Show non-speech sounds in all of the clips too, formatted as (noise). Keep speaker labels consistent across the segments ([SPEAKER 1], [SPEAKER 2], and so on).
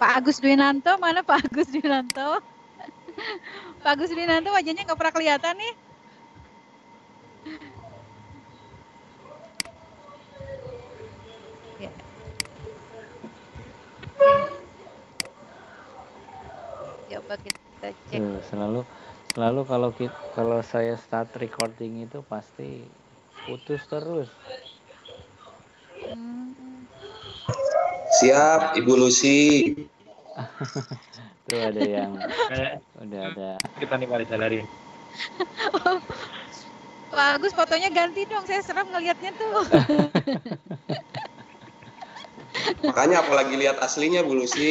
[SPEAKER 1] Pak
[SPEAKER 2] Agus Dwinanto mana Pak Agus Dwinanto? (laughs) Pak Agus Dwinanto wajahnya nggak pernah kelihatan nih. Ya. Coba ya, kita cek.
[SPEAKER 1] Tuh, iya,
[SPEAKER 3] selalu selalu kalau kita, kalau saya start recording itu pasti putus terus. Hmm. Siap, Ibu Lucy. (laughs) Tuh ada yang eh. udah ada. Kita nih mari lari.
[SPEAKER 2] Bagus fotonya ganti dong, saya serem ngelihatnya tuh.
[SPEAKER 4] (laughs) Makanya apalagi lihat aslinya Bu Lucy.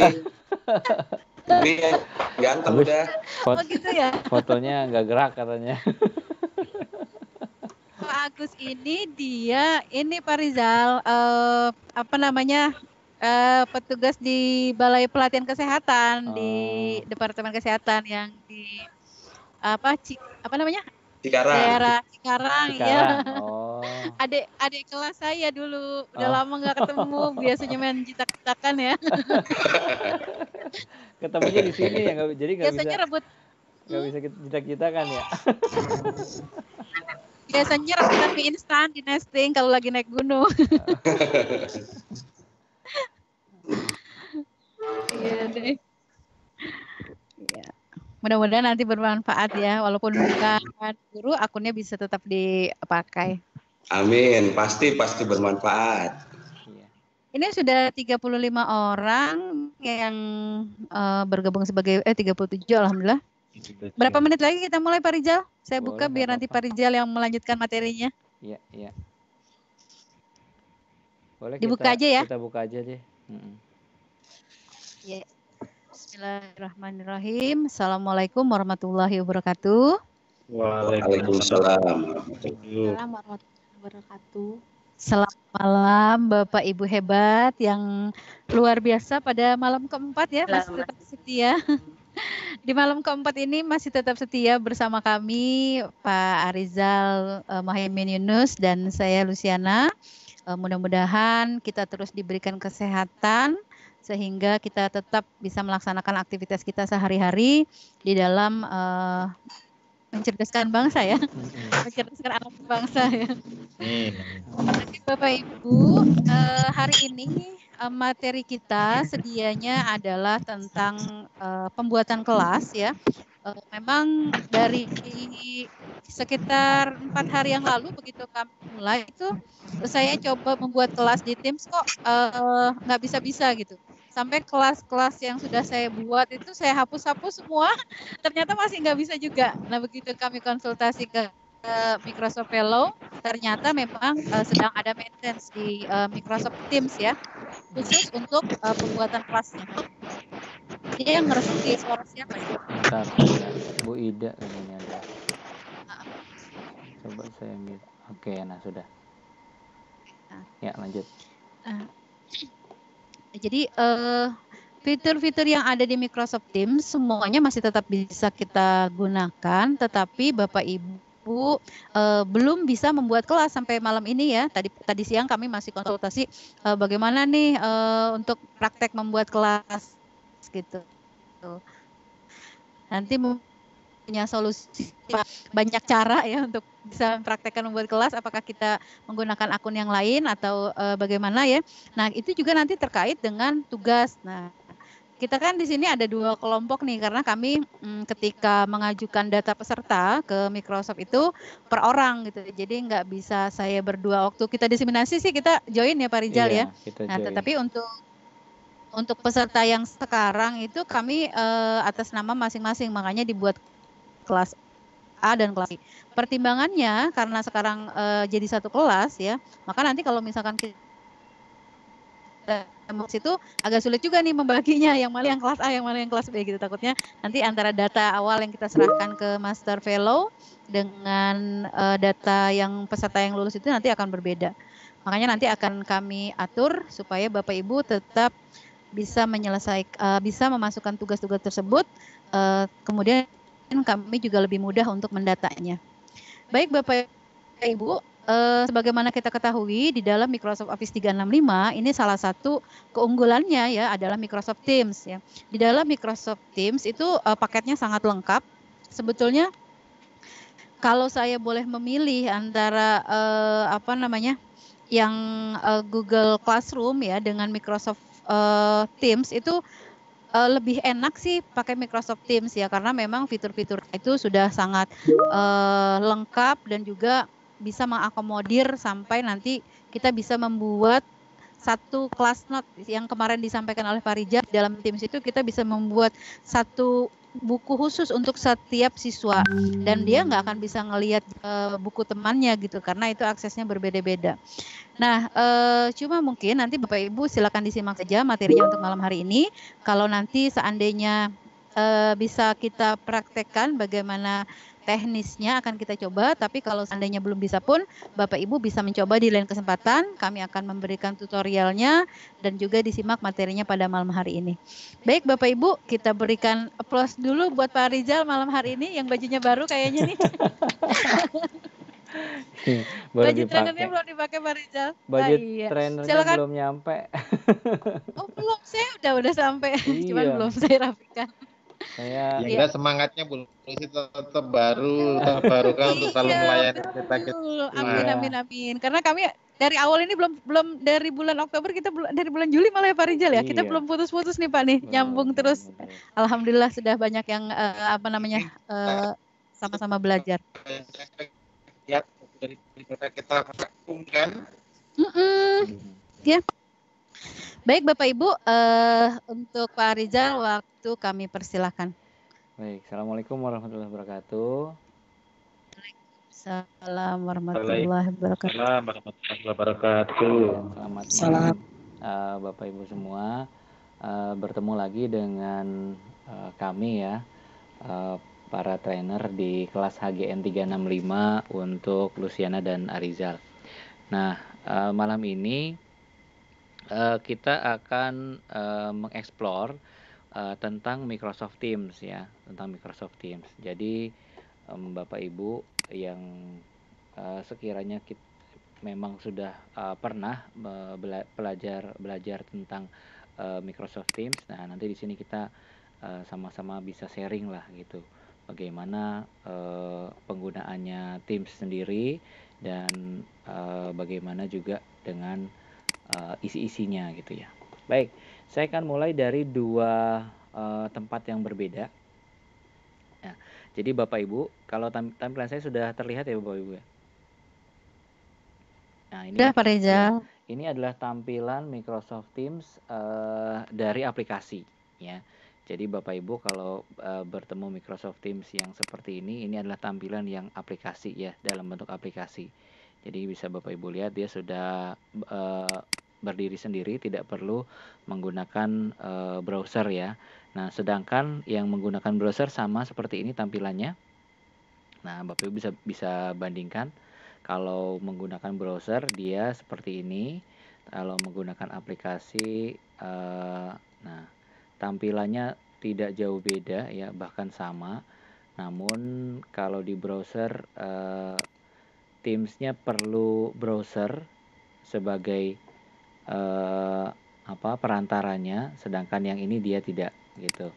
[SPEAKER 4] Ini ganteng udah.
[SPEAKER 3] Fot oh gitu ya? Fotonya nggak gerak katanya.
[SPEAKER 2] Pak Agus ini dia ini Pak Rizal uh, apa namanya uh, petugas di Balai Pelatihan Kesehatan oh. di Departemen Kesehatan yang di apa ci, apa namanya?
[SPEAKER 4] Cikarang. Daerah Cikarang, iya.
[SPEAKER 2] Cikarang. ya. (laughs) Oh. Adik adik kelas saya dulu udah oh. lama nggak ketemu, biasanya main jitak-jitakan ya. (laughs)
[SPEAKER 3] Ketemunya di sini ya, gak, jadi nggak bisa. Biasanya rebut nggak bisa kita kita kan ya.
[SPEAKER 2] (laughs) biasanya rebutan mie instan di nesting kalau lagi naik gunung. Iya deh. Ya. Mudah-mudahan nanti bermanfaat ya, walaupun bukan guru, akunnya bisa tetap dipakai.
[SPEAKER 4] Amin, pasti pasti bermanfaat.
[SPEAKER 2] Iya. Ini sudah 35 orang yang uh, bergabung sebagai eh 37 alhamdulillah. Berapa menit lagi kita mulai Pak Rizal? Saya Boleh, buka biar nanti Pak Rizal yang melanjutkan materinya.
[SPEAKER 3] Iya, iya. Boleh Dibuka kita, aja ya. Kita buka aja deh.
[SPEAKER 2] Ya. Bismillahirrahmanirrahim. Assalamualaikum warahmatullahi wabarakatuh.
[SPEAKER 1] Waalaikumsalam warahmatullahi
[SPEAKER 2] wabarakatuh. Selamat malam Bapak Ibu hebat yang luar biasa pada malam keempat ya masih tetap setia. (laughs) Di malam keempat ini masih tetap setia bersama kami Pak Arizal eh, Mahimin Yunus dan saya Luciana. Eh, mudah-mudahan kita terus diberikan kesehatan sehingga kita tetap bisa melaksanakan aktivitas kita sehari-hari di dalam uh, mencerdaskan bangsa ya, mencerdaskan anak bangsa ya. Oke Bapak Ibu, uh, hari ini uh, materi kita sedianya adalah tentang uh, pembuatan kelas ya. Eh, memang dari sekitar empat hari yang lalu begitu kami mulai itu saya coba membuat kelas di Teams kok eh, nggak uh, bisa-bisa gitu sampai kelas-kelas yang sudah saya buat itu saya hapus-hapus semua (laughs) ternyata masih nggak bisa juga nah begitu kami konsultasi ke, ke Microsoft Fellow ternyata memang uh, sedang ada maintenance di uh, Microsoft Teams ya khusus untuk uh, pembuatan kelasnya dia yang ngerti suara siapa ya?
[SPEAKER 3] Bentar, ya. Bu Ida ini ada. Ah. Coba saya mute. Oke, nah sudah. Ah. Ya, lanjut.
[SPEAKER 2] Uh, jadi fitur eh, fitur-fitur yang ada di Microsoft Teams semuanya masih tetap bisa kita gunakan, tetapi Bapak Ibu Bu uh, eh, belum bisa membuat kelas sampai malam ini ya. Tadi tadi siang kami masih konsultasi uh, bagaimana nih uh, untuk praktek membuat kelas gitu. Nanti punya solusi banyak cara ya untuk bisa mempraktekkan membuat kelas apakah kita menggunakan akun yang lain atau e, bagaimana ya. Nah, itu juga nanti terkait dengan tugas. Nah, kita kan di sini ada dua kelompok nih karena kami mm, ketika mengajukan data peserta ke Microsoft itu per orang gitu jadi nggak bisa saya berdua waktu kita diseminasi sih kita join ya Pak Rizal iya,
[SPEAKER 1] ya nah join. tetapi
[SPEAKER 2] untuk untuk peserta yang sekarang itu kami uh, atas nama masing-masing makanya dibuat kelas A dan kelas B. Pertimbangannya karena sekarang uh, jadi satu kelas ya, maka nanti kalau misalkan kita emosi itu agak sulit juga nih membaginya yang mana yang kelas A yang mana yang kelas B gitu takutnya nanti antara data awal yang kita serahkan ke master fellow dengan uh, data yang peserta yang lulus itu nanti akan berbeda makanya nanti akan kami atur supaya Bapak Ibu tetap bisa menyelesaikan uh, eh, bisa memasukkan tugas-tugas tersebut uh, kemudian kami juga lebih mudah untuk mendatanya. Baik Bapak Ibu, uh, sebagaimana kita ketahui di dalam Microsoft Office 365 ini salah satu keunggulannya ya adalah Microsoft Teams ya. Di dalam Microsoft Teams itu uh, paketnya sangat lengkap. Sebetulnya kalau saya boleh memilih antara uh, apa namanya yang uh, Google Classroom ya dengan Microsoft uh, Teams itu uh, lebih enak sih pakai Microsoft Teams ya karena memang fitur-fitur itu sudah sangat uh, lengkap dan juga bisa mengakomodir sampai nanti kita bisa membuat satu class note yang kemarin disampaikan oleh Farija dalam Teams itu kita bisa membuat satu buku khusus untuk setiap siswa dan dia nggak akan bisa ngelihat e, buku temannya gitu karena itu aksesnya berbeda-beda. Nah, e, cuma mungkin nanti Bapak Ibu silakan disimak saja materinya untuk malam hari ini. Kalau nanti seandainya e, bisa kita praktekkan bagaimana teknisnya akan kita coba, tapi kalau seandainya belum bisa pun Bapak Ibu bisa mencoba di lain kesempatan, kami akan memberikan tutorialnya dan juga disimak materinya pada malam hari ini. Baik Bapak Ibu, kita berikan aplaus dulu buat Pak Rizal malam hari ini yang bajunya baru kayaknya nih. (laughs)
[SPEAKER 3] baju trainernya belum
[SPEAKER 2] dipakai Pak Rizal.
[SPEAKER 3] Baju ah, iya. trainernya Silakan. belum nyampe.
[SPEAKER 4] oh
[SPEAKER 2] belum, saya udah udah sampai, (laughs) iya. cuman belum saya rapikan
[SPEAKER 4] saya ya, ya. semangatnya Bu Lucy tetap baru tetap iya. baru kan untuk iya, selalu melayani kita kita amin iya. amin
[SPEAKER 2] amin karena kami dari awal ini belum belum dari bulan Oktober kita dari bulan Juli malah ya Pak Rijal ya kita belum putus-putus nih Pak nih nyambung terus alhamdulillah sudah banyak yang uh, apa namanya uh, sama-sama belajar
[SPEAKER 4] ya dari kita kita kan
[SPEAKER 2] mm -mm. ya yeah. Baik Bapak Ibu, uh, untuk Pak Rizal waktu kami persilahkan.
[SPEAKER 4] Baik,
[SPEAKER 3] Assalamualaikum warahmatullahi wabarakatuh.
[SPEAKER 2] Assalamualaikum warahmatullahi wabarakatuh.
[SPEAKER 3] Assalamualaikum warahmatullahi wabarakatuh. Selamat malam Uh, Bapak Ibu semua, uh, bertemu lagi dengan uh, kami ya, uh, para trainer di kelas HGN 365 untuk Luciana dan Arizal. Nah, uh, malam ini Eh, kita akan uh, mengeksplor uh, tentang Microsoft Teams ya, tentang Microsoft Teams. Jadi um, Bapak Ibu yang uh, sekiranya kita memang sudah uh, pernah belajar belajar tentang uh, Microsoft Teams. Nah, nanti di sini kita sama-sama uh, bisa sharing lah gitu. Bagaimana uh, penggunaannya Teams sendiri dan uh, bagaimana juga dengan uh, isi-isinya gitu ya. Baik, saya akan mulai dari dua uh, tempat yang berbeda. Ya, jadi Bapak Ibu, kalau tampilan saya sudah terlihat ya Bapak Ibu ya. Nah, ini Sudah, Pak ya, Reza. Ini adalah tampilan Microsoft Teams uh, dari aplikasi ya. Jadi Bapak Ibu kalau uh, bertemu Microsoft Teams yang seperti ini, ini adalah tampilan yang aplikasi ya dalam bentuk aplikasi. Jadi bisa Bapak Ibu lihat dia sudah uh, berdiri sendiri, tidak perlu menggunakan e, browser ya. Nah, sedangkan yang menggunakan browser sama seperti ini tampilannya. Nah, Bapak Ibu bisa bisa bandingkan kalau menggunakan browser dia seperti ini, kalau menggunakan aplikasi e, nah, tampilannya tidak jauh beda ya, bahkan sama. Namun kalau di browser e, Teams-nya perlu browser sebagai eh, apa perantaranya sedangkan yang ini dia tidak gitu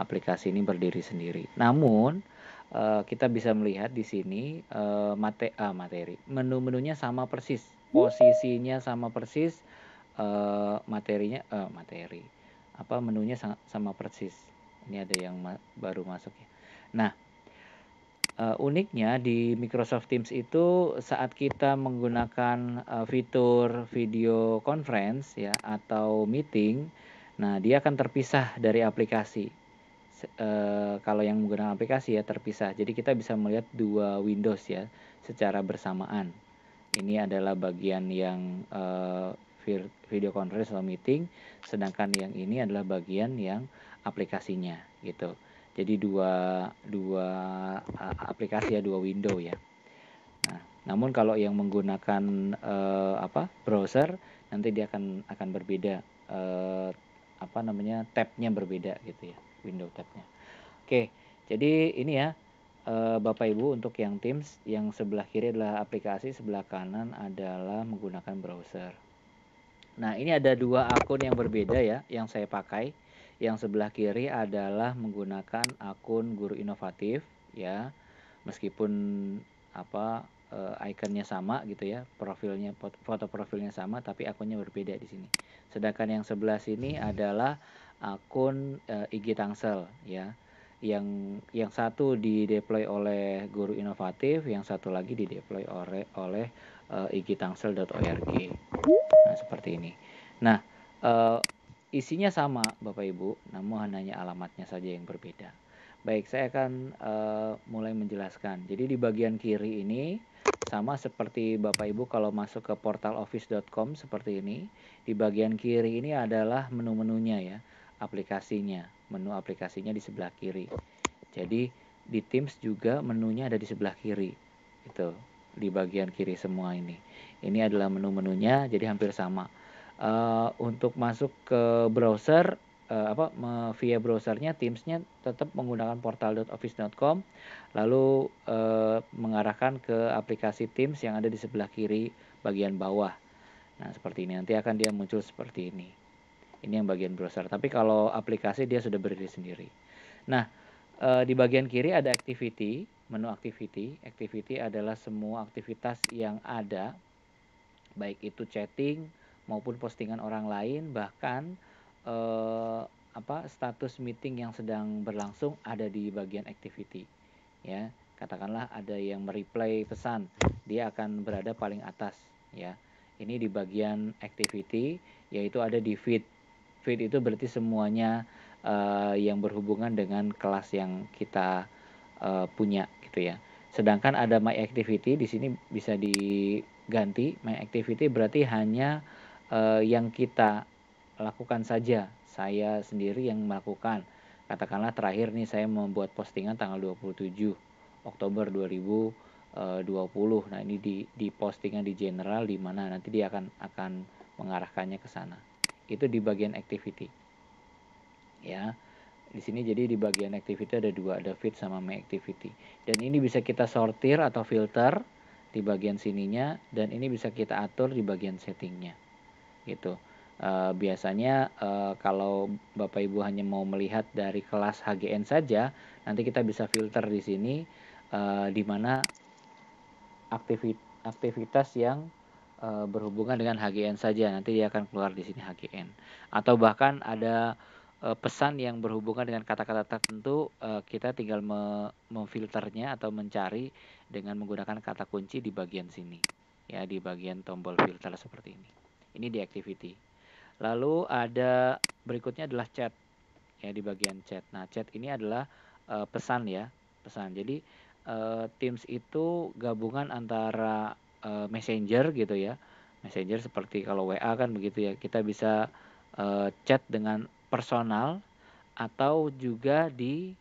[SPEAKER 3] aplikasi ini berdiri sendiri namun eh, kita bisa melihat di sini eh, mate ah, materi menu-menunya sama persis posisinya sama persis eh, materinya eh, materi apa menunya sama persis ini ada yang ma baru masuk ya nah uh, uniknya di Microsoft Teams itu saat kita menggunakan uh, fitur video conference ya atau meeting, nah dia akan terpisah dari aplikasi. Uh, kalau yang menggunakan aplikasi ya terpisah. Jadi kita bisa melihat dua Windows ya secara bersamaan. Ini adalah bagian yang uh, video conference atau meeting, sedangkan yang ini adalah bagian yang aplikasinya gitu jadi dua dua aplikasi ya dua window ya nah, namun kalau yang menggunakan uh, apa browser nanti dia akan akan berbeda uh, apa namanya tabnya berbeda gitu ya window tabnya oke jadi ini ya eh, Bapak Ibu untuk yang Teams yang sebelah kiri adalah aplikasi sebelah kanan adalah menggunakan browser nah ini ada dua akun yang berbeda ya yang saya pakai yang sebelah kiri adalah menggunakan akun guru inovatif ya. Meskipun apa e, ikonnya sama gitu ya, profilnya foto profilnya sama tapi akunnya berbeda di sini. Sedangkan yang sebelah sini adalah akun e, eh, IG Tangsel ya. Yang yang satu di deploy oleh guru inovatif, yang satu lagi di deploy oleh oleh e, igtangsel.org. Nah, seperti ini. Nah, e, Isinya sama, Bapak Ibu, namun hanya alamatnya saja yang berbeda. Baik, saya akan uh, mulai menjelaskan. Jadi di bagian kiri ini sama seperti Bapak Ibu kalau masuk ke portal office.com seperti ini. Di bagian kiri ini adalah menu-menunya ya, aplikasinya. Menu aplikasinya di sebelah kiri. Jadi di Teams juga menunya ada di sebelah kiri. Itu di bagian kiri semua ini. Ini adalah menu-menunya jadi hampir sama uh, untuk masuk ke browser uh, apa via browsernya Teamsnya tetap menggunakan portal.office.com lalu uh, mengarahkan ke aplikasi Teams yang ada di sebelah kiri bagian bawah. Nah seperti ini nanti akan dia muncul seperti ini. Ini yang bagian browser. Tapi kalau aplikasi dia sudah berdiri sendiri. Nah di bagian kiri ada activity menu activity. Activity adalah semua aktivitas yang ada, baik itu chatting, maupun postingan orang lain bahkan eh, apa status meeting yang sedang berlangsung ada di bagian activity ya katakanlah ada yang mereplay pesan dia akan berada paling atas ya ini di bagian activity yaitu ada di feed feed itu berarti semuanya eh, yang berhubungan dengan kelas yang kita eh, punya gitu ya sedangkan ada my activity di sini bisa diganti my activity berarti hanya uh, yang kita lakukan saja. Saya sendiri yang melakukan. Katakanlah terakhir nih saya membuat postingan tanggal 27 Oktober 2020. Eh, nah, ini di di postingan di general di mana nanti dia akan akan mengarahkannya ke sana. Itu di bagian activity. Ya. Di sini jadi di bagian activity ada dua, ada feed sama my activity. Dan ini bisa kita sortir atau filter di bagian sininya dan ini bisa kita atur di bagian settingnya gitu. Uh, biasanya uh, kalau Bapak Ibu hanya mau melihat dari kelas HGN saja, nanti kita bisa filter di sini uh, di mana aktivitas yang uh, berhubungan dengan HGN saja. Nanti dia akan keluar di sini HGN. Atau bahkan ada uh, pesan yang berhubungan dengan kata-kata tertentu, uh, kita tinggal me memfilternya atau mencari dengan menggunakan kata kunci di bagian sini. Ya, di bagian tombol filter seperti ini. Ini di activity. Lalu ada berikutnya adalah chat. Ya di bagian chat. Nah, chat ini adalah uh, pesan ya, pesan. Jadi uh, Teams itu gabungan antara uh, Messenger gitu ya. Messenger seperti kalau WA kan begitu ya. Kita bisa uh, chat dengan personal atau juga di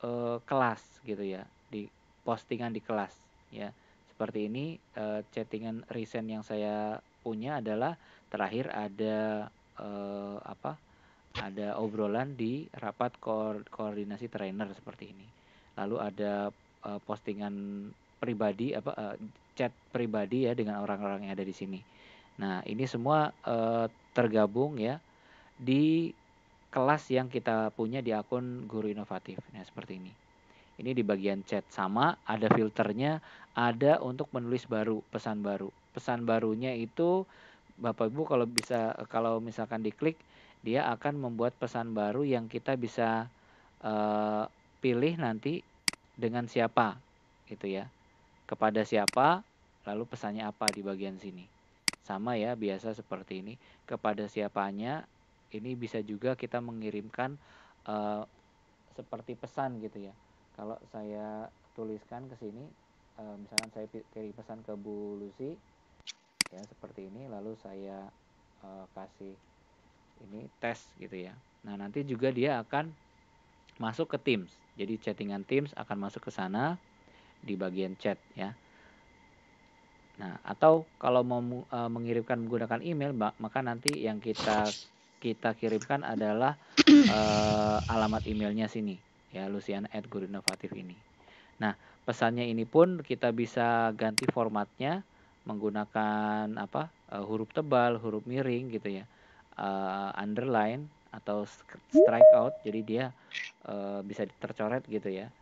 [SPEAKER 3] uh, kelas gitu ya, di postingan di kelas ya. Seperti ini uh, chattingan recent yang saya punya adalah terakhir ada uh, apa? Ada obrolan di rapat ko koordinasi trainer seperti ini. Lalu ada uh, postingan pribadi apa uh, chat pribadi ya dengan orang-orang yang ada di sini. Nah, ini semua uh, tergabung ya di kelas yang kita punya di akun Guru Inovatif. Nah, seperti ini. Ini di bagian chat sama, ada filternya, ada untuk menulis baru, pesan baru pesan barunya itu Bapak Ibu kalau bisa kalau misalkan diklik dia akan membuat pesan baru yang kita bisa uh, pilih nanti dengan siapa gitu ya. Kepada siapa lalu pesannya apa di bagian sini. Sama ya biasa seperti ini kepada siapanya ini bisa juga kita mengirimkan uh, seperti pesan gitu ya. Kalau saya tuliskan ke sini eh, misalkan saya kirim pesan ke Bu Lucy ya seperti ini lalu saya e, kasih ini tes gitu ya nah nanti juga dia akan masuk ke Teams jadi chattingan Teams akan masuk ke sana di bagian chat ya nah atau kalau mau e, mengirimkan menggunakan email maka nanti yang kita kita kirimkan adalah e, alamat emailnya sini ya luciana@guruinovatif ini nah pesannya ini pun kita bisa ganti formatnya menggunakan apa uh, huruf tebal, huruf miring gitu ya, uh, underline atau strike out, jadi dia uh, bisa tercoret gitu ya.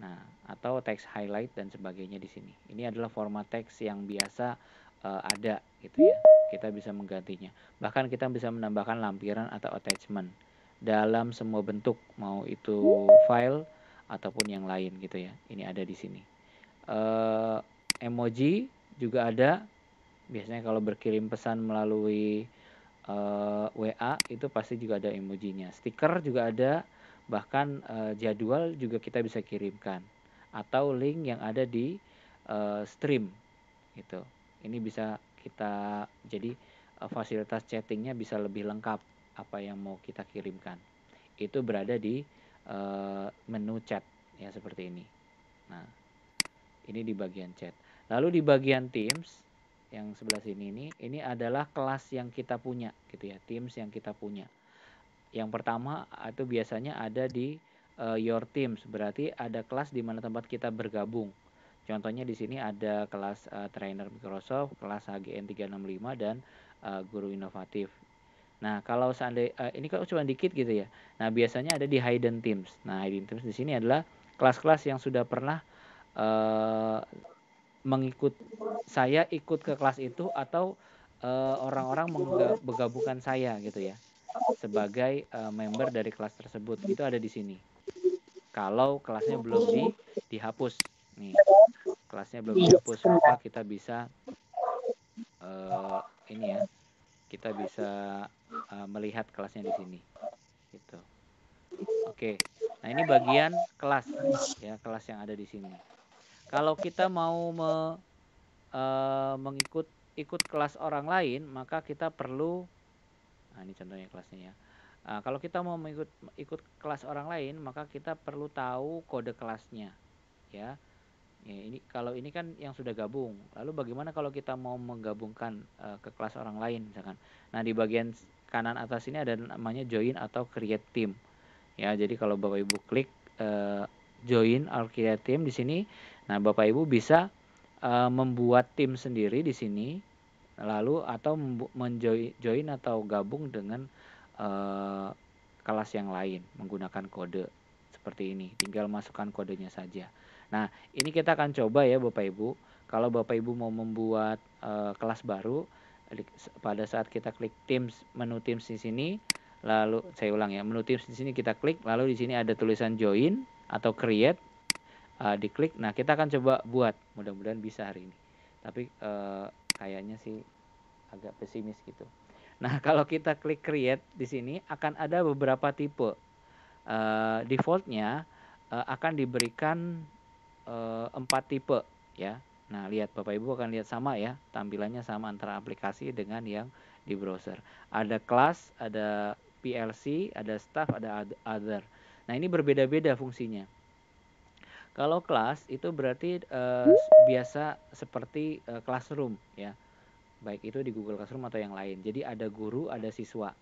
[SPEAKER 3] Nah, atau teks highlight dan sebagainya di sini. Ini adalah format teks yang biasa uh, ada gitu ya. Kita bisa menggantinya. Bahkan kita bisa menambahkan lampiran atau attachment dalam semua bentuk, mau itu file ataupun yang lain gitu ya. Ini ada di sini. Uh, emoji juga ada biasanya kalau berkirim pesan melalui uh, eh, WA itu pasti juga ada emojinya stiker juga ada bahkan uh, jadwal juga kita bisa kirimkan atau link yang ada di uh, stream gitu ini bisa kita jadi uh, fasilitas chattingnya bisa lebih lengkap apa yang mau kita kirimkan itu berada di uh, menu chat ya seperti ini nah ini di bagian chat Lalu di bagian Teams yang sebelah sini ini ini adalah kelas yang kita punya gitu ya, Teams yang kita punya. Yang pertama atau biasanya ada di uh, Your Teams, berarti ada kelas di mana tempat kita bergabung. Contohnya di sini ada kelas uh, trainer Microsoft, kelas HGN 365 dan uh, guru inovatif. Nah, kalau seandainya uh, ini kan cuma dikit gitu ya. Nah, biasanya ada di Hidden Teams. Nah, Hidden Teams di sini adalah kelas-kelas yang sudah pernah uh, mengikut saya ikut ke kelas itu atau orang eh, orang-orang menggabungkan saya gitu ya sebagai uh, member dari kelas tersebut itu ada di sini kalau kelasnya belum di dihapus nih kelasnya belum dihapus maka kita bisa uh, ini ya kita bisa uh, melihat kelasnya di sini gitu oke okay. nah ini bagian kelas ya kelas yang ada di sini kalau kita mau me, e, mengikut ikut kelas orang lain, maka kita perlu nah ini contohnya kelasnya ya. Nah, kalau kita mau mengikut ikut kelas orang lain, maka kita perlu tahu kode kelasnya, ya. ya ini kalau ini kan yang sudah gabung. Lalu bagaimana kalau kita mau menggabungkan e, ke kelas orang lain, misalkan? Nah di bagian kanan atas ini ada namanya join atau create team, ya. Jadi kalau bapak ibu klik e, join or create team di sini Nah, Bapak Ibu bisa uh, membuat tim sendiri di sini lalu atau menjoin atau gabung dengan uh, kelas yang lain menggunakan kode seperti ini. Tinggal masukkan kodenya saja. Nah, ini kita akan coba ya Bapak Ibu. Kalau Bapak Ibu mau membuat uh, kelas baru pada saat kita klik Teams, menu Teams di sini, lalu saya ulang ya, menu Teams di sini kita klik, lalu di sini ada tulisan join atau create uh, diklik. Nah, kita akan coba buat. Mudah-mudahan bisa hari ini. Tapi uh, kayaknya sih agak pesimis gitu. Nah, (laughs) kalau kita klik create di sini akan ada beberapa tipe. Uh, defaultnya uh, akan diberikan empat tipe ya. Nah, lihat Bapak Ibu akan lihat sama ya, tampilannya sama antara aplikasi dengan yang di browser. Ada kelas, ada PLC, ada staff, ada other. Nah, ini berbeda-beda fungsinya. Kalau kelas itu berarti uh, biasa seperti uh, classroom ya. Baik itu di Google Classroom atau yang lain. Jadi ada guru, ada siswa.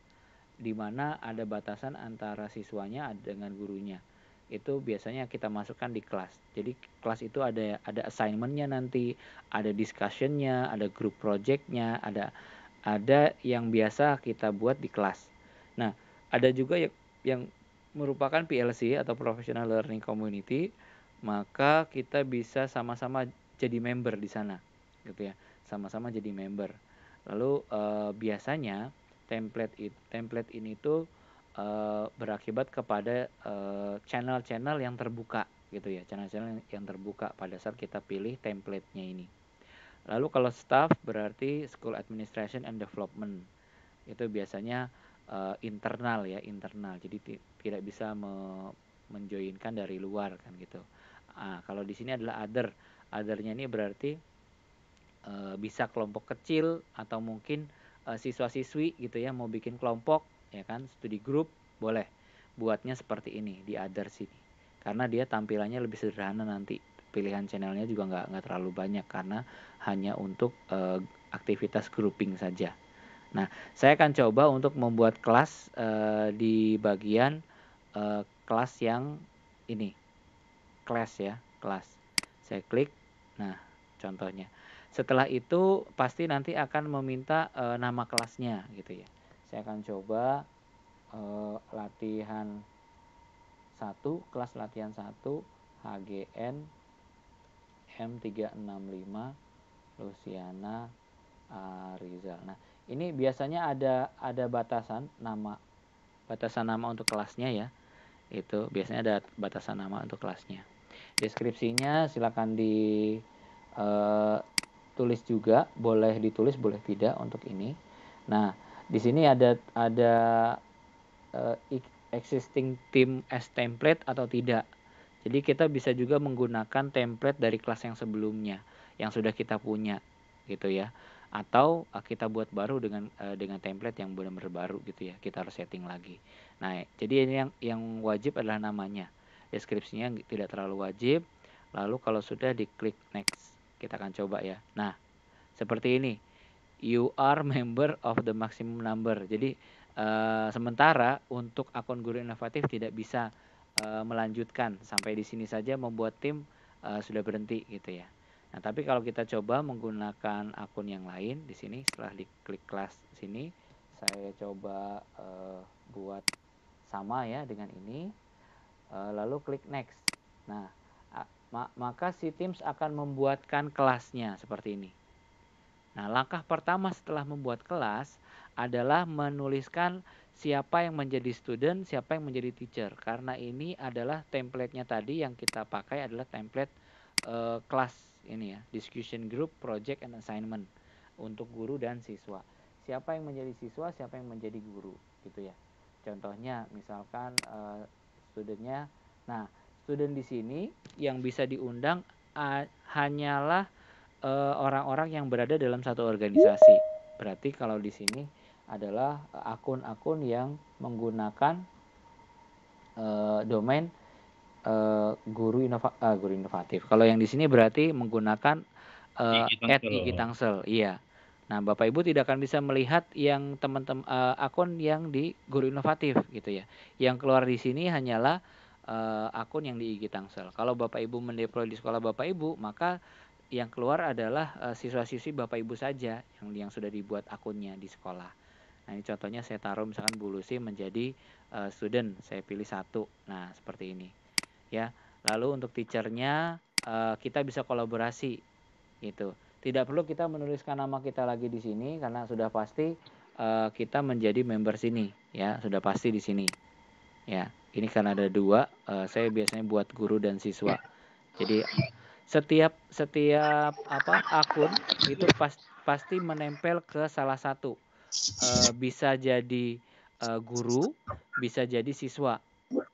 [SPEAKER 3] Di mana ada batasan antara siswanya dengan gurunya. Itu biasanya kita masukkan di kelas. Jadi kelas itu ada ada assignment-nya nanti, ada discussion-nya, ada project projectnya, ada ada yang biasa kita buat di kelas. Nah, ada juga yang, yang merupakan PLC atau Professional Learning Community maka kita bisa sama-sama jadi member di sana gitu ya sama-sama jadi member lalu uh, biasanya template it, template ini tuh uh, berakibat kepada eh, channel-channel yang terbuka gitu ya channel-channel yang terbuka pada saat kita pilih template-nya ini lalu kalau staff berarti school administration and development itu biasanya uh, internal ya internal jadi tidak bisa me menjoinkan dari luar kan gitu jamaah. Kalau di sini adalah other. Othernya ini berarti e, bisa kelompok kecil atau mungkin e, siswa-siswi gitu ya mau bikin kelompok ya kan studi grup boleh buatnya seperti ini di other sini. Karena dia tampilannya lebih sederhana nanti. Pilihan channelnya juga nggak nggak terlalu banyak karena hanya untuk e, aktivitas grouping saja. Nah, saya akan coba untuk membuat kelas e, di bagian e, kelas yang ini kelas ya, kelas. Saya klik. Nah, contohnya. Setelah itu pasti nanti akan meminta e, nama kelasnya gitu ya. Saya akan coba e, latihan satu kelas latihan satu HGN M365 Luciana Arizal. Nah, ini biasanya ada ada batasan nama batasan nama untuk kelasnya ya. Itu biasanya ada batasan nama untuk kelasnya deskripsinya silakan di uh, tulis juga boleh ditulis boleh tidak untuk ini nah di sini ada ada uh, existing team as template atau tidak jadi kita bisa juga menggunakan template dari kelas yang sebelumnya yang sudah kita punya gitu ya atau eh, kita buat baru dengan dengan template yang benar-benar baru gitu ya kita harus setting lagi nah jadi ini yang yang wajib adalah namanya deskripsinya tidak terlalu wajib lalu kalau sudah diklik next kita akan coba ya nah seperti ini you are member of the maximum number jadi uh, sementara untuk akun guru inovatif tidak bisa uh, melanjutkan sampai di sini saja membuat tim uh, sudah berhenti gitu ya Nah, tapi kalau kita coba menggunakan akun yang lain di sini setelah diklik kelas sini, saya coba uh, buat sama ya dengan ini. Eh, lalu klik next. Nah, maka si Teams akan membuatkan kelasnya seperti ini. Nah, langkah pertama setelah membuat kelas adalah menuliskan siapa yang menjadi student, siapa yang menjadi teacher. Karena ini adalah templatenya tadi yang kita pakai adalah template uh, kelas ini ya, discussion group, project and assignment untuk guru dan siswa. Siapa yang menjadi siswa, siapa yang menjadi guru gitu ya. Contohnya misalkan uh, studentnya. Nah, student di sini yang bisa diundang uh, hanyalah orang e, orang-orang yang berada dalam satu organisasi. Berarti kalau di sini adalah akun-akun yang menggunakan uh, domain uh, guru inova uh, guru inovatif. Kalau yang di sini berarti menggunakan uh, Digi Iya. Digitangsel. Nah, Bapak Ibu tidak akan bisa melihat yang teman-teman uh, akun yang di Guru Inovatif gitu ya. Yang keluar di sini hanyalah uh, akun yang di IG Tangsel. Kalau Bapak Ibu mendeploy di sekolah Bapak Ibu, maka yang keluar adalah uh, siswa-siswi Bapak Ibu saja yang yang sudah dibuat akunnya di sekolah. Nah, ini contohnya saya taruh misalkan Bu Lucy menjadi uh, student, saya pilih satu. Nah, seperti ini. Ya. Lalu untuk teachernya uh, kita bisa kolaborasi gitu tidak perlu kita menuliskan nama kita lagi di sini karena sudah pasti uh, kita menjadi member sini ya sudah pasti di sini ya ini karena ada dua uh, saya biasanya buat guru dan siswa jadi setiap setiap apa akun itu pas, pasti menempel ke salah satu uh, bisa jadi uh, guru bisa jadi siswa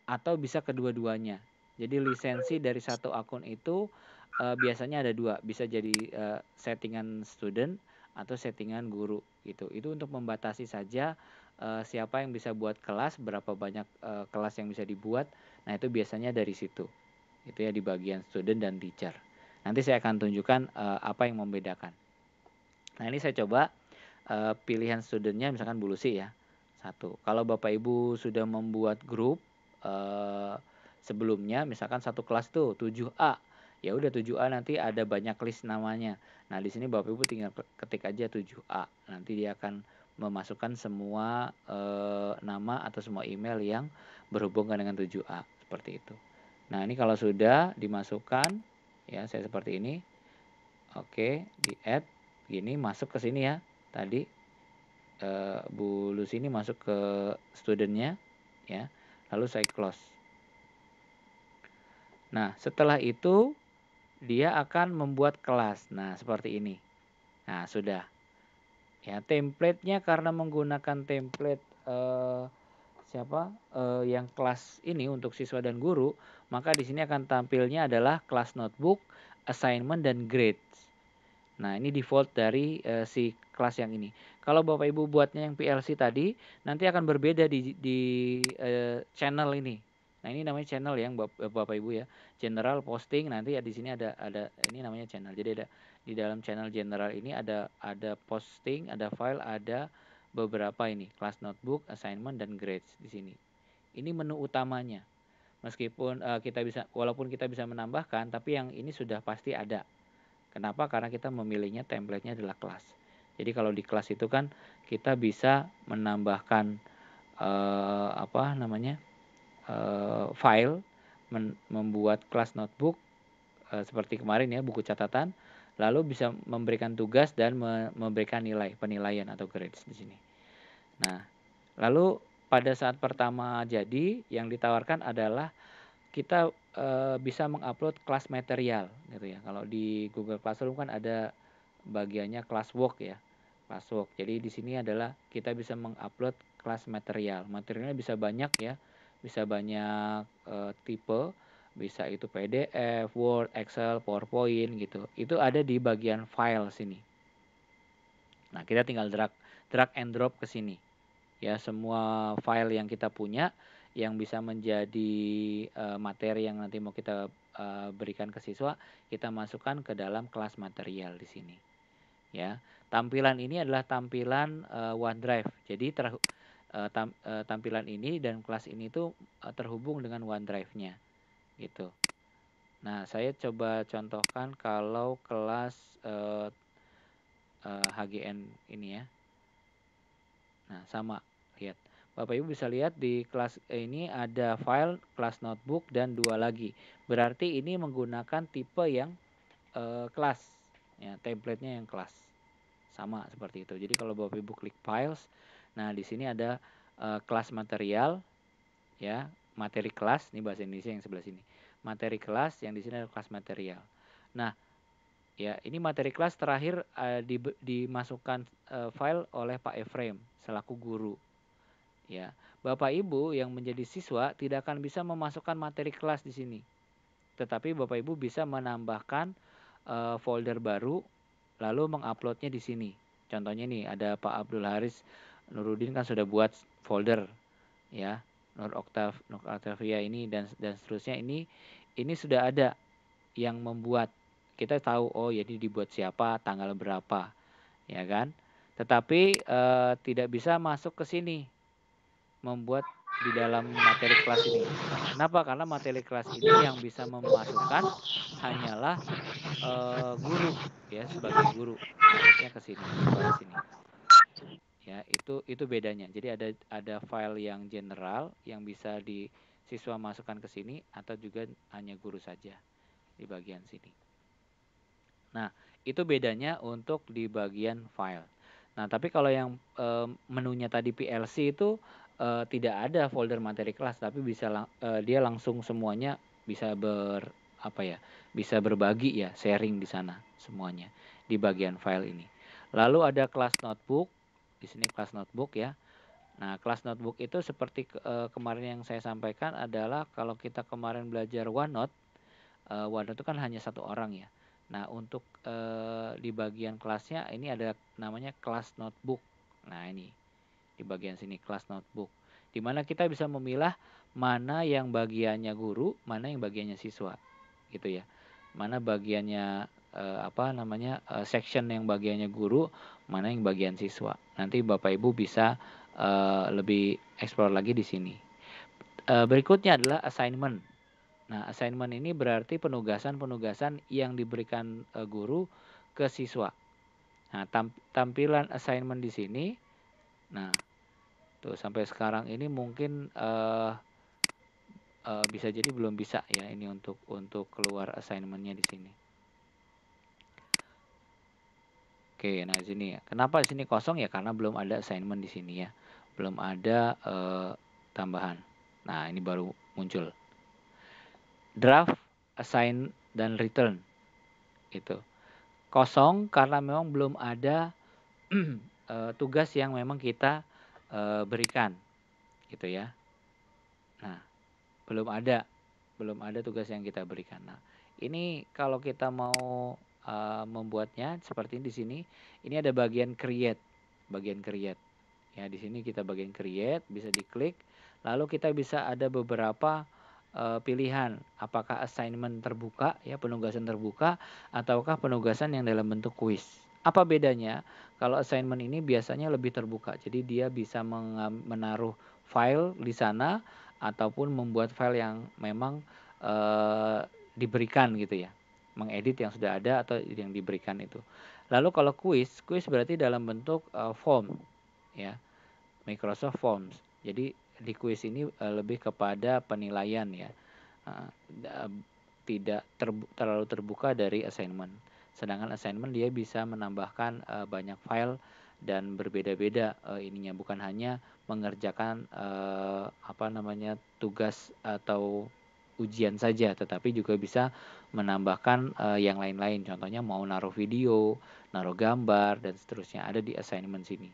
[SPEAKER 3] atau bisa kedua-duanya jadi lisensi dari satu akun itu uh, biasanya ada dua bisa jadi uh, settingan student atau settingan guru gitu itu untuk membatasi saja uh, siapa yang bisa buat kelas berapa banyak uh, kelas yang bisa dibuat nah itu biasanya dari situ itu ya di bagian student dan teacher nanti saya akan tunjukkan uh, apa yang membedakan nah ini saya coba uh, pilihan studentnya misalkan bulusi ya satu kalau bapak ibu sudah membuat grup uh, sebelumnya misalkan satu kelas tuh 7A ya udah 7A nanti ada banyak list namanya. Nah, di sini Bapak Ibu tinggal ketik aja 7A. Nanti dia akan memasukkan semua e, nama atau semua email yang berhubungan dengan 7A seperti itu. Nah, ini kalau sudah dimasukkan ya saya seperti ini. Oke, di add gini masuk ke sini ya. Tadi e, Bu Lus ini masuk ke studentnya ya. Lalu saya close. Nah, setelah itu dia akan membuat kelas. Nah, seperti ini. Nah, sudah. Ya, template-nya karena menggunakan template eh, siapa eh, yang kelas ini untuk siswa dan guru, maka di sini akan tampilnya adalah kelas notebook, assignment dan grades. Nah, ini default dari eh, si kelas yang ini. Kalau Bapak Ibu buatnya yang PLC tadi, nanti akan berbeda di di eh, channel ini Nah ini namanya channel yang eh, bapak ibu ya. General posting nanti ya di sini ada ada ini namanya channel. Jadi ada di dalam channel general ini ada ada posting, ada file, ada beberapa ini class notebook, assignment dan grades di sini. Ini menu utamanya. Meskipun uh, kita bisa walaupun kita bisa menambahkan, tapi yang ini sudah pasti ada. Kenapa? Karena kita memilihnya templatenya adalah kelas. Jadi kalau di kelas itu kan kita bisa menambahkan uh, apa namanya? uh, file, membuat kelas notebook uh, seperti kemarin ya buku catatan, lalu bisa memberikan tugas dan me memberikan nilai penilaian atau grades di sini. Nah, lalu pada saat pertama jadi yang ditawarkan adalah kita e, bisa mengupload kelas material gitu ya. Kalau di Google Classroom kan ada bagiannya kelas work ya. classwork Jadi di sini adalah kita bisa mengupload kelas material. Materialnya bisa banyak ya bisa banyak e, tipe bisa itu PDF, Word, Excel, PowerPoint gitu. Itu ada di bagian file sini. Nah, kita tinggal drag drag and drop ke sini. Ya, semua file yang kita punya yang bisa menjadi uh, materi yang nanti mau kita uh, berikan ke siswa, kita masukkan ke dalam kelas material di sini. Ya. Tampilan ini adalah tampilan uh, OneDrive. Jadi ter uh, tam, uh, tampilan ini dan kelas ini tuh uh, terhubung dengan OneDrive-nya gitu. Nah, saya coba contohkan kalau kelas uh, uh, HGN ini ya. Nah, sama lihat. Bapak Ibu bisa lihat di kelas ini ada file kelas notebook dan dua lagi. Berarti ini menggunakan tipe yang uh, kelas ya, template-nya yang kelas. Sama seperti itu. Jadi kalau Bapak Ibu klik files Nah, di sini ada uh, kelas material ya, materi kelas ini bahasa Indonesia yang sebelah sini. Materi kelas yang di sini ada kelas material. Nah, ya ini materi kelas terakhir uh, di, dimasukkan uh, file oleh Pak Efrem selaku guru. Ya, Bapak Ibu yang menjadi siswa tidak akan bisa memasukkan materi kelas di sini. Tetapi Bapak Ibu bisa menambahkan uh, folder baru lalu menguploadnya di sini. Contohnya nih ada Pak Abdul Haris Nurudin kan sudah buat folder ya Nur Oktav Nur Octavia ini dan dan seterusnya ini ini sudah ada yang membuat kita tahu oh jadi dibuat siapa tanggal berapa ya kan tetapi e, tidak bisa masuk ke sini membuat di dalam materi kelas ini kenapa karena materi kelas ini yang bisa memasukkan hanyalah e, guru ya sebagai guru masuknya ke sini ke sini ya itu itu bedanya jadi ada ada file yang general yang bisa di siswa masukkan ke sini atau juga hanya guru saja di bagian sini nah itu bedanya untuk di bagian file nah tapi kalau yang e, menunya tadi PLC itu e, tidak ada folder materi kelas tapi bisa lang, e, dia langsung semuanya bisa ber apa ya bisa berbagi ya sharing di sana semuanya di bagian file ini lalu ada kelas notebook di sini kelas notebook ya. Nah, kelas notebook itu seperti uh, kemarin yang saya sampaikan adalah kalau kita kemarin belajar OneNote, uh, OneNote itu kan hanya satu orang ya. Nah, untuk uh, di bagian kelasnya ini ada namanya kelas notebook. Nah, ini di bagian sini kelas notebook. Di mana kita bisa memilah mana yang bagiannya guru, mana yang bagiannya siswa. Gitu ya. Mana bagiannya apa namanya section yang bagiannya guru, mana yang bagian siswa. Nanti Bapak Ibu bisa uh, lebih eksplor lagi di sini. Uh, berikutnya adalah assignment. Nah, assignment ini berarti penugasan-penugasan yang diberikan uh, guru ke siswa. Nah, tam tampilan assignment di sini. Nah, tuh sampai sekarang ini mungkin uh, uh, bisa jadi belum bisa ya ini untuk untuk keluar assignmentnya di sini. Oke, nah di sini ya. Kenapa di sini kosong ya? Karena belum ada assignment di sini ya. Belum ada uh, tambahan. Nah, ini baru muncul. Draft, assign dan return. Itu. Kosong karena memang belum ada uh, (clears throat) tugas yang memang kita uh, berikan. Gitu ya. Nah, belum ada belum ada tugas yang kita berikan. Nah, ini kalau kita mau Eh, membuatnya seperti di sini. Ini ada bagian create, bagian create. Ya, di sini kita bagian create bisa diklik. Lalu kita bisa ada beberapa uh, pilihan apakah assignment terbuka ya penugasan terbuka ataukah penugasan yang dalam bentuk kuis. Apa bedanya? Kalau assignment ini biasanya lebih terbuka. Jadi dia bisa menaruh file di sana ataupun membuat file yang memang uh, diberikan gitu ya mengedit yang sudah ada atau yang diberikan itu. Lalu kalau kuis, kuis berarti dalam bentuk uh, form ya. Microsoft Forms. Jadi di kuis ini uh, lebih kepada penilaian ya. Uh, tidak terbu terlalu terbuka dari assignment. Sedangkan assignment dia bisa menambahkan uh, banyak file dan berbeda-beda uh, ininya bukan hanya mengerjakan uh, apa namanya tugas atau ujian saja tetapi juga bisa menambahkan uh, yang lain-lain. Contohnya mau naruh video, naruh gambar dan seterusnya ada di assignment sini.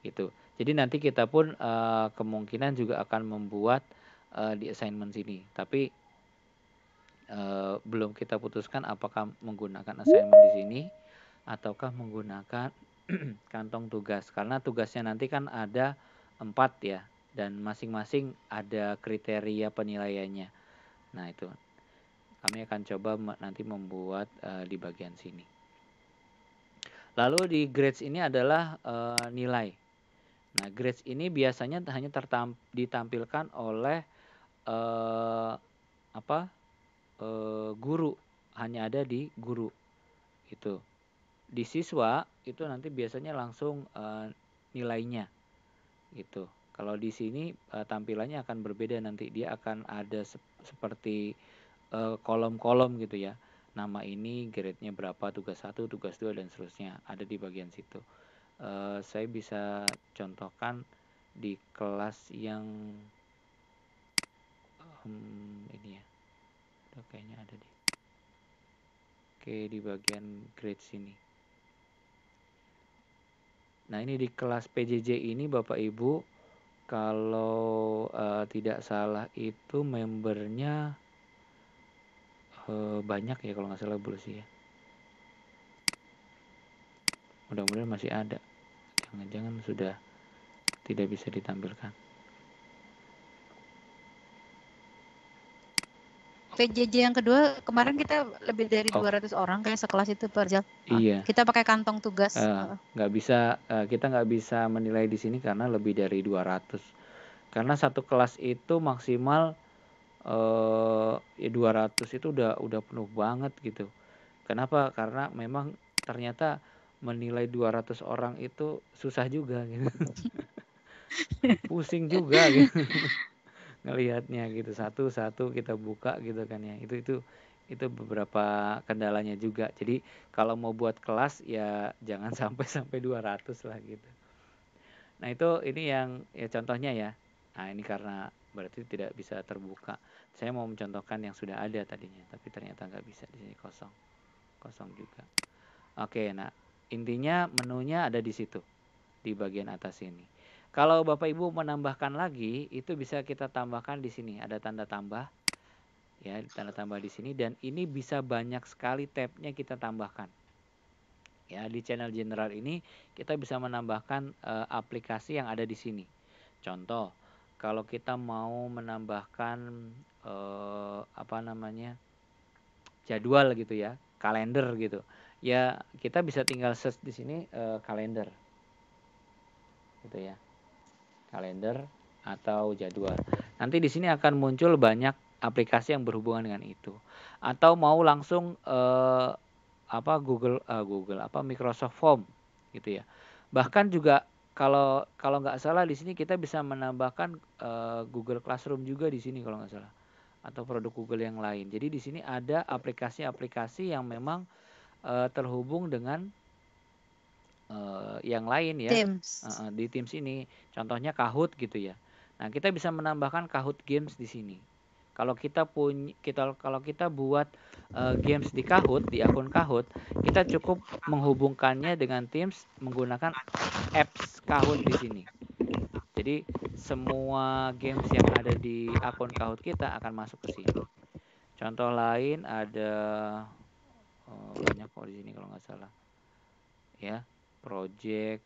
[SPEAKER 3] Gitu. Jadi nanti kita pun uh, kemungkinan juga akan membuat uh, di assignment sini. Tapi uh, belum kita putuskan apakah menggunakan assignment di sini ataukah menggunakan (clears throat) kantong tugas karena tugasnya nanti kan ada empat ya dan masing-masing ada kriteria penilaiannya. Nah, itu kami akan coba nanti membuat uh, di bagian sini. Lalu di grades ini adalah uh, nilai. Nah, grades ini biasanya hanya ditampilkan oleh uh, apa? Uh, guru, hanya ada di guru. Itu. Di siswa itu nanti biasanya langsung uh, nilainya. Itu Kalau di sini uh, tampilannya akan berbeda nanti dia akan ada se seperti Eh, kolom-kolom gitu ya nama ini grade-nya berapa tugas satu tugas dua dan seterusnya ada di bagian situ uh, saya bisa contohkan di kelas yang um, ini ya kayaknya ada di oke di bagian grade sini nah ini di kelas PJJ ini Bapak Ibu kalau uh, tidak salah itu membernya Eh, banyak ya kalau nggak salah ya. mudah-mudahan masih ada jangan-jangan sudah tidak bisa ditampilkan
[SPEAKER 2] PJJ yang kedua kemarin kita lebih dari oh. 200 orang kayak sekelas itu perjal. Iya. Kita pakai kantong tugas. Eh,
[SPEAKER 3] nggak uh. bisa uh, kita nggak bisa menilai di sini karena lebih dari 200. Karena satu kelas itu maksimal eh ya 200 itu udah udah penuh banget gitu. Kenapa? Karena memang ternyata menilai 200 orang itu susah juga gitu. (laughs) Pusing juga gitu. (laughs) Ngelihatnya gitu satu-satu kita buka gitu kan ya. Itu itu itu beberapa kendalanya juga. Jadi kalau mau buat kelas ya jangan (laughs) sampai sampai 200 lah gitu. Nah, itu ini yang ya contohnya ya. Nah, ini karena berarti tidak bisa terbuka saya mau mencontohkan yang sudah ada tadinya tapi ternyata nggak bisa di sini kosong kosong juga oke nah intinya menunya ada di situ di bagian atas ini kalau bapak ibu menambahkan lagi itu bisa kita tambahkan di sini ada tanda tambah ya tanda tambah di sini dan ini bisa banyak sekali tabnya kita tambahkan ya di channel general ini kita bisa menambahkan e, aplikasi yang ada di sini contoh kalau kita mau menambahkan eh, apa namanya jadwal gitu ya kalender gitu ya kita bisa tinggal search di sini eh, kalender gitu ya kalender atau jadwal nanti di sini akan muncul banyak aplikasi yang berhubungan dengan itu atau mau langsung eh, apa Google uh, Google apa Microsoft Form gitu ya bahkan juga kalau kalau nggak salah di sini kita bisa menambahkan uh, Google Classroom juga di sini kalau nggak salah atau produk Google yang lain. Jadi di sini ada aplikasi-aplikasi yang memang uh, terhubung dengan uh, yang lain ya Teams. Uh, di Teams ini. Contohnya Kahoot gitu ya. Nah kita bisa menambahkan Kahoot Games di sini. Kalau kita punya kita kalau kita buat uh, games di Kahoot di akun Kahoot, kita cukup menghubungkannya dengan Teams menggunakan apps Kahoot di sini. Jadi semua games yang ada di akun Kahoot kita akan masuk ke sini. Contoh lain ada oh, banyak kok di sini kalau nggak salah. Ya, project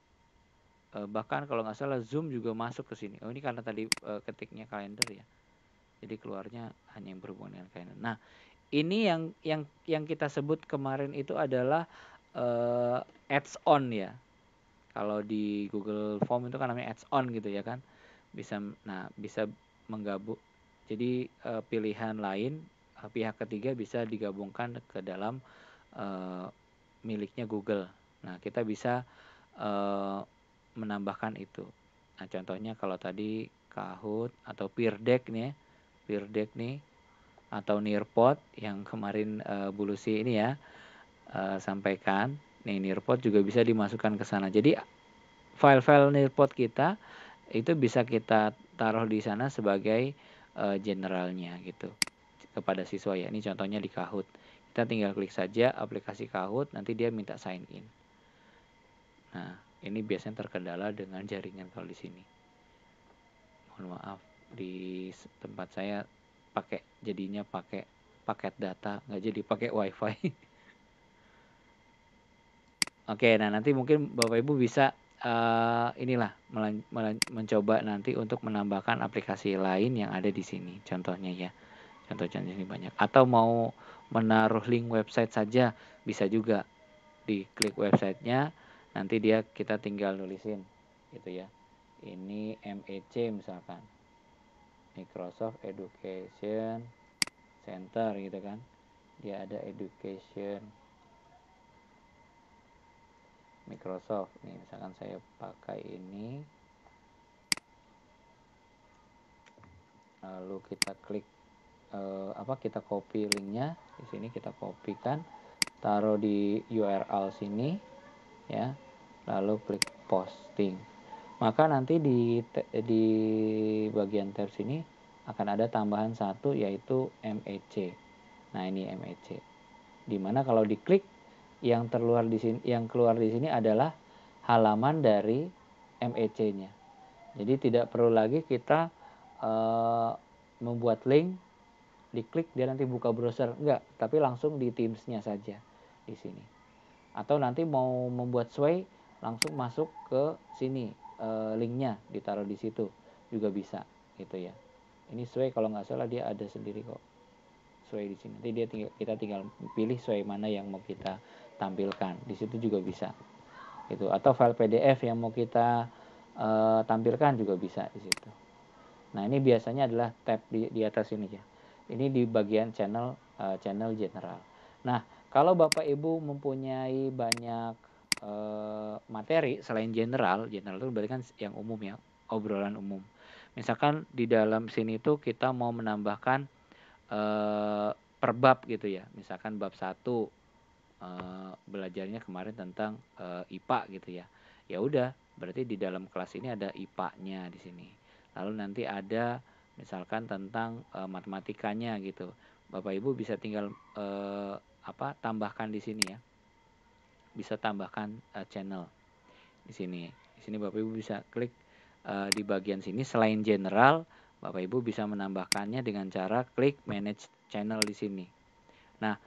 [SPEAKER 3] eh, bahkan kalau nggak salah Zoom juga masuk ke sini. Oh ini karena tadi eh, ketiknya kalender ya. Jadi keluarnya hanya yang berhubungan dengan kalender. Nah, ini yang yang yang kita sebut kemarin itu adalah uh, ads on ya kalau di Google Form itu kan namanya ads on gitu ya kan bisa nah bisa menggabung jadi uh, pilihan lain uh, pihak ketiga bisa digabungkan ke dalam uh, miliknya Google nah kita bisa uh, menambahkan itu nah contohnya kalau tadi Kahoot atau Peerdeck nih ya, Peerdeck nih atau Nearpod yang kemarin uh, Bulusi ini ya uh, sampaikan Nih Nearpod juga bisa dimasukkan ke sana. Jadi file-file Nearpod kita itu bisa kita taruh di sana sebagai uh, generalnya gitu kepada siswa ya. Ini contohnya di Kahoot. Kita tinggal klik saja aplikasi Kahoot, nanti dia minta sign in. Nah, ini biasanya terkendala dengan jaringan kalau di sini. Mohon maaf, di tempat saya pakai jadinya pakai paket data, nggak jadi pakai wifi. (laughs) Oke, nah nanti mungkin Bapak Ibu bisa uh, inilah mencoba nanti untuk menambahkan aplikasi lain yang ada di sini. Contohnya ya. Contoh-contoh ini banyak. Atau mau menaruh link website saja bisa juga. di klik websitenya, nanti dia kita tinggal nulisin gitu ya. Ini MEC misalkan. Microsoft Education Center gitu kan. Dia ada education Microsoft nih misalkan saya pakai ini lalu kita klik eh, apa kita copy linknya di sini kita kopikan taruh di URL sini ya lalu klik posting maka nanti di di bagian tab sini akan ada tambahan satu yaitu MEC nah ini MEC dimana kalau diklik yang terluar di sini yang keluar di sini adalah halaman dari MEC-nya. Jadi tidak perlu lagi kita uh, membuat link, diklik dia nanti buka browser, enggak, tapi langsung di Teams-nya saja di sini. Atau nanti mau membuat sway langsung masuk ke sini uh, linknya ditaruh di situ juga bisa gitu ya. Ini sway kalau nggak salah dia ada sendiri kok Sway di sini. Nanti dia tinggal, kita tinggal pilih sway mana yang mau kita tampilkan di situ juga bisa gitu atau file PDF yang mau kita e, tampilkan juga bisa di situ nah ini biasanya adalah tab di, di atas ini ya ini di bagian channel e, channel general nah kalau bapak ibu mempunyai banyak eh, materi selain general general itu berarti kan yang umum ya obrolan umum misalkan di dalam sini itu kita mau menambahkan perbab gitu ya misalkan bab 1 Eh, belajarnya kemarin tentang uh, eh, IPA gitu ya. Ya udah, berarti di dalam kelas ini ada IPA-nya di sini. Lalu nanti ada misalkan tentang uh, matematikanya gitu. Bapak Ibu bisa tinggal uh, apa tambahkan di sini ya. Bisa tambahkan uh, channel di sini. Di sini Bapak Ibu bisa klik uh, di bagian sini selain general, Bapak Ibu bisa menambahkannya dengan cara klik manage channel di sini. Nah,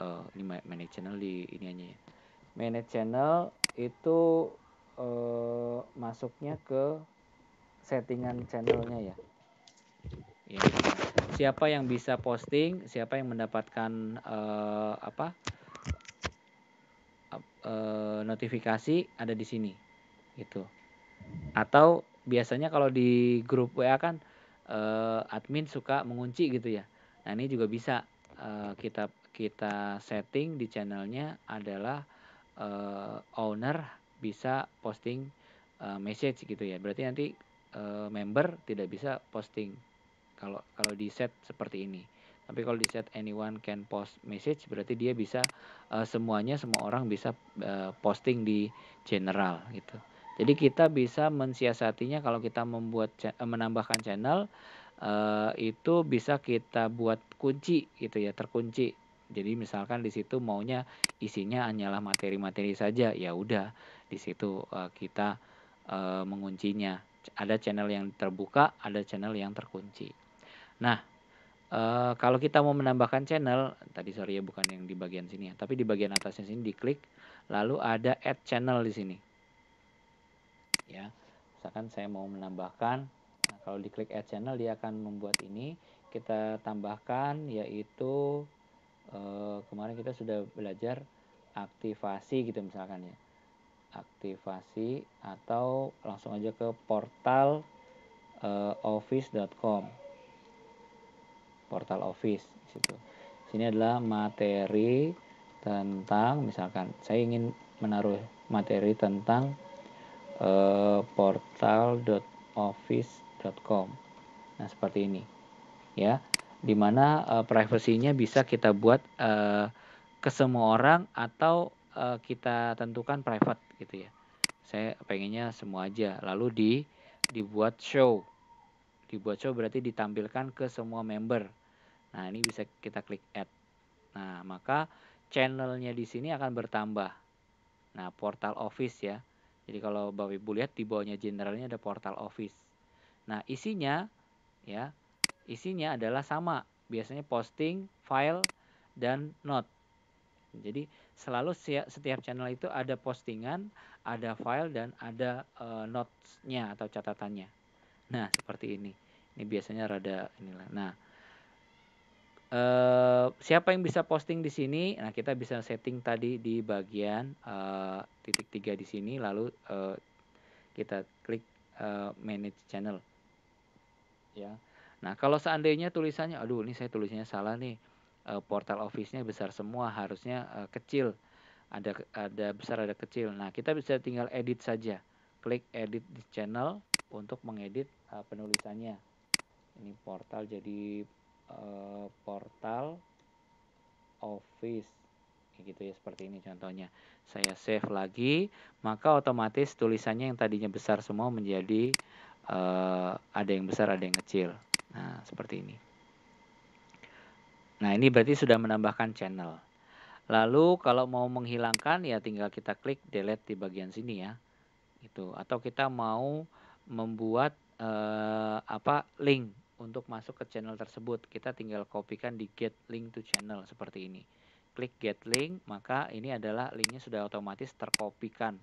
[SPEAKER 3] uh, ini manage channel di ini aja ya. Manage channel itu uh, masuknya ke settingan channelnya ya. ya. Siapa yang bisa posting, siapa yang mendapatkan uh, apa uh, notifikasi ada di sini, gitu. Atau biasanya kalau di grup WA kan uh, admin suka mengunci gitu ya. Nah ini juga bisa uh, kita kita setting di channelnya adalah uh, owner bisa posting uh, message gitu ya. Berarti nanti uh, member tidak bisa posting kalau kalau di set seperti ini. Tapi kalau di set anyone can post message berarti dia bisa uh, semuanya semua orang bisa uh, posting di general gitu. Jadi kita bisa mensiasatinya kalau kita membuat menambahkan channel uh, itu bisa kita buat kunci gitu ya terkunci jadi misalkan di situ maunya isinya hanyalah materi-materi saja, ya udah di situ uh, kita uh, menguncinya. Ada channel yang terbuka, ada channel yang terkunci. Nah, uh, kalau kita mau menambahkan channel, tadi sorry ya bukan yang di bagian sini ya, tapi di bagian atasnya sini diklik, lalu ada add channel di sini. Ya, misalkan saya mau menambahkan, nah, kalau diklik add channel dia akan membuat ini kita tambahkan yaitu Eh, kemarin kita sudah belajar aktivasi gitu misalkan ya aktivasi atau langsung aja ke portal uh, eh, office.com portal office situ sini adalah materi tentang misalkan saya ingin menaruh materi tentang uh, eh, portal.office.com nah seperti ini ya dimana uh, eh, privasinya bisa kita buat uh, ke semua orang atau uh, kita tentukan private gitu ya saya pengennya semua aja lalu di dibuat show dibuat show berarti ditampilkan ke semua member nah ini bisa kita klik add nah maka channelnya di sini akan bertambah nah portal office ya jadi kalau bapak ibu lihat di bawahnya generalnya ada portal office nah isinya ya isinya adalah sama. Biasanya posting, file, dan note. Jadi selalu setiap channel itu ada postingan, ada file dan ada uh, notes-nya atau catatannya. Nah, seperti ini. Ini biasanya rada inilah. Nah, uh, siapa yang bisa posting di sini? Nah, kita bisa setting tadi di bagian uh, titik tiga di sini lalu uh, kita klik uh, manage channel. Ya. Nah, kalau seandainya tulisannya, aduh ini saya tulisnya salah nih, e, portal office-nya besar semua, harusnya e, kecil, ada ada besar ada kecil. Nah, kita bisa tinggal edit saja, klik edit di channel untuk mengedit e, penulisannya. Ini portal jadi e, portal office, gitu ya seperti ini contohnya. Saya save lagi, maka otomatis tulisannya yang tadinya besar semua menjadi e, ada yang besar ada yang kecil. Nah, seperti ini. Nah, ini berarti sudah menambahkan channel. Lalu kalau mau menghilangkan ya tinggal kita klik delete di bagian sini ya. Itu atau kita mau membuat eh, apa link untuk masuk ke channel tersebut, kita tinggal kopikan di get link to channel seperti ini. Klik get link, maka ini adalah linknya sudah otomatis terkopikan.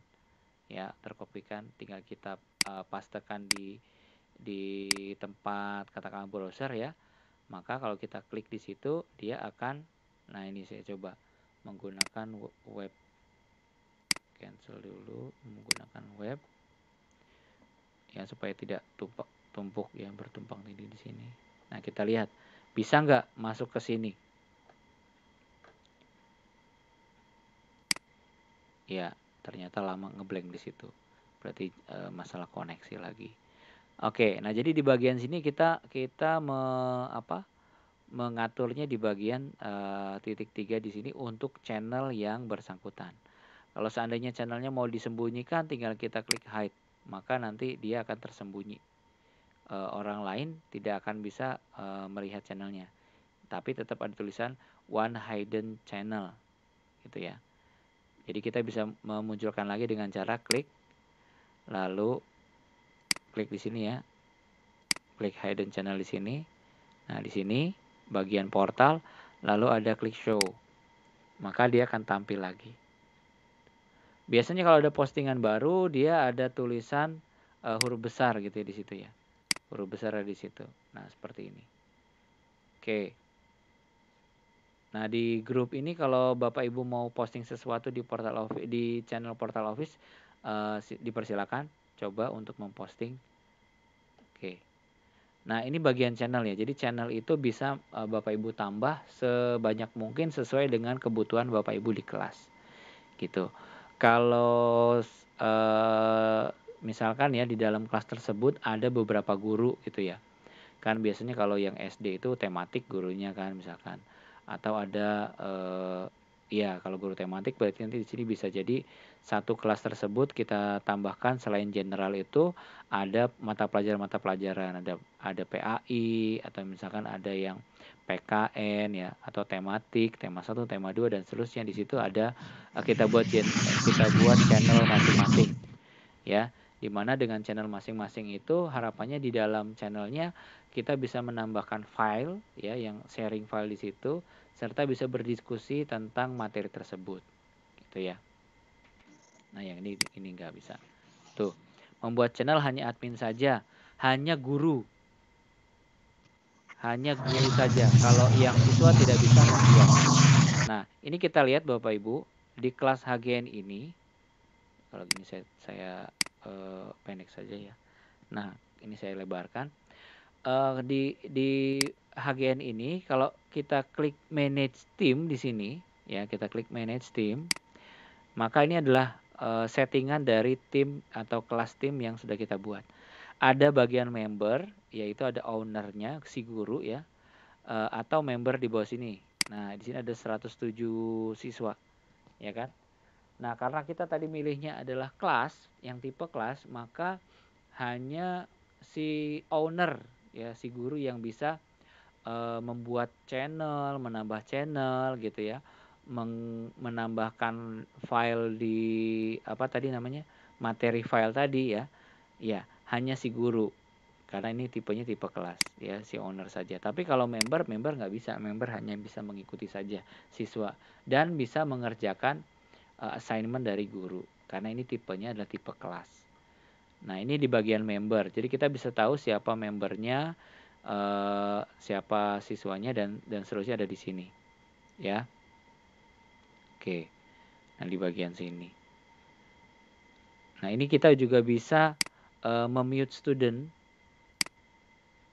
[SPEAKER 3] Ya, terkopikan tinggal kita uh, pastekan di di tempat katakan browser ya maka kalau kita klik di situ dia akan nah ini saya coba menggunakan web cancel dulu menggunakan web ya supaya tidak tumpuk tumpuk yang bertumpang ini di sini nah kita lihat bisa nggak masuk ke sini ya ternyata lama ngeblank di situ berarti e, masalah koneksi lagi Oke, nah jadi di bagian sini kita kita me, apa mengaturnya di bagian uh, titik tiga di sini untuk channel yang bersangkutan. Kalau seandainya channelnya mau disembunyikan, tinggal kita klik hide, maka nanti dia akan tersembunyi. Uh, orang lain tidak akan bisa uh, melihat channelnya, tapi tetap ada tulisan one hidden channel, gitu ya. Jadi kita bisa memunculkan lagi dengan cara klik, lalu klik di sini ya. Klik hidden channel di sini. Nah, di sini bagian portal lalu ada klik show. Maka dia akan tampil lagi. Biasanya kalau ada postingan baru dia ada tulisan uh, huruf besar gitu ya di situ ya. Huruf besar ada di situ. Nah, seperti ini. Oke. Nah, di grup ini kalau Bapak Ibu mau posting sesuatu di portal office, di channel portal office uh, dipersilakan coba untuk memposting. Oke. Nah, ini bagian channel ya. Jadi channel itu bisa uh, Bapak Ibu tambah sebanyak mungkin sesuai dengan kebutuhan Bapak Ibu di kelas. Gitu. Kalau uh, misalkan ya di dalam kelas tersebut ada beberapa guru gitu ya. Kan biasanya kalau yang SD itu tematik gurunya kan misalkan atau ada uh, Iya, kalau guru tematik berarti nanti di sini bisa jadi satu kelas tersebut kita tambahkan selain general itu ada mata pelajaran-mata pelajaran, ada ada PAI atau misalkan ada yang PKN ya atau tematik, tema satu tema dua dan seterusnya di situ ada eh, kita buat kita buat channel masing-masing. Ya, dimana dengan channel masing-masing itu harapannya di dalam channelnya kita bisa menambahkan file ya yang sharing file di situ serta bisa berdiskusi tentang materi tersebut gitu ya nah yang ini ini nggak bisa tuh membuat channel hanya admin saja hanya guru hanya guru saja kalau yang siswa tidak bisa membuat nah ini kita lihat bapak ibu di kelas HGN ini kalau ini saya saya uh, pendek saja ya nah ini saya lebarkan uh, di di HGN ini kalau kita klik manage team di sini ya kita klik manage team maka ini adalah uh, settingan dari tim atau kelas tim yang sudah kita buat. Ada bagian member, yaitu ada ownernya, si guru ya, uh, atau member di bawah sini. Nah, di sini ada 107 siswa, ya kan? Nah, karena kita tadi milihnya adalah kelas, yang tipe kelas, maka hanya si owner, ya, si guru yang bisa Eh, membuat channel, menambah channel gitu ya, meng menambahkan file di apa tadi namanya, materi file tadi ya. Ya, hanya si guru, karena ini tipenya tipe kelas ya, si owner saja. Tapi kalau member, member nggak bisa, member hanya bisa mengikuti saja siswa dan bisa mengerjakan, eh, assignment dari guru, karena ini tipenya adalah tipe kelas. Nah, ini di bagian member, jadi kita bisa tahu siapa membernya uh, siapa siswanya dan dan seterusnya ada di sini ya oke nah di bagian sini nah ini kita juga bisa uh, memute student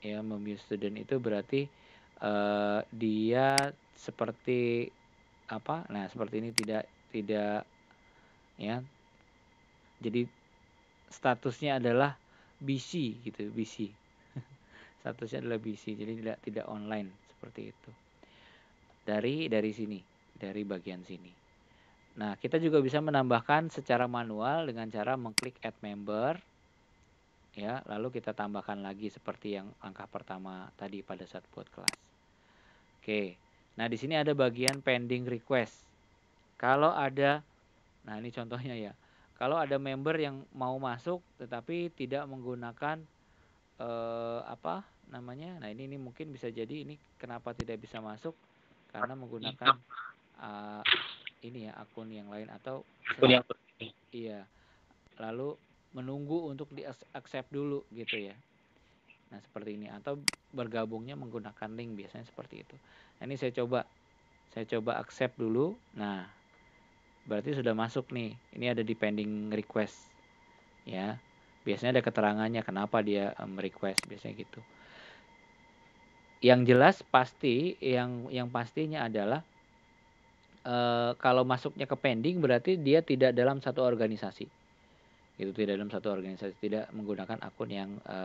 [SPEAKER 3] ya memute student itu berarti uh, dia seperti apa nah seperti ini tidak tidak ya jadi statusnya adalah BC gitu BC statusnya adalah busy jadi tidak tidak online seperti itu dari dari sini dari bagian sini nah kita juga bisa menambahkan secara manual dengan cara mengklik add member ya lalu kita tambahkan lagi seperti yang langkah pertama tadi pada saat buat kelas oke nah di sini ada bagian pending request kalau ada nah ini contohnya ya kalau ada member yang mau masuk tetapi tidak menggunakan uh, apa namanya? Nah, ini ini mungkin bisa jadi ini kenapa tidak bisa masuk karena menggunakan uh, ini ya akun yang lain atau akun yang iya. Lalu menunggu untuk di accept dulu gitu ya. Nah, seperti ini atau bergabungnya menggunakan link biasanya seperti itu. Nah, ini saya coba saya coba accept dulu. Nah, berarti sudah masuk nih. Ini ada di pending request. Ya biasanya ada keterangannya kenapa dia merequest biasanya gitu yang jelas pasti yang yang pastinya adalah e, kalau masuknya ke pending berarti dia tidak dalam satu organisasi itu tidak dalam satu organisasi tidak menggunakan akun yang e,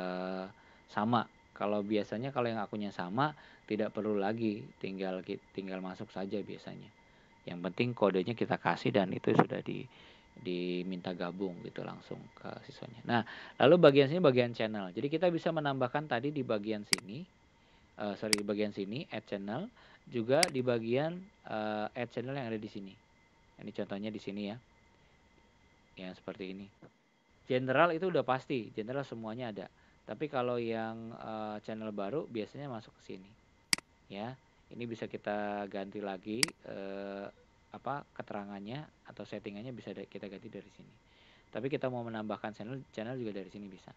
[SPEAKER 3] sama kalau biasanya kalau yang akunnya sama tidak perlu lagi tinggal tinggal masuk saja biasanya yang penting kodenya kita kasih dan itu sudah di diminta gabung gitu langsung ke siswanya. Nah, lalu bagian sini bagian channel. Jadi kita bisa menambahkan tadi di bagian sini, uh, sorry di bagian sini add channel, juga di bagian uh, add channel yang ada di sini. Ini contohnya di sini ya, yang seperti ini. General itu udah pasti, general semuanya ada. Tapi kalau yang uh, channel baru biasanya masuk ke sini, ya. Ini bisa kita ganti lagi. Uh, apa keterangannya atau settingannya bisa kita ganti dari sini. Tapi kita mau menambahkan channel channel juga dari sini bisa.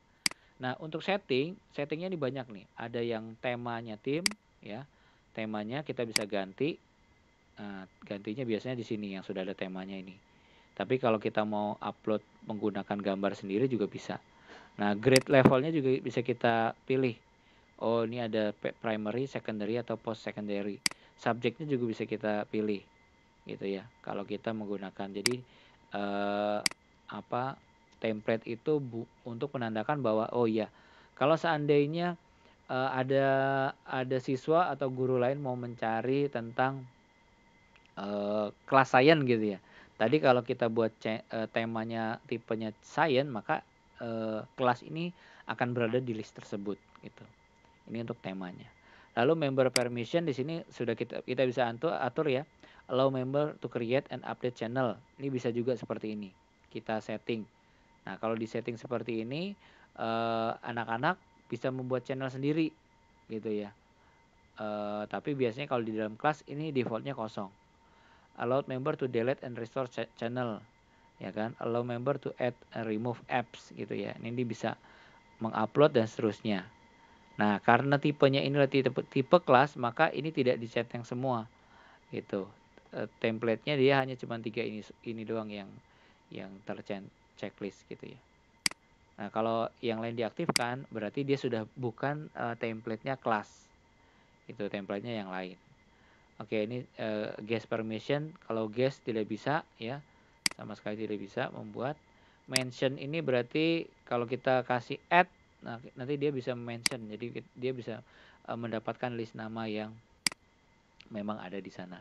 [SPEAKER 3] Nah, untuk setting, settingnya ini banyak nih. Ada yang temanya tim ya. Temanya kita bisa ganti Nah, gantinya biasanya di sini yang sudah ada temanya ini. Tapi kalau kita mau upload menggunakan gambar sendiri juga bisa. Nah, grade levelnya juga bisa kita pilih. Oh, ini ada primary, secondary atau post secondary. Subjeknya juga bisa kita pilih gitu ya kalau kita menggunakan jadi eh, apa template itu bu, untuk menandakan bahwa oh ya kalau seandainya eh, ada ada siswa atau guru lain mau mencari tentang eh, kelas sains gitu ya tadi kalau kita buat ce, eh, temanya tipenya sains maka eh, kelas ini akan berada di list tersebut gitu ini untuk temanya lalu member permission di sini sudah kita kita bisa atur atur ya allow member to create and update channel. Ini bisa juga seperti ini. Kita setting. Nah, kalau di setting seperti ini eh, anak-anak uh, bisa membuat channel sendiri gitu ya. Uh, tapi biasanya kalau di dalam kelas ini defaultnya kosong. Allow member to delete and restore ch channel ya kan allow member to add and remove apps gitu ya ini bisa mengupload dan seterusnya nah karena tipenya ini tipe, tipe kelas maka ini tidak setting semua gitu Eh, template-nya dia hanya cuma tiga ini ini doang yang yang tercent checklist gitu ya. Nah kalau yang lain diaktifkan berarti dia sudah bukan uh, eh, nya kelas itu templatenya yang lain. Oke ini uh, guest permission kalau guest tidak bisa ya sama sekali tidak bisa membuat mention ini berarti kalau kita kasih add nah, nanti dia bisa mention jadi dia bisa uh, mendapatkan list nama yang memang ada di sana.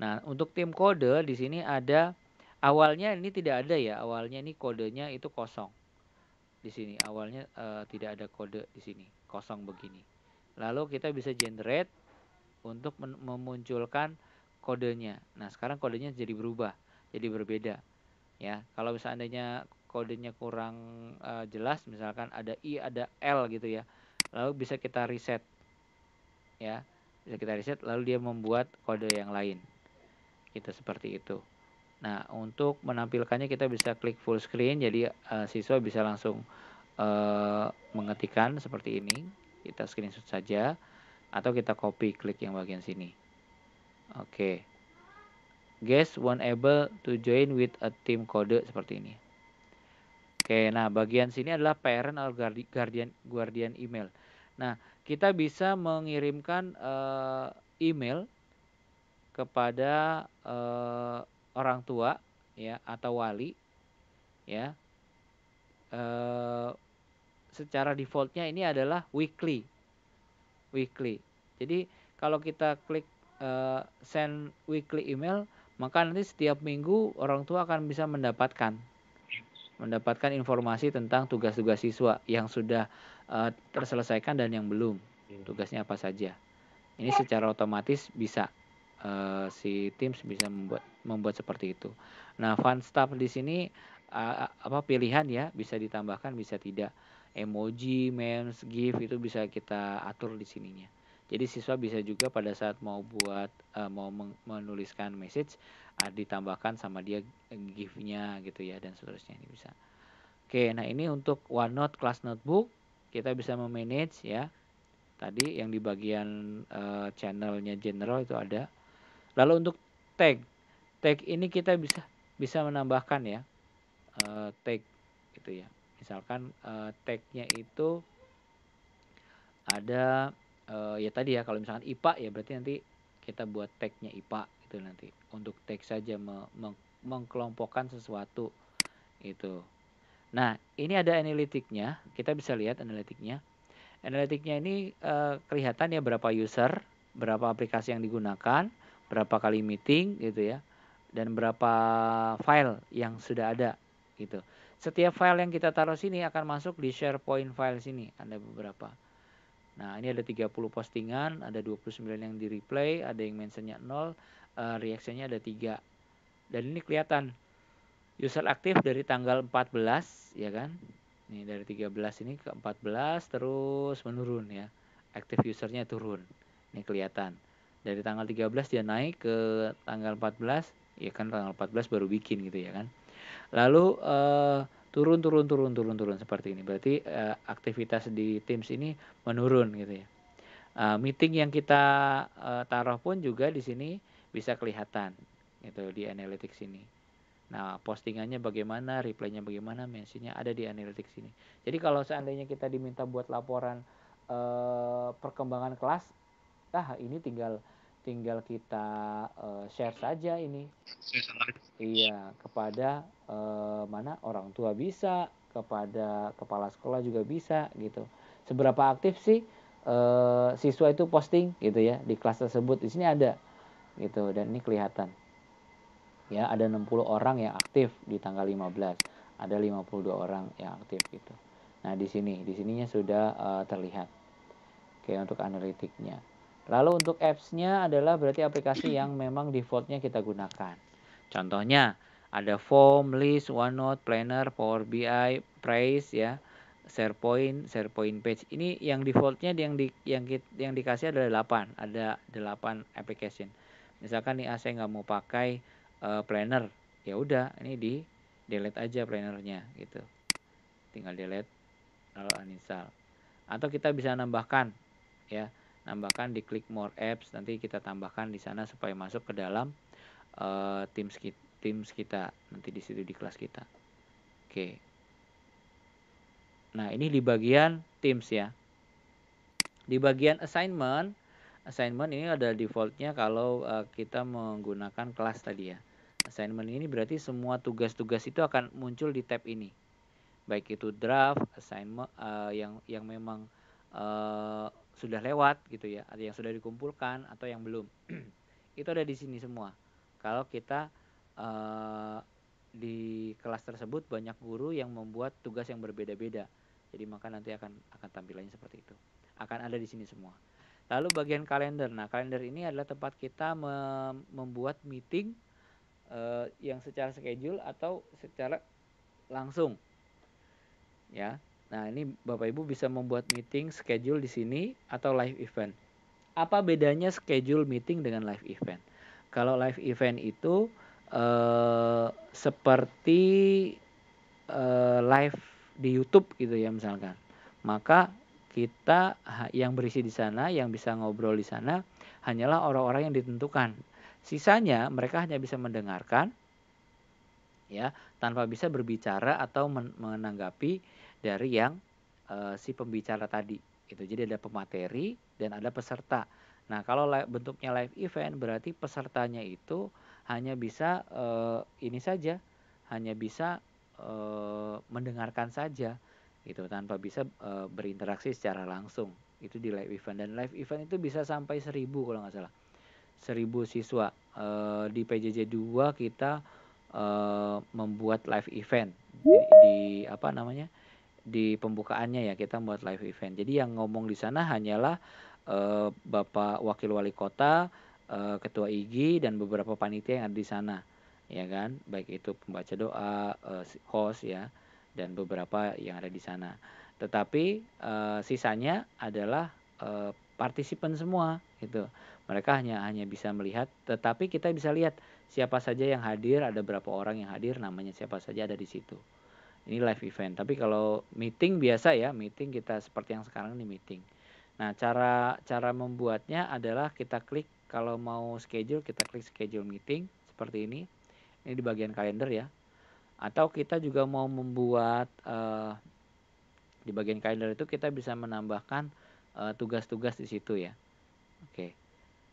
[SPEAKER 3] Nah, untuk tim kode di sini ada awalnya ini tidak ada ya. Awalnya ini kodenya itu kosong. Di sini awalnya uh, tidak ada kode di sini, kosong begini. Lalu kita bisa generate untuk memunculkan kodenya. Nah, sekarang kodenya jadi berubah, jadi berbeda. Ya, kalau misalnya kodenya kurang uh, jelas misalkan ada i, ada l gitu ya. Lalu bisa kita reset. Ya, bisa kita reset lalu dia membuat kode yang lain kita seperti itu nah untuk menampilkannya kita bisa klik full screen jadi uh, siswa bisa langsung uh, mengetikkan seperti ini kita screenshot saja atau kita copy klik yang bagian sini oke okay. guest one able to join with a team kode seperti ini Oke, nah bagian sini adalah parent atau guardian guardian email. Nah, kita bisa mengirimkan uh, email kepada eh, orang tua ya atau wali ya eh, secara defaultnya ini adalah weekly weekly jadi kalau kita klik eh, send weekly email maka nanti setiap minggu orang tua akan bisa mendapatkan mendapatkan informasi tentang tugas-tugas siswa yang sudah uh, terselesaikan dan yang belum hmm. tugasnya apa saja ini secara otomatis bisa uh, si Teams bisa membuat membuat seperti itu. Nah, fun stuff di sini uh, apa pilihan ya bisa ditambahkan bisa tidak emoji, memes, gif itu bisa kita atur di sininya. Jadi siswa bisa juga pada saat mau buat uh, mau menuliskan message uh, ditambahkan sama dia gifnya gitu ya dan seterusnya ini bisa. Oke, nah ini untuk OneNote Class notebook kita bisa memanage ya. Tadi yang di bagian uh, channelnya general itu ada Lalu untuk tag, tag ini kita bisa bisa menambahkan ya uh, tag gitu ya. Misalkan uh, tagnya itu ada uh, ya tadi ya kalau misalkan IPA ya berarti nanti kita buat tagnya IPA itu nanti untuk tag saja me meng mengkelompokkan sesuatu itu. Nah ini ada analitiknya kita bisa lihat analitiknya. Analitiknya ini uh, kelihatan ya berapa user, berapa aplikasi yang digunakan, berapa kali meeting gitu ya dan berapa file yang sudah ada gitu. Setiap file yang kita taruh sini akan masuk di SharePoint file sini ada beberapa. Nah, ini ada 30 postingan, ada 29 yang di replay, ada yang mentionnya 0, uh, eh, reactionnya ada 3. Dan ini kelihatan user aktif dari tanggal 14 ya kan. ini dari 13 ini ke 14 terus menurun ya. Aktif usernya turun. Ini kelihatan dari tanggal 13 dia naik ke tanggal 14 ya kan tanggal 14 baru bikin gitu ya kan lalu uh, turun turun turun turun turun seperti ini berarti uh, aktivitas di Teams ini menurun gitu ya uh, meeting yang kita uh, taruh pun juga di sini bisa kelihatan itu di analytics ini nah postingannya bagaimana replaynya bagaimana mentionnya ada di analytics ini jadi kalau seandainya kita diminta buat laporan uh, perkembangan kelas nah ini tinggal tinggal kita uh, share saja ini iya kepada uh, mana orang tua bisa kepada kepala sekolah juga bisa gitu seberapa aktif sih uh, siswa itu posting gitu ya di kelas tersebut di sini ada gitu dan ini kelihatan ya ada 60 orang yang aktif di tanggal 15 ada 52 orang yang aktif gitu nah di sini di sininya sudah uh, terlihat oke untuk analitiknya Lalu untuk apps-nya adalah berarti aplikasi yang memang defaultnya kita gunakan. Contohnya ada form, list, OneNote, Planner, Power BI, Price ya, SharePoint, SharePoint Page. Ini yang defaultnya yang di, yang yang dikasih adalah 8, ada 8 application. Misalkan nih ah, saya nggak mau pakai uh, Planner, ya udah ini di delete aja Plannernya gitu. Tinggal delete lalu uninstall. Atau kita bisa nambahkan ya tambahkan di klik more apps nanti kita tambahkan di sana supaya masuk ke dalam uh, Teams kita, kita nanti di situ di kelas kita. Oke. Okay. Nah, ini di bagian Teams ya. Di bagian assignment, assignment ini ada defaultnya kalau uh, kita menggunakan kelas tadi ya. Assignment ini berarti semua tugas-tugas itu akan muncul di tab ini. Baik itu draft, assignment uh, yang yang memang uh, sudah lewat gitu ya, ada yang sudah dikumpulkan atau yang belum. (clears throat) itu ada di sini semua. Kalau kita uh, di kelas tersebut banyak guru yang membuat tugas yang berbeda-beda. Jadi maka nanti akan akan tampilannya seperti itu. Akan ada di sini semua. Lalu bagian kalender. Nah, kalender ini adalah tempat kita mem membuat meeting uh, yang secara schedule atau secara langsung. Ya. Nah, ini Bapak Ibu bisa membuat meeting schedule di sini atau live event. Apa bedanya schedule meeting dengan live event? Kalau live event itu eh, seperti eh, live di YouTube gitu ya misalkan. Maka kita yang berisi di sana, yang bisa ngobrol di sana hanyalah orang-orang yang ditentukan. Sisanya mereka hanya bisa mendengarkan ya, tanpa bisa berbicara atau menanggapi dari yang uh, si pembicara tadi gitu. Jadi ada pemateri dan ada peserta. Nah, kalau live, bentuknya live event berarti pesertanya itu hanya bisa uh, ini saja, hanya bisa uh, mendengarkan saja gitu tanpa bisa uh, berinteraksi secara langsung. Itu di live event dan live event itu bisa sampai seribu kalau nggak salah. Seribu siswa. di PJJ 2 kita membuat live event di, di apa namanya? di pembukaannya ya kita buat live event. Jadi yang ngomong di sana hanyalah uh, Bapak Wakil Wali Kota, uh, Ketua IGI dan beberapa panitia yang ada di sana. Ya kan? Baik itu pembaca doa, uh, host ya dan beberapa yang ada di sana. Tetapi uh, sisanya adalah uh, partisipan semua gitu. Mereka hanya hanya bisa melihat, tetapi kita bisa lihat siapa saja yang hadir, ada berapa orang yang hadir, namanya siapa saja ada di situ ini live event tapi kalau meeting biasa ya meeting kita seperti yang sekarang ini meeting nah cara cara membuatnya adalah kita klik kalau mau schedule kita klik schedule meeting seperti ini ini di bagian kalender ya atau kita juga mau membuat uh, di bagian kalender itu kita bisa menambahkan eh, tugas-tugas uh, di situ ya oke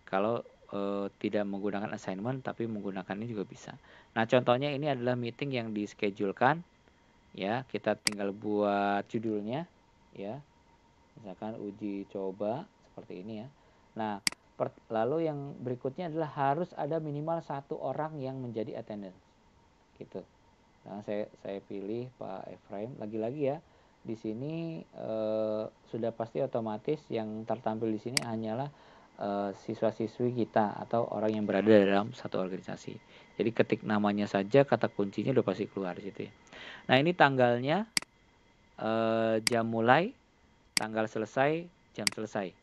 [SPEAKER 3] kalau uh, tidak menggunakan assignment tapi menggunakan ini juga bisa nah contohnya ini adalah meeting yang di schedulekan ya kita tinggal buat judulnya ya misalkan uji coba seperti ini ya nah per, lalu yang berikutnya adalah harus ada minimal satu orang yang menjadi attendance gitu nah saya saya pilih Pak Efraim lagi-lagi ya di sini e, sudah pasti otomatis yang tertampil di sini hanyalah Eh, siswa-siswi kita atau orang yang berada dalam satu organisasi. Jadi ketik namanya saja kata kuncinya udah pasti keluar gitu. ya. Nah, ini tanggalnya eh, jam mulai, tanggal selesai, jam selesai.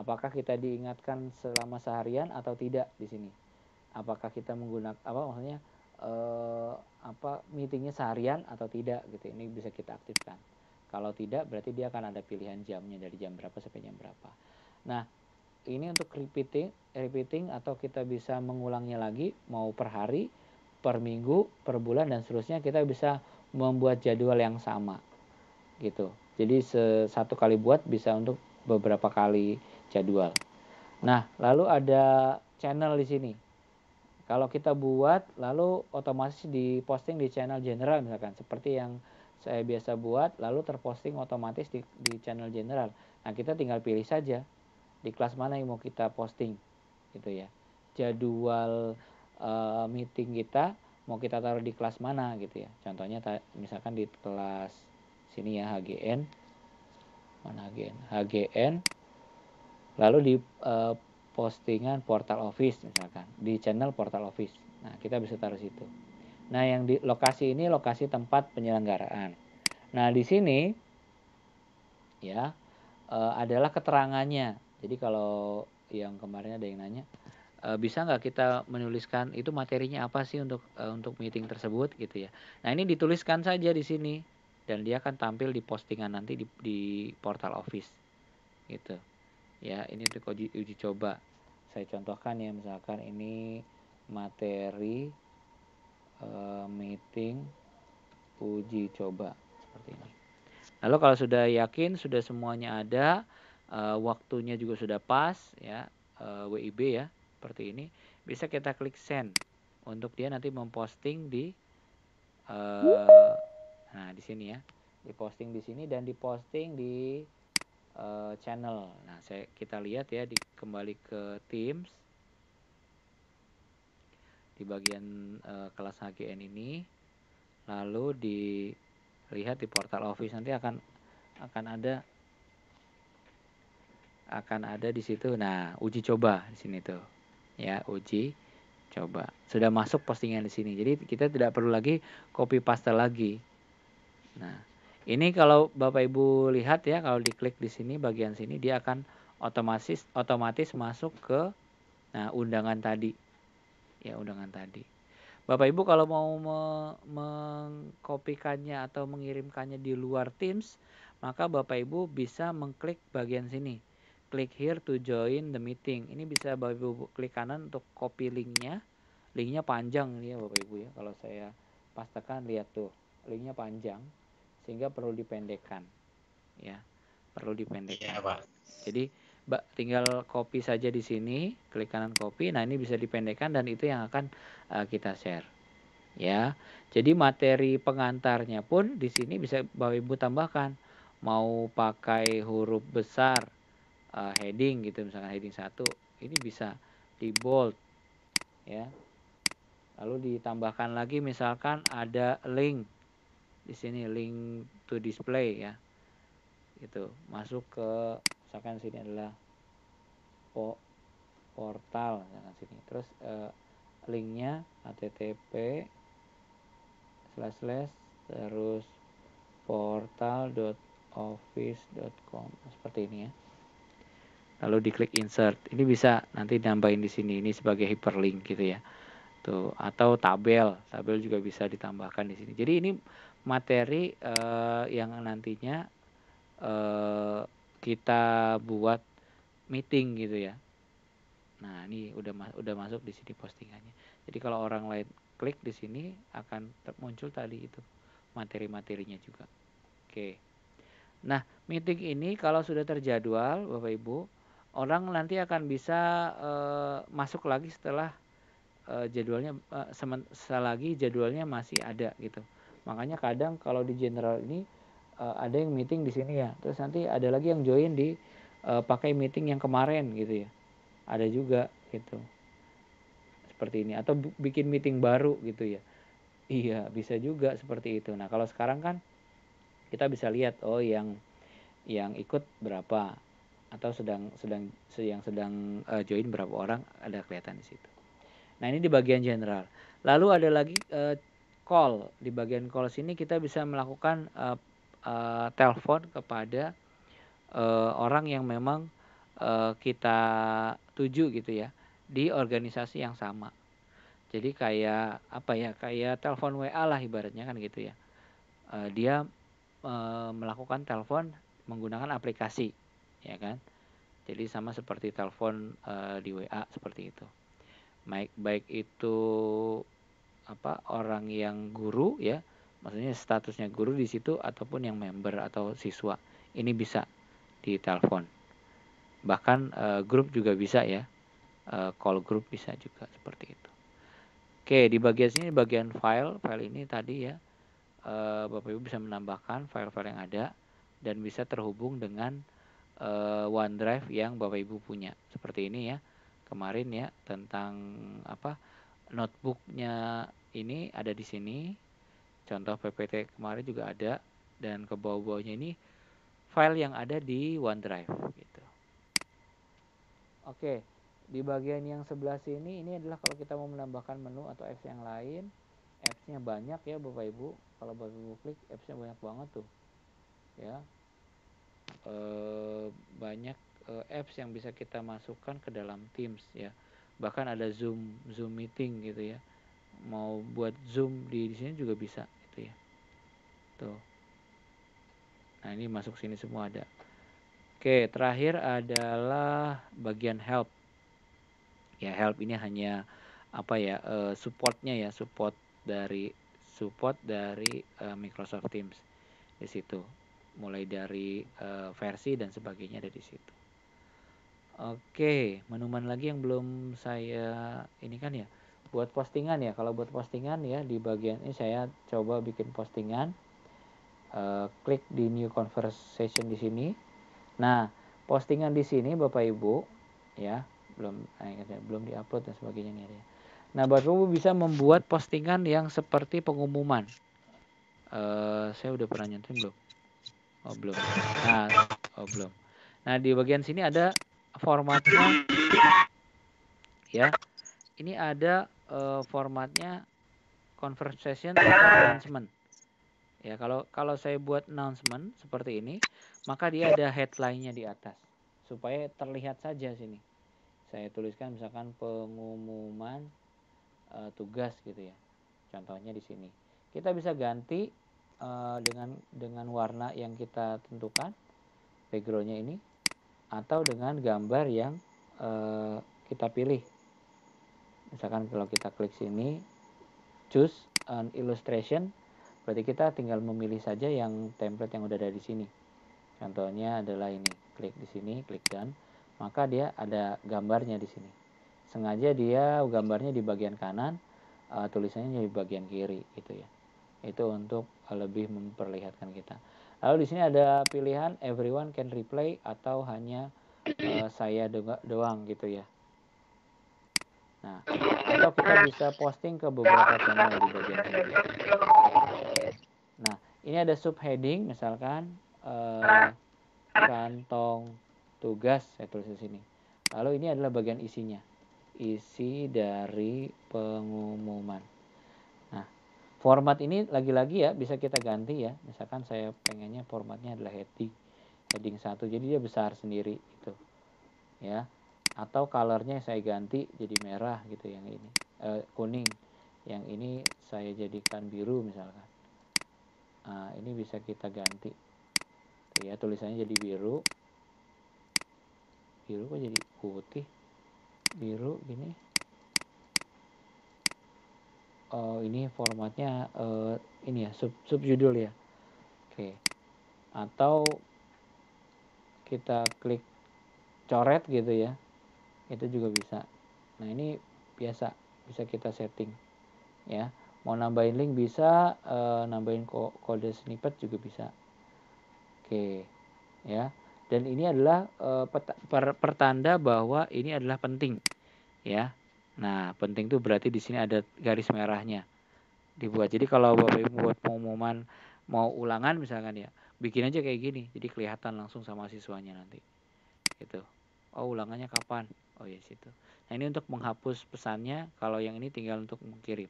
[SPEAKER 3] Apakah kita diingatkan selama seharian atau tidak di sini? Apakah kita menggunakan apa maksudnya eh, apa meetingnya seharian atau tidak gitu. Ini bisa kita aktifkan. Kalau tidak berarti dia akan ada pilihan jamnya dari jam berapa sampai jam berapa. Nah, ini untuk repeating repeating atau kita bisa mengulangnya lagi mau per hari per minggu per bulan dan seterusnya kita bisa membuat jadwal yang sama gitu jadi satu kali buat bisa untuk beberapa kali jadwal nah lalu ada channel di sini kalau kita buat lalu otomatis diposting di channel general misalkan seperti yang saya biasa buat lalu terposting otomatis di, di channel general nah kita tinggal pilih saja di kelas mana yang mau kita posting gitu ya jadwal uh, meeting kita mau kita taruh di kelas mana gitu ya contohnya misalkan di kelas sini ya HGN mana HGN HGN lalu di uh, postingan portal office misalkan di channel portal office nah kita bisa taruh situ nah yang di lokasi ini lokasi tempat penyelenggaraan nah di sini ya uh, adalah keterangannya jadi kalau yang kemarin ada yang nanya, e, bisa nggak kita menuliskan itu materinya apa sih untuk e, untuk meeting tersebut gitu ya. Nah ini dituliskan saja di sini dan dia akan tampil di postingan nanti di, di portal office gitu. Ya ini untuk uji, uji coba. Saya contohkan ya misalkan ini materi e, meeting uji coba seperti ini. Lalu kalau sudah yakin sudah semuanya ada, uh, waktunya juga sudah pas ya uh, eh, WIB ya seperti ini bisa kita klik send untuk dia nanti memposting di uh, nah di sini ya diposting di sini dan diposting di uh, channel nah saya kita lihat ya di kembali ke Teams di bagian uh, kelas HGN ini lalu dilihat di portal office nanti akan akan ada akan ada di situ. Nah, uji coba di sini tuh. Ya, uji coba. Sudah masuk postingan di sini. Jadi kita tidak perlu lagi copy paste lagi. Nah, ini kalau Bapak Ibu lihat ya kalau diklik di sini bagian sini dia akan otomatis otomatis masuk ke nah undangan tadi. Ya, undangan tadi. Bapak Ibu kalau mau me mengkopikannya atau mengirimkannya di luar Teams, maka Bapak Ibu bisa mengklik bagian sini klik here to join the meeting. Ini bisa Bapak Ibu klik kanan untuk copy linknya. Linknya panjang ya Bapak Ibu ya. Kalau saya pastikan lihat tuh linknya panjang sehingga perlu dipendekkan ya perlu dipendekkan. Ya, Pak. Jadi Mbak tinggal copy saja di sini, klik kanan copy. Nah, ini bisa dipendekkan dan itu yang akan uh, kita share. Ya. Jadi materi pengantarnya pun di sini bisa Bapak Ibu tambahkan mau pakai huruf besar uh, heading gitu misalkan heading satu ini bisa di bold ya lalu ditambahkan lagi misalkan ada link di sini link to display ya itu masuk ke misalkan sini adalah po portal misalkan sini terus uh, linknya http slash slash terus portal.office.com seperti ini ya lalu diklik insert. Ini bisa nanti nambahin di sini ini sebagai hyperlink gitu ya. Tuh, atau tabel, tabel juga bisa ditambahkan di sini. Jadi ini materi uh, yang nantinya uh, kita buat meeting gitu ya. Nah, ini udah ma udah masuk di sini postingannya. Jadi kalau orang lain klik di sini akan muncul tadi itu materi-materinya juga. Oke. Nah, meeting ini kalau sudah terjadwal Bapak Ibu orang nanti akan bisa uh, masuk lagi setelah uh, jadwalnya uh, selagi jadwalnya masih ada gitu. Makanya kadang kalau di general ini uh, ada yang meeting di sini ya, terus nanti ada lagi yang join di uh, pakai meeting yang kemarin gitu ya. Ada juga gitu. Seperti ini atau bikin meeting baru gitu ya. Iya, bisa juga seperti itu. Nah, kalau sekarang kan kita bisa lihat oh yang yang ikut berapa atau sedang sedang yang sedang uh, join berapa orang ada kelihatan di situ. Nah, ini di bagian general. Lalu ada lagi uh, call. Di bagian call sini kita bisa melakukan uh, uh, telepon kepada uh, orang yang memang uh, kita tuju gitu ya di organisasi yang sama. Jadi kayak apa ya? Kayak telepon WA lah ibaratnya kan gitu ya. Uh, dia uh, melakukan telepon menggunakan aplikasi ya kan? Jadi sama seperti telepon e, di WA seperti itu. Baik baik itu apa orang yang guru ya, maksudnya statusnya guru di situ ataupun yang member atau siswa. Ini bisa di telepon. Bahkan e, grup juga bisa ya. e, call grup bisa juga seperti itu. Oke, di bagian sini bagian file, file ini tadi ya. Bapak Ibu bisa menambahkan file-file yang ada dan bisa terhubung dengan uh, OneDrive yang Bapak Ibu punya. Seperti ini ya. Kemarin ya tentang apa? notebooknya ini ada di sini. Contoh PPT kemarin juga ada dan ke bawah-bawahnya ini file yang ada di OneDrive gitu. Oke, di bagian yang sebelah sini ini adalah kalau kita mau menambahkan menu atau apps yang lain, appsnya banyak ya Bapak Ibu. Kalau Bapak Ibu klik appsnya banyak banget tuh. Ya, Eh, banyak eh, apps yang bisa kita masukkan ke dalam Teams ya. Bahkan ada Zoom Zoom meeting gitu ya. Mau buat Zoom di, di sini juga bisa gitu ya. Tuh. Nah, ini masuk sini semua ada. Oke, terakhir adalah bagian help. Ya, help ini hanya apa ya eh, supportnya ya, support dari support dari Microsoft Teams di situ mulai dari uh, versi dan sebagainya dari situ. Oke, menuman lagi yang belum saya ini kan ya buat postingan ya. Kalau buat postingan ya di bagian ini saya coba bikin postingan. Uh, klik di new conversation di sini. Nah, postingan di sini Bapak Ibu ya, belum eh, ya, belum diupload dan sebagainya nih ya. Nah, Bapak Ibu bisa membuat postingan yang seperti pengumuman. Uh, saya udah pernah nyentuh belum? Oh belum. Nah, oh belum. Nah di bagian sini ada formatnya, ya. Ini ada uh, formatnya conversation announcement. Ya kalau kalau saya buat announcement seperti ini, maka dia ada headline-nya di atas supaya terlihat saja sini. Saya tuliskan misalkan pengumuman uh, tugas gitu ya. Contohnya di sini. Kita bisa ganti uh, dengan dengan warna yang kita tentukan backgroundnya ini atau dengan gambar yang uh, kita pilih misalkan kalau kita klik sini choose an illustration berarti kita tinggal memilih saja yang template yang udah ada di sini contohnya adalah ini klik di sini klik dan maka dia ada gambarnya di sini sengaja dia gambarnya di bagian kanan uh, tulisannya di bagian kiri gitu ya itu untuk eh, lebih memperlihatkan kita. Lalu di sini ada pilihan everyone can replay atau hanya uh, saya doang gitu ya. Nah, atau kita bisa posting ke beberapa channel di bagian ini. Nah, ini ada subheading misalkan uh, kantong tugas saya tulis di sini. Lalu ini adalah bagian isinya. Isi dari pengumuman format ini lagi-lagi ya bisa kita ganti ya misalkan saya pengennya formatnya adalah heading heading satu jadi dia besar sendiri itu ya atau colornya saya ganti jadi merah gitu yang ini eh, kuning yang ini saya jadikan biru misalkan nah, ini bisa kita ganti Tuh ya tulisannya jadi biru biru kok jadi putih biru gini uh, ini formatnya uh, ini ya sub subjudul ya oke atau kita klik coret gitu ya itu juga bisa nah ini biasa bisa kita setting ya mau nambahin link bisa e, nambahin kode snippet juga bisa oke ya dan ini adalah e, pertanda bahwa ini adalah penting ya Nah, penting itu berarti di sini ada garis merahnya dibuat. Jadi kalau Bapak Ibu buat pengumuman mau ulangan misalkan ya, bikin aja kayak gini. Jadi kelihatan langsung sama siswanya nanti. Gitu. Oh, ulangannya kapan? Oh, ya yes, situ. Nah, ini untuk menghapus pesannya, kalau yang ini tinggal untuk mengirim.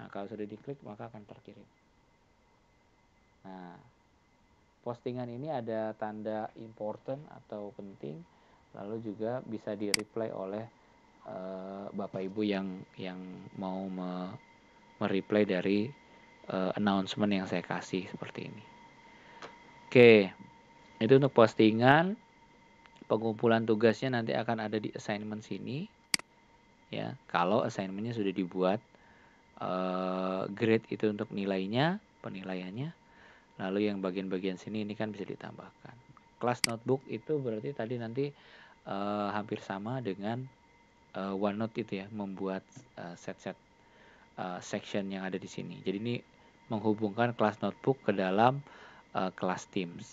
[SPEAKER 3] Nah, kalau sudah diklik maka akan terkirim. Nah, postingan ini ada tanda important atau penting, lalu juga bisa di-reply oleh Eh, bapak ibu yang yang mau me, mereply dari uh, announcement yang saya kasih seperti ini. Oke, itu untuk postingan. Pengumpulan tugasnya nanti akan ada di assignment sini. Ya, kalau assignmentnya sudah dibuat, uh, grade itu untuk nilainya, penilaiannya. Lalu yang bagian-bagian sini ini kan bisa ditambahkan. Kelas notebook itu berarti tadi nanti uh, hampir sama dengan uh, OneNote itu ya membuat eh, set-set uh, section yang ada di sini. Jadi ini menghubungkan kelas notebook ke dalam uh, kelas Teams.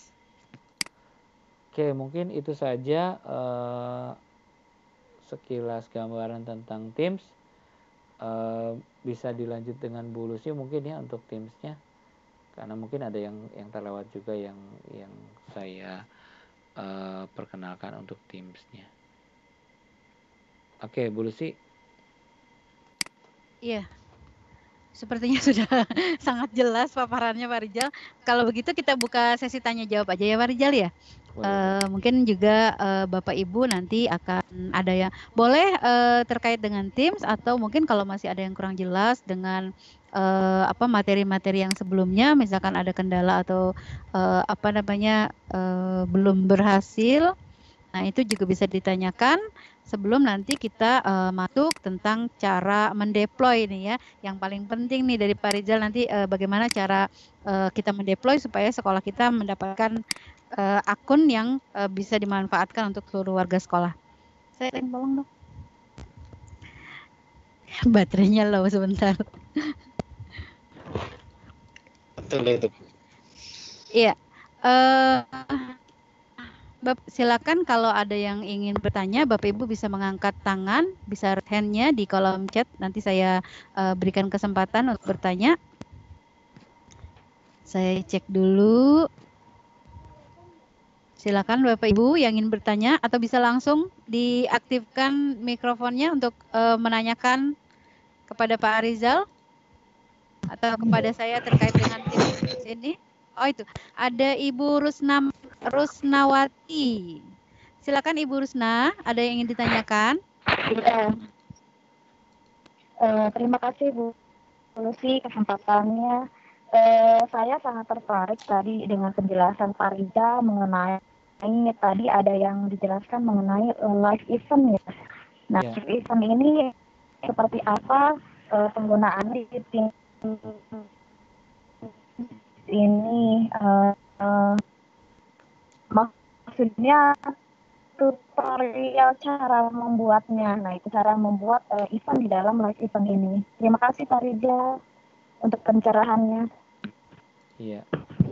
[SPEAKER 3] Oke, mungkin itu saja uh, sekilas gambaran tentang Teams. Uh, bisa dilanjut dengan bulu sih mungkin ya untuk Teamsnya, karena mungkin ada yang yang terlewat juga yang yang saya uh, perkenalkan untuk Teamsnya. Oke, Bu Lucy.
[SPEAKER 2] Iya. Sepertinya (laughs) sudah sangat jelas paparannya Pak Rijal. Kalau begitu kita buka sesi tanya jawab aja ya Pak Rijal ya. Eh, mungkin juga uh, Bapak Ibu nanti akan ada yang boleh uh, terkait dengan Teams atau mungkin kalau masih ada yang kurang jelas dengan uh, apa materi-materi yang sebelumnya misalkan ada kendala atau uh, apa namanya uh, belum berhasil Nah, itu juga bisa ditanyakan sebelum nanti kita uh, masuk tentang cara mendeploy ini ya. Yang paling penting nih dari Pak Rizal nanti uh, bagaimana cara uh, kita mendeploy supaya sekolah kita mendapatkan uh, akun yang uh, bisa dimanfaatkan untuk seluruh warga sekolah. Saya ingin tolong dong. Baterainya low sebentar. Betul itu. Iya. Uh, Bap, silakan kalau ada yang ingin bertanya, Bapak Ibu bisa mengangkat tangan, bisa handnya di kolom chat. Nanti saya uh, berikan kesempatan untuk bertanya. Saya cek dulu. Silakan Bapak Ibu yang ingin bertanya atau bisa langsung diaktifkan mikrofonnya untuk uh, menanyakan kepada Pak Arizal atau kepada saya terkait dengan tim ini. Oh itu, ada Ibu Rusna Rusnawati. Silakan Ibu Rusna, ada yang ingin ditanyakan? Iya. Uh, terima kasih Bu Lucy kesempatannya. Uh, saya sangat tertarik tadi dengan penjelasan Farida mengenai mengenai tadi ada yang dijelaskan mengenai uh, eh, live event ya. Nah, yeah. live event ini seperti apa uh, penggunaannya
[SPEAKER 4] di ini uh, uh, maksudnya tutorial cara membuatnya. Nah, itu cara membuat uh, event di dalam live event ini. Terima kasih
[SPEAKER 2] Farida untuk pencerahannya. Iya.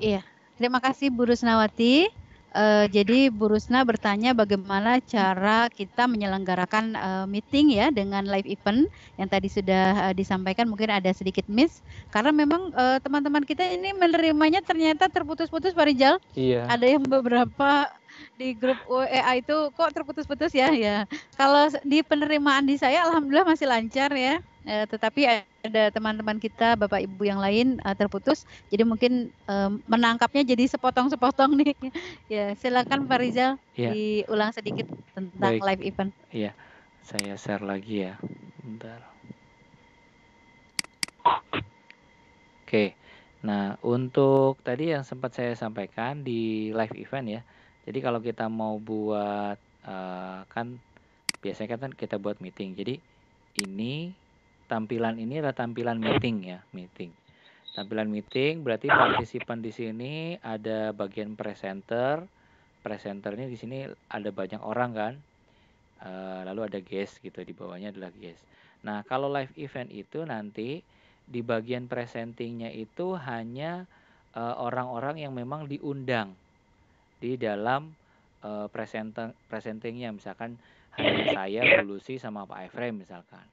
[SPEAKER 2] Iya. Terima kasih Bu Rusnawati. Uh, jadi Bu Rusna bertanya bagaimana cara kita menyelenggarakan uh, meeting ya dengan live event yang tadi sudah uh, disampaikan mungkin ada sedikit miss karena memang teman-teman teman -teman kita ini menerimanya ternyata terputus-putus Pak Rijal. Iya. Ada yang beberapa di grup WA itu kok terputus-putus ya ya. Kalau di penerimaan di saya alhamdulillah masih lancar ya. e, tetapi ada teman-teman kita Bapak Ibu yang lain e, terputus. Jadi mungkin e, menangkapnya jadi sepotong-sepotong (laughs) nih. ya, silakan Pak Rizal ya. diulang sedikit tentang Baik. live event.
[SPEAKER 3] Iya. Saya share lagi ya. Bentar. Oke. Nah, untuk tadi yang sempat saya sampaikan di live event ya jadi kalau kita mau buat uh, kan biasanya kan kita buat meeting. Jadi ini tampilan ini adalah tampilan meeting ya, meeting. Tampilan meeting berarti partisipan di sini ada bagian presenter. Presenternya di sini ada banyak orang kan. Uh, lalu ada guest gitu di bawahnya adalah guest. Nah, kalau live event itu nanti di bagian presentingnya itu hanya eh, orang-orang uh, orang -orang yang memang diundang di dalam uh, eh, presenting presentingnya misalkan hanya saya Lucy sama Pak Efrem misalkan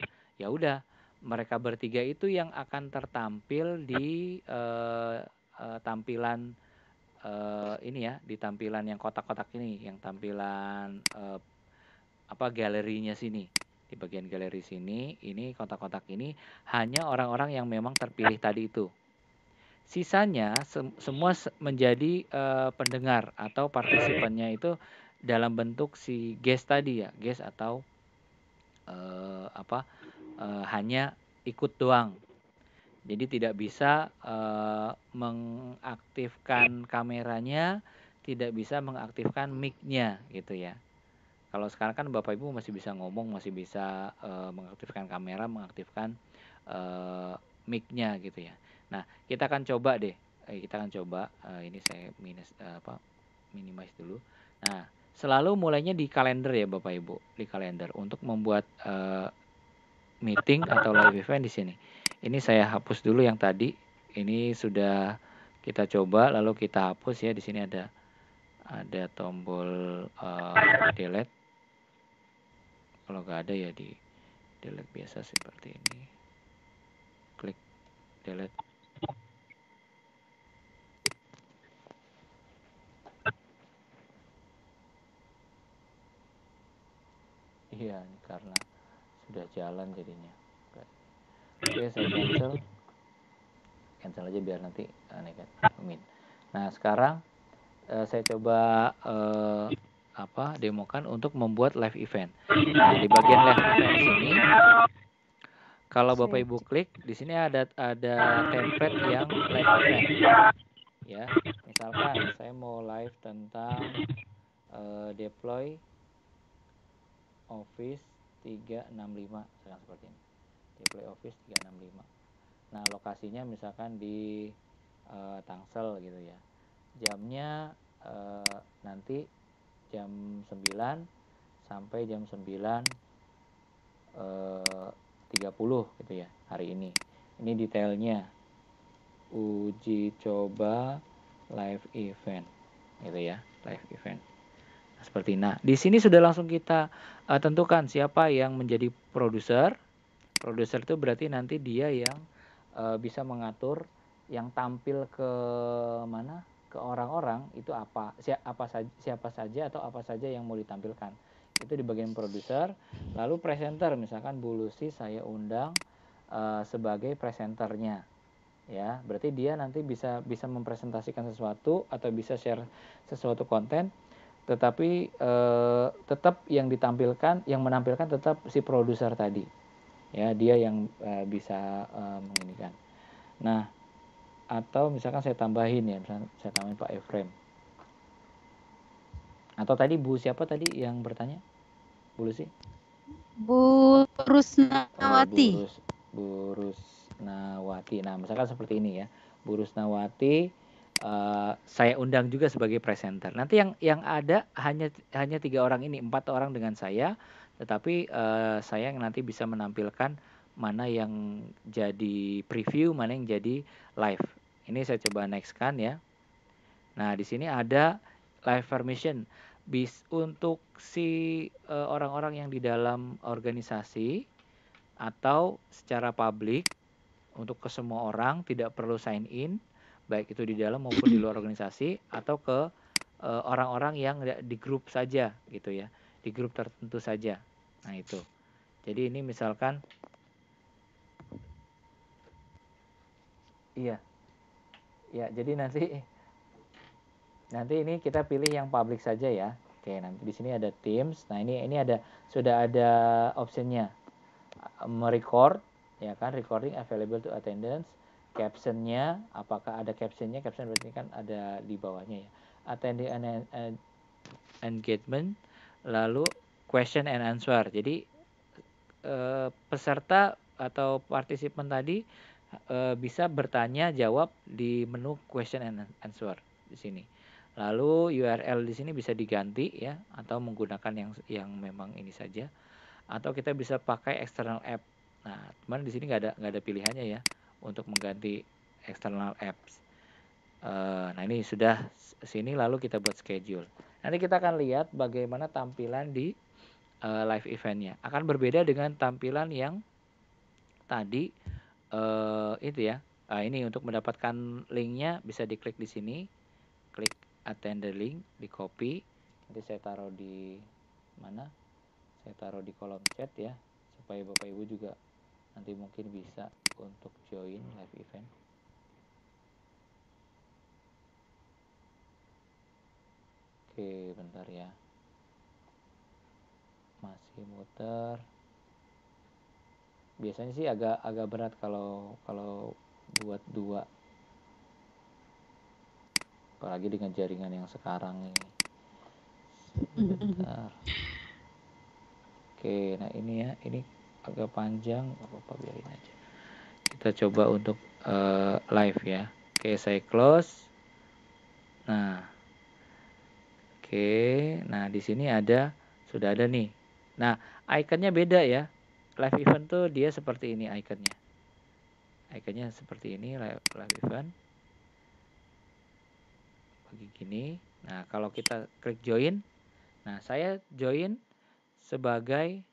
[SPEAKER 3] ya udah mereka bertiga itu yang akan tertampil di uh, uh, tampilan uh, ini ya di tampilan yang kotak-kotak ini yang tampilan uh, apa galerinya sini di bagian galeri sini ini kotak-kotak ini hanya orang-orang yang memang terpilih tadi itu Sisanya sem semua menjadi uh, pendengar atau partisipannya itu dalam bentuk si guest tadi ya, guest atau uh, apa uh, hanya ikut doang. Jadi tidak bisa uh, mengaktifkan kameranya, tidak bisa mengaktifkan micnya gitu ya. Kalau sekarang kan Bapak Ibu masih bisa ngomong, masih bisa uh, mengaktifkan kamera, mengaktifkan uh, mic gitu ya. Nah, kita akan coba deh. Eh, kita akan coba. Eh, ini saya minus eh, apa? Minimize dulu. Nah, selalu mulainya di kalender ya Bapak Ibu, di kalender untuk membuat uh, meeting atau live event di sini. Ini saya hapus dulu yang tadi. Ini sudah kita coba lalu kita hapus ya di sini ada ada tombol uh, delete. Kalau nggak ada ya di delete biasa seperti ini. Klik delete. iya karena sudah jalan jadinya oke saya cancel cancel aja biar nanti aneh kan? amin nah sekarang uh, saya coba uh, apa demokan untuk membuat live event nah, di bagian live event ini. kalau bapak ibu klik di sini ada ada template yang live event ya misalkan saya mau live tentang uh, deploy office 365 misalkan seperti ini Display play office 365 nah lokasinya misalkan di e, Tangsel gitu ya jamnya e, nanti jam 9 sampai jam 9 e, 30 gitu ya hari ini ini detailnya uji coba live event gitu ya live event seperti nah di sini sudah langsung kita uh, tentukan siapa yang menjadi produser produser itu berarti nanti dia yang uh, bisa mengatur yang tampil ke mana ke orang-orang itu apa siapa, saja, siapa saja atau apa saja yang mau ditampilkan itu di bagian produser lalu presenter misalkan Bu Lucy saya undang uh, sebagai presenternya ya berarti dia nanti bisa bisa mempresentasikan sesuatu atau bisa share sesuatu konten tetapi eh, tetap yang ditampilkan yang menampilkan tetap si produser tadi ya dia yang eh, bisa eh, menginginkan nah atau misalkan saya tambahin ya misalkan saya tambahin Pak Efrem atau tadi Bu siapa tadi yang bertanya Bu Lucy
[SPEAKER 2] Bu Rusnawati oh, Bu, Rus,
[SPEAKER 3] Bu Rusnawati nah misalkan seperti ini ya Bu Rusnawati Eh, saya undang juga sebagai presenter. Nanti yang yang ada hanya hanya tiga orang ini, empat orang dengan saya, tetapi uh, saya yang nanti bisa menampilkan mana yang jadi preview, mana yang jadi live. Ini saya coba next nextkan ya. Nah, di sini ada live permission bis untuk si eh, orang-orang uh, yang di dalam organisasi atau secara publik untuk ke semua orang tidak perlu sign in baik itu di dalam maupun di luar organisasi atau ke eh, orang-orang uh, yang di grup saja gitu ya di grup tertentu saja nah itu jadi ini misalkan iya ya jadi nanti nanti ini kita pilih yang public saja ya oke nanti di sini ada Teams nah ini ini ada sudah ada optionnya merecord ya kan recording available to attendance captionnya apakah ada captionnya caption berarti kan ada di bawahnya ya attendee and, and engagement lalu question and answer jadi eh, peserta atau partisipan tadi eh, bisa bertanya jawab di menu question and answer di sini lalu URL di sini bisa diganti ya atau menggunakan yang yang memang ini saja atau kita bisa pakai external app nah cuman di sini nggak ada nggak ada pilihannya ya untuk mengganti external apps. Uh, nah ini sudah sini lalu kita buat schedule. Nanti kita akan lihat bagaimana tampilan di uh, live eventnya. Akan berbeda dengan tampilan yang tadi uh, itu ya. Uh, ini untuk mendapatkan linknya bisa diklik di sini, klik attend the link, di copy. Nanti saya taruh di mana? Saya taruh di kolom chat ya, supaya bapak ibu juga nanti mungkin bisa untuk join live event oke bentar ya masih muter biasanya sih agak agak berat kalau kalau buat dua apalagi dengan jaringan yang sekarang ini
[SPEAKER 1] Bentar.
[SPEAKER 3] oke nah ini ya ini agak panjang apa apa biarin aja kita coba untuk uh, live ya oke saya close nah oke nah di sini ada sudah ada nih nah ikonnya beda ya live event tuh dia seperti ini ikonnya ikonnya seperti ini live, live event begini, nah kalau kita klik join nah saya join sebagai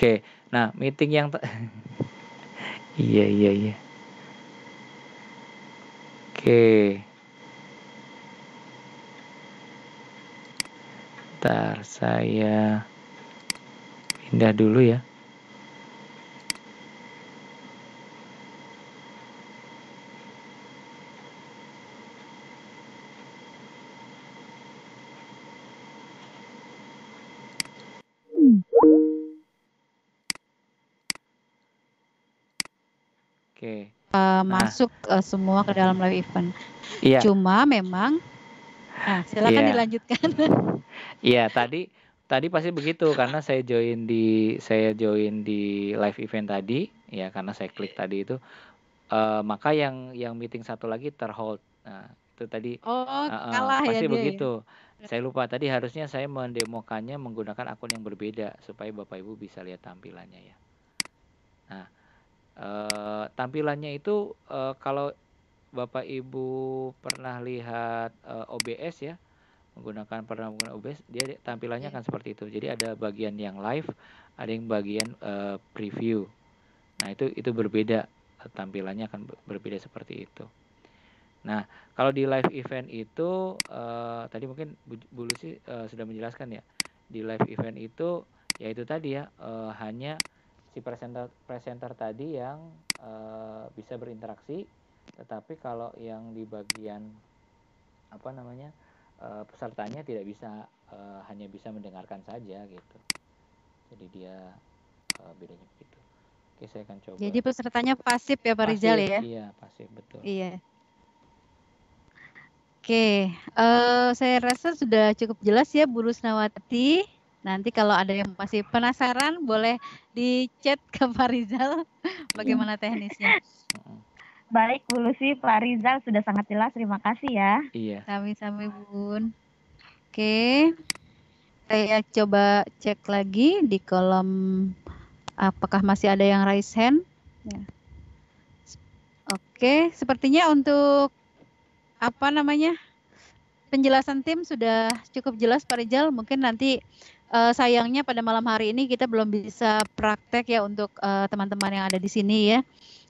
[SPEAKER 3] Oke. Nah, meeting yang (laughs) Iya, iya, iya. Oke. Ntar saya pindah dulu ya.
[SPEAKER 2] uh, masuk uh, semua ke dalam live event. Iya. Cuma memang nah,
[SPEAKER 3] silakan iya. dilanjutkan. (laughs) Iya, tadi tadi pasti begitu karena saya join di saya join di live event tadi ya karena saya klik tadi itu uh, maka yang yang meeting satu lagi terhold nah, itu tadi oh, uh, kalah pasti ya begitu dia, ya? saya lupa tadi harusnya saya mendemokannya menggunakan akun yang berbeda supaya bapak ibu bisa lihat tampilannya ya nah Uh, tampilannya itu uh, kalau Bapak Ibu pernah lihat uh, eh, OBS ya, menggunakan pernah menggunakan OBS, dia tampilannya iya. akan seperti itu. Jadi ada bagian yang live, ada yang bagian uh, preview. Nah, itu itu berbeda tampilannya akan berbeda seperti itu. Nah, kalau di live event itu uh, tadi mungkin Bu, Bu Lucy uh, sudah menjelaskan ya. Di live event itu yaitu tadi ya uh, hanya si presenter presenter tadi yang uh, bisa berinteraksi tetapi kalau yang di bagian apa namanya uh, pesertanya tidak bisa uh, hanya bisa mendengarkan saja gitu jadi dia uh, bedanya begitu oke saya akan coba jadi pesertanya pasif ya Pak Rizal ya iya pasif betul iya
[SPEAKER 2] oke uh, saya rasa sudah cukup jelas ya Bu Rusnawati Nanti kalau ada yang masih penasaran boleh di chat ke Pak Rizal (laughs) bagaimana teknisnya. Baik Bu Lucy, Pak Rizal sudah sangat jelas. Terima kasih ya. Iya. Sami-sami Bun. Oke. Saya coba cek lagi di kolom apakah masih ada yang raise hand. Ya. Oke, sepertinya untuk apa namanya penjelasan tim sudah cukup jelas Pak Rizal. Mungkin nanti uh, sayangnya pada malam hari ini kita belum bisa praktek ya untuk eh, teman-teman uh, yang ada di sini ya.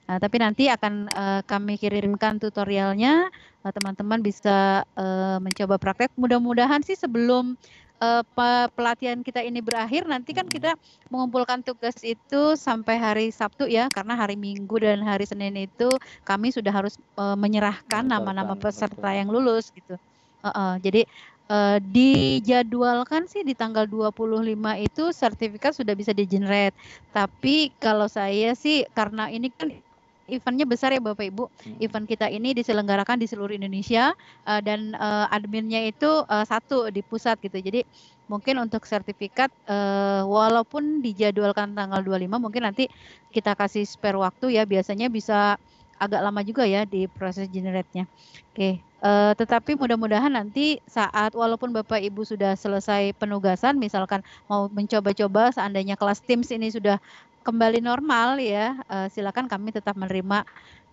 [SPEAKER 2] Nah, tapi nanti akan uh, kami kirimkan tutorialnya, teman-teman nah, bisa uh, mencoba praktek. Mudah-mudahan sih sebelum uh, pelatihan kita ini berakhir, nanti kan kita mengumpulkan tugas itu sampai hari Sabtu ya, karena hari Minggu dan hari Senin itu kami sudah harus uh, menyerahkan nama-nama peserta yang lulus gitu. Uh, uh, jadi uh, dijadwalkan sih di tanggal 25 itu sertifikat sudah bisa di generate. Tapi kalau saya sih karena ini kan eventnya besar ya Bapak Ibu. Hmm. Event kita ini diselenggarakan di seluruh Indonesia uh, dan uh, adminnya itu uh, satu di pusat gitu. Jadi mungkin untuk sertifikat uh, walaupun dijadwalkan tanggal 25 mungkin nanti kita kasih spare waktu ya biasanya bisa agak lama juga ya di proses generate-nya. Oke, uh, tetapi mudah-mudahan nanti saat walaupun Bapak Ibu sudah selesai penugasan, misalkan mau mencoba-coba seandainya kelas Teams ini sudah kembali normal ya, uh, silakan kami tetap menerima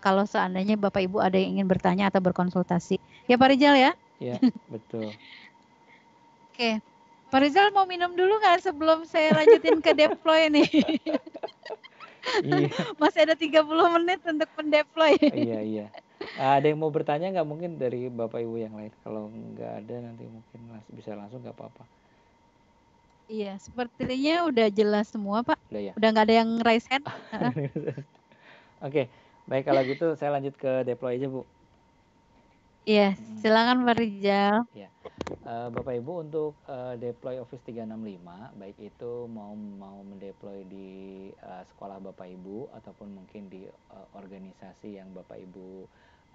[SPEAKER 2] kalau seandainya Bapak Ibu ada yang ingin bertanya atau berkonsultasi. Ya Pak Rizal ya?
[SPEAKER 3] Iya,
[SPEAKER 4] betul.
[SPEAKER 2] (laughs) Oke. Pak Rizal mau minum dulu nggak sebelum saya lanjutin ke deploy nih? (laughs) Iya. (laughs) Masih ada 30 menit untuk mendeploy. iya,
[SPEAKER 3] iya. Ada yang mau bertanya nggak mungkin dari Bapak Ibu yang lain? Kalau nggak ada nanti mungkin bisa langsung nggak apa-apa.
[SPEAKER 2] Iya, sepertinya udah jelas semua, Pak. Udah ya. Udah nggak ada yang raise hand. (laughs) Oke,
[SPEAKER 3] okay. baik kalau gitu saya lanjut ke deploy aja, Bu.
[SPEAKER 2] Iya, silakan Pak Rijal. Ya.
[SPEAKER 3] Uh, Bapak Ibu untuk uh, deploy Office 365 baik itu mau mau mendeploy di uh, sekolah Bapak Ibu ataupun mungkin di uh, organisasi yang Bapak Ibu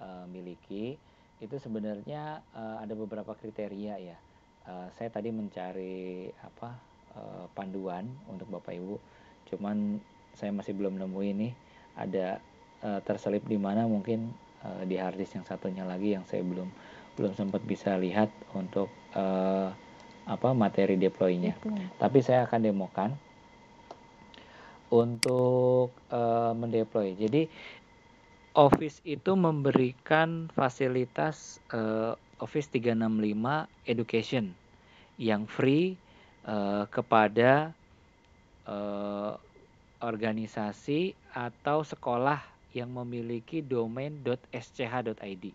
[SPEAKER 3] uh, miliki itu sebenarnya uh, ada beberapa kriteria ya. Uh, saya tadi mencari apa uh, panduan untuk Bapak Ibu. Cuman saya masih belum nemu ini ada uh, terselip di mana mungkin uh, di harddisk yang satunya lagi yang saya belum belum sempat bisa lihat untuk uh, apa materi deploynya. Deploy. Tapi saya akan demokan untuk uh, mendeploy. Jadi Office itu memberikan fasilitas uh, Office 365 Education yang free uh, kepada uh, organisasi atau sekolah yang memiliki domain .sch.id,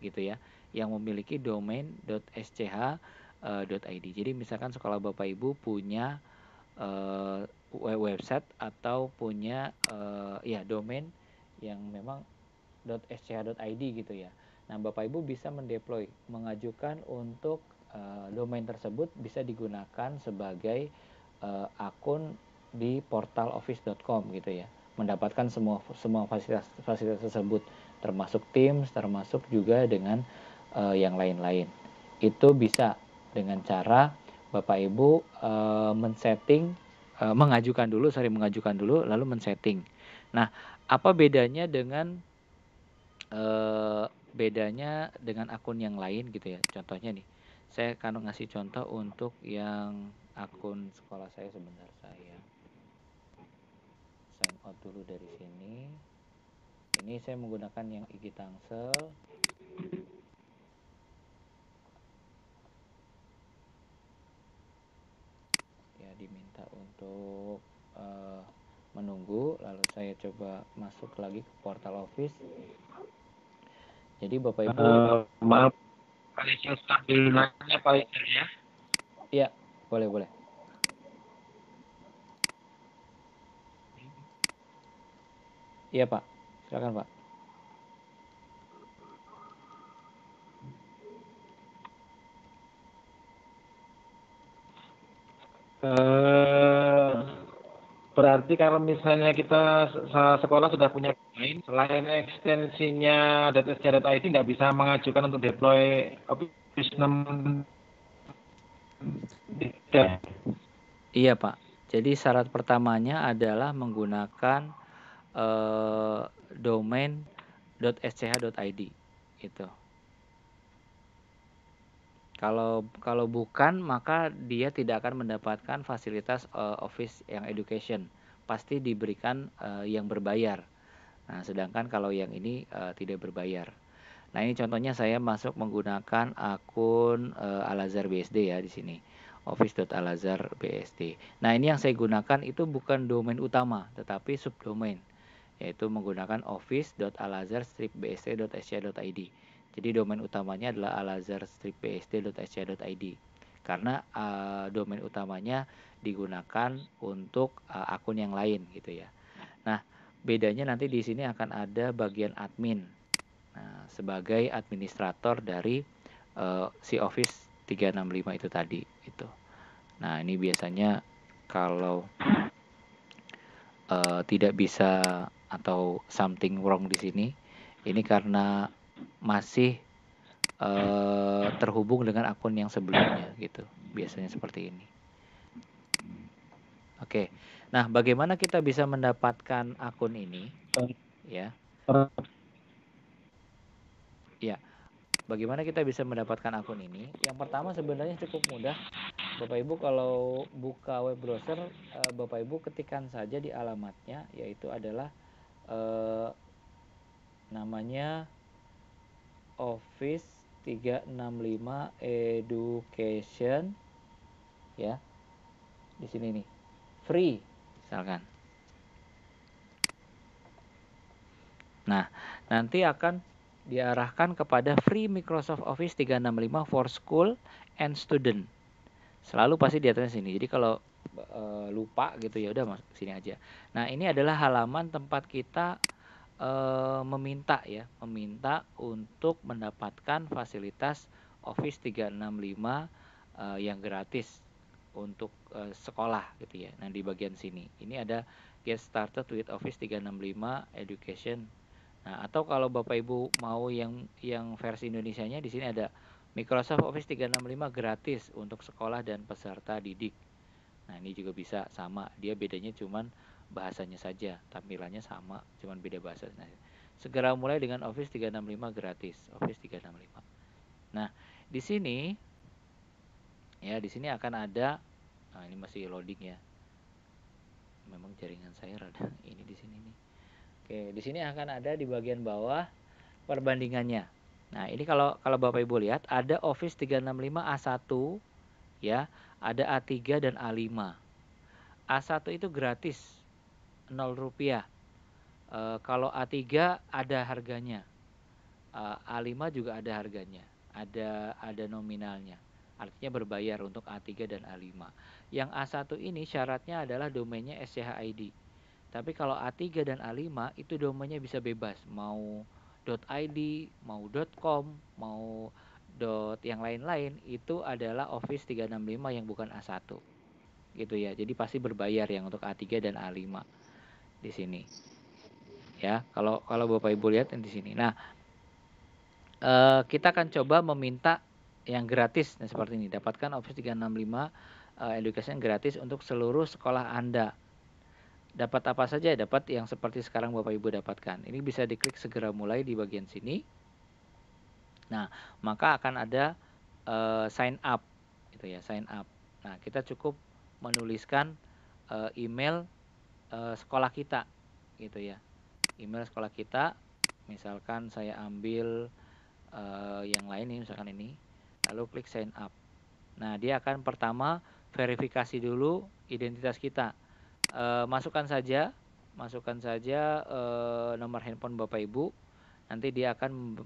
[SPEAKER 3] gitu ya yang memiliki domain .sch.id. Eh, jadi misalkan sekolah bapak ibu punya uh, website atau punya uh, ya domain yang memang .sch.id gitu ya nah bapak ibu bisa mendeploy mengajukan untuk uh, domain tersebut bisa digunakan sebagai uh, akun di portal office.com gitu ya mendapatkan semua semua fasilitas fasilitas tersebut termasuk tim, termasuk juga dengan uh, yang lain-lain itu bisa dengan cara Bapak Ibu uh, men uh, mengajukan dulu sorry mengajukan dulu lalu men nah apa bedanya dengan uh, bedanya dengan akun yang lain gitu ya contohnya nih saya akan ngasih contoh untuk yang akun sekolah saya sebentar saya yang out dulu dari sini ini saya menggunakan yang IG Tangsel ya diminta untuk uh, menunggu lalu saya coba masuk lagi ke portal office jadi bapak ibu uh, maaf Pak stabil nanya Pak ya iya boleh boleh Iya Pak, silakan Pak.
[SPEAKER 4] Eh, berarti kalau misalnya kita sekolah sudah punya domain, selain ekstensinya .sc.id nggak bisa mengajukan untuk deploy Office 6
[SPEAKER 3] Iya Pak. Jadi syarat pertamanya adalah menggunakan uh, eh, domain.sch.id itu. Kalau kalau bukan maka dia tidak akan mendapatkan fasilitas uh, office yang education. Pasti diberikan uh, yang berbayar. Nah, sedangkan kalau yang ini uh, tidak berbayar. Nah, ini contohnya saya masuk menggunakan akun uh, Alazar BSD ya di sini. office.alazar.bsd. Nah, ini yang saya gunakan itu bukan domain utama, tetapi subdomain yaitu menggunakan office.alazarstripbsd.sc.id. Jadi domain utamanya adalah alazar alazarstripbsd.sc.id karena uh, domain utamanya digunakan untuk uh, akun yang lain gitu ya. Nah, bedanya nanti di sini akan ada bagian admin. Nah, sebagai administrator dari uh, si Office 365 itu tadi itu. Nah, ini biasanya kalau uh, tidak bisa atau something wrong di sini ini karena masih uh, terhubung dengan akun yang sebelumnya gitu biasanya seperti ini oke okay. nah bagaimana kita bisa mendapatkan akun ini ya ya bagaimana kita bisa mendapatkan akun ini yang pertama sebenarnya cukup mudah Bapak Ibu kalau buka web browser eh, Bapak Ibu ketikan saja di alamatnya yaitu adalah eh, namanya Office 365 Education ya. Di sini nih. Free misalkan. Nah, nanti akan diarahkan kepada free Microsoft Office 365 for school and student. Selalu pasti di atas sini. Jadi kalau e, lupa gitu ya udah masuk sini aja. Nah ini adalah halaman tempat kita e, meminta ya, meminta untuk mendapatkan fasilitas Office 365 e, eh, yang gratis untuk e, sekolah gitu ya. Nah di bagian sini ini ada get started with Office 365 education. Nah atau kalau bapak ibu mau yang yang versi Indonesia-nya di sini ada Microsoft Office 365 gratis untuk sekolah dan peserta didik. Nah, ini juga bisa sama. Dia bedanya cuman bahasanya saja, tampilannya sama, cuman beda bahasa. Nah, segera mulai dengan Office 365 gratis, Office 365. Nah, di sini ya, di sini akan ada nah ini masih loading ya. Memang jaringan saya rada (laughs) ini di sini nih. Oke, di sini akan ada di bagian bawah perbandingannya. Nah, ini kalau kalau Bapak Ibu lihat ada Office 365 A1 ya, ada A3 dan A5. A1 itu gratis 0 rupiah. E, kalau A3 ada harganya. E, A5 juga ada harganya. Ada ada nominalnya. Artinya berbayar untuk A3 dan A5. Yang A1 ini syaratnya adalah domainnya SCHID. Tapi kalau A3 dan A5 itu domainnya bisa bebas, mau .id, mau .com, mau dot yang lain-lain itu adalah Office 365 yang bukan A1 gitu ya jadi pasti berbayar yang untuk A3 dan A5 di sini ya kalau kalau bapak ibu lihat di sini nah eh, kita akan coba meminta yang gratis nah seperti ini dapatkan Office 365 eh, education gratis untuk seluruh sekolah anda dapat apa saja dapat yang seperti sekarang bapak ibu dapatkan ini bisa diklik segera mulai di bagian sini Nah, maka akan ada uh, sign up gitu ya, sign up. Nah, kita cukup menuliskan uh, email uh, sekolah kita gitu ya. Email sekolah kita misalkan saya ambil uh, yang lain ini misalkan ini lalu klik sign up. Nah, dia akan pertama verifikasi dulu identitas kita. Uh, masukkan saja masukkan saja uh, nomor handphone Bapak Ibu. Nanti dia akan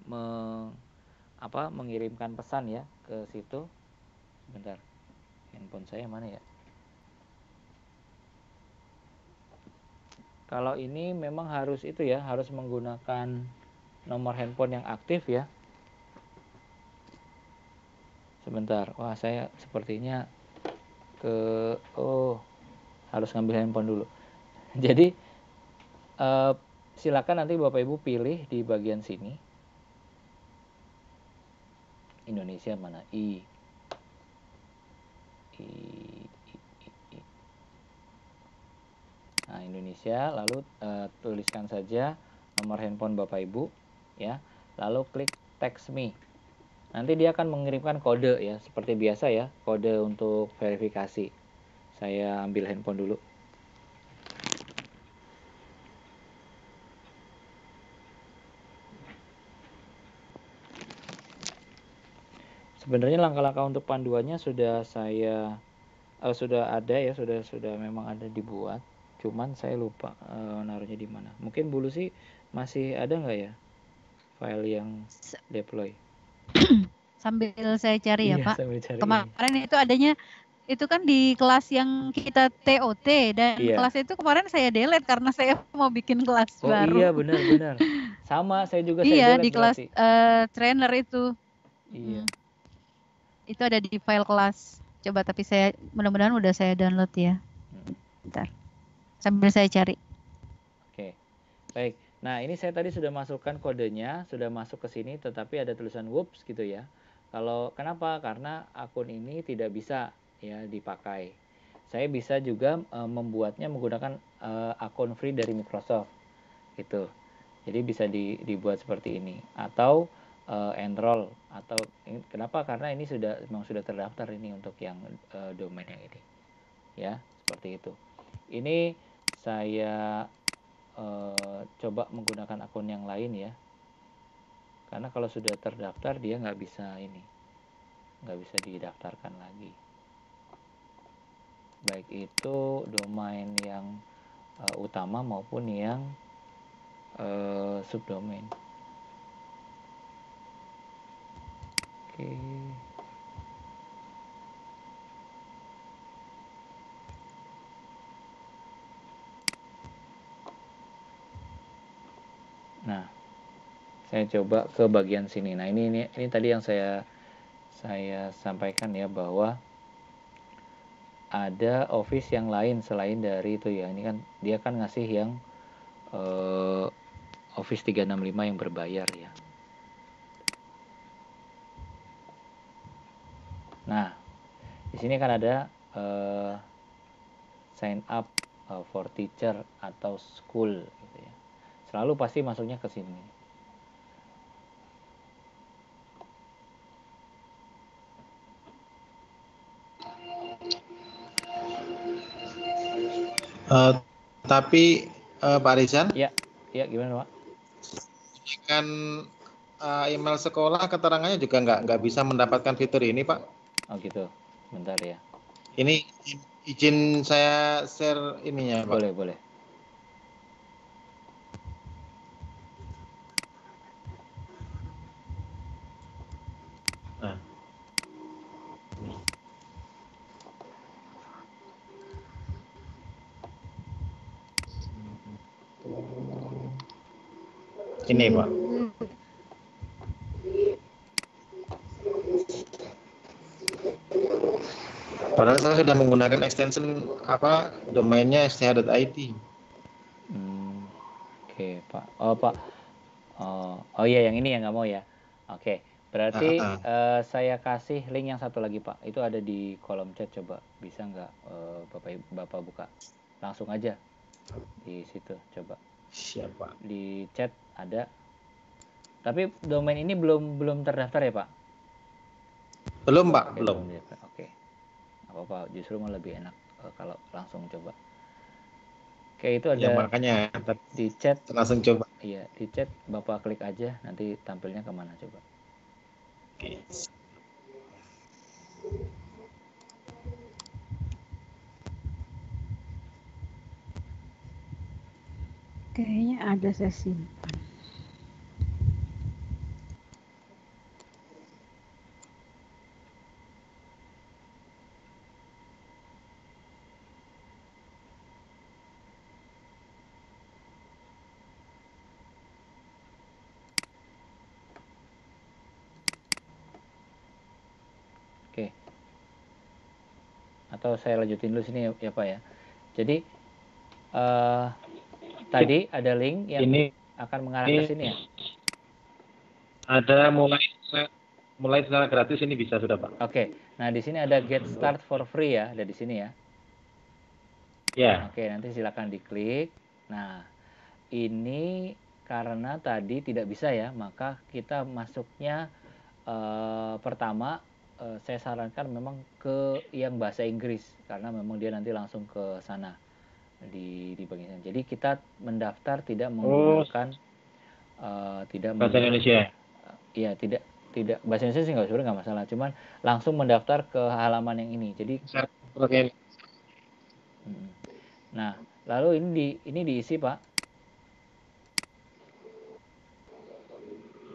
[SPEAKER 3] apa mengirimkan pesan ya ke situ sebentar handphone saya mana ya kalau ini memang harus itu ya harus menggunakan nomor handphone yang aktif ya sebentar wah saya sepertinya ke oh harus ngambil handphone dulu (laughs) jadi eh, silakan nanti bapak ibu pilih di bagian sini Indonesia mana i i, i, i, i. Nah, Indonesia lalu uh, tuliskan saja nomor handphone Bapak Ibu ya. Lalu klik text me. Nanti dia akan mengirimkan kode ya, seperti biasa ya, kode untuk verifikasi. Saya ambil handphone dulu. sebenarnya langkah-langkah untuk panduannya sudah saya uh, sudah ada ya sudah sudah memang ada dibuat cuman saya lupa uh, naruhnya di mana mungkin bulu sih masih ada nggak ya file yang deploy
[SPEAKER 2] (clears throat) sambil saya cari ya iya, pak
[SPEAKER 3] cari. kemarin
[SPEAKER 2] itu adanya itu kan di kelas yang kita TOT dan iya. kelas itu kemarin saya delete karena saya (laughs) mau bikin kelas oh, baru. iya benar benar.
[SPEAKER 3] (laughs) Sama saya juga iya, saya di kelas
[SPEAKER 2] uh, trainer itu. Iya. Hmm itu ada di file kelas. Coba tapi saya mudah-mudahan udah saya download ya. Bentar. Sambil saya cari.
[SPEAKER 3] Oke. Baik. Nah, ini saya tadi sudah masukkan kodenya, sudah masuk ke sini tetapi ada tulisan whoops gitu ya. Kalau kenapa? Karena akun ini tidak bisa ya dipakai. Saya bisa juga e, membuatnya menggunakan e, akun free dari Microsoft. Gitu. Jadi bisa di, dibuat seperti ini atau uh, enroll atau kenapa karena ini sudah memang sudah terdaftar ini untuk yang uh, domain yang ini ya seperti itu ini saya uh, coba menggunakan akun yang lain ya karena kalau sudah terdaftar dia nggak bisa ini nggak bisa didaftarkan lagi baik itu domain yang uh, utama maupun yang uh, subdomain Oke. Nah, saya coba ke bagian sini. Nah, ini ini ini tadi yang saya saya sampaikan ya bahwa ada office yang lain selain dari itu ya. Ini kan dia kan ngasih yang eh, office 365 yang berbayar ya. Nah, di sini kan ada uh, sign up uh, for teacher atau school gitu ya. Selalu pasti masuknya ke sini.
[SPEAKER 4] Uh, tapi uh, Pak Rizan? Ya, ya gimana Pak? Kan uh, email sekolah keterangannya juga nggak nggak bisa mendapatkan fitur ini Pak? Oh gitu. Bentar ya. Ini izin saya share ininya, Pak. Boleh, boleh. Nah. Ini, Pak. Padahal saya sudah menggunakan extension apa domainnya sth.it. Hmm, Oke okay, pak. Oh pak.
[SPEAKER 3] Oh, oh iya yang ini yang nggak mau ya. Oke. Okay. Berarti uh, uh. Uh, saya kasih link yang satu lagi pak. Itu ada di kolom chat coba. Bisa nggak uh, bapak bapak buka? Langsung aja di situ coba. Siapa? Di chat ada. Tapi domain ini belum belum terdaftar ya pak? Belum pak. belum. belum. Oke apa-apa justru mau lebih enak eh, kalau langsung coba kayak itu ya, ada ya, makanya di chat langsung coba iya di chat bapak klik aja nanti tampilnya kemana coba oke
[SPEAKER 2] kayaknya ada sesi
[SPEAKER 3] atau saya lanjutin dulu sini ya, ya Pak ya. Jadi uh, tadi ada link yang ini, akan mengarah ini, ke sini ya.
[SPEAKER 4] Ada mulai mulai secara gratis ini bisa sudah Pak.
[SPEAKER 3] Oke. Okay. Nah, di sini ada get start for free ya, ada di sini ya. Ya. Yeah. Oke, okay, nanti silakan diklik. Nah, ini karena tadi tidak bisa ya, maka kita masuknya uh, pertama uh, saya sarankan memang ke yang bahasa Inggris karena memang dia nanti langsung ke sana di di bagian jadi kita mendaftar tidak oh. menggunakan uh, tidak bahasa Indonesia ya? eh, iya tidak tidak bahasa Indonesia sih nggak sebenarnya nggak masalah cuman langsung mendaftar ke halaman yang ini jadi Oke. Hmm. nah lalu ini di ini diisi pak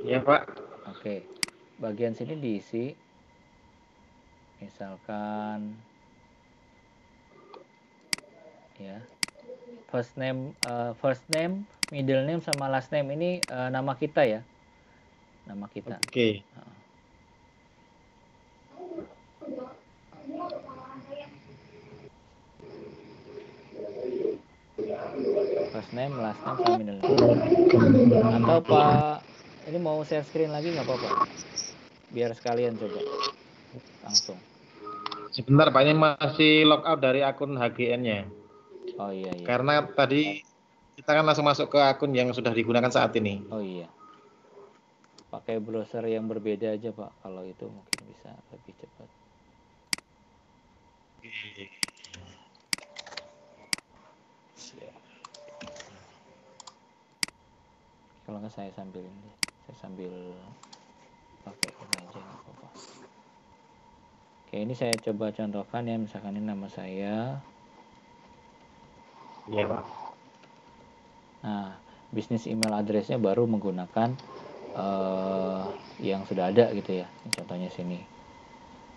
[SPEAKER 3] ya pak oke bagian sini diisi misalkan ya first name uh, first name middle name sama last name ini uh, nama kita ya nama kita oke okay. first name last name sama middle name atau pak ini mau share screen lagi nggak apa-apa
[SPEAKER 4] biar sekalian coba langsung Sebentar Pak, ini masih log dari akun HGN-nya. Oh iya, iya. Karena tadi kita kan langsung masuk ke akun yang sudah digunakan saat ini. Oh iya.
[SPEAKER 3] Pakai browser yang berbeda aja Pak, kalau itu mungkin bisa lebih cepat. Kalau nggak saya sambil ini, saya sambil pakai ini aja nggak Oke, ya, ini saya coba contohkan ya, misalkan ini nama saya. ya Pak. Nah, bisnis email addressnya baru menggunakan uh, yang sudah ada gitu ya. Contohnya sini.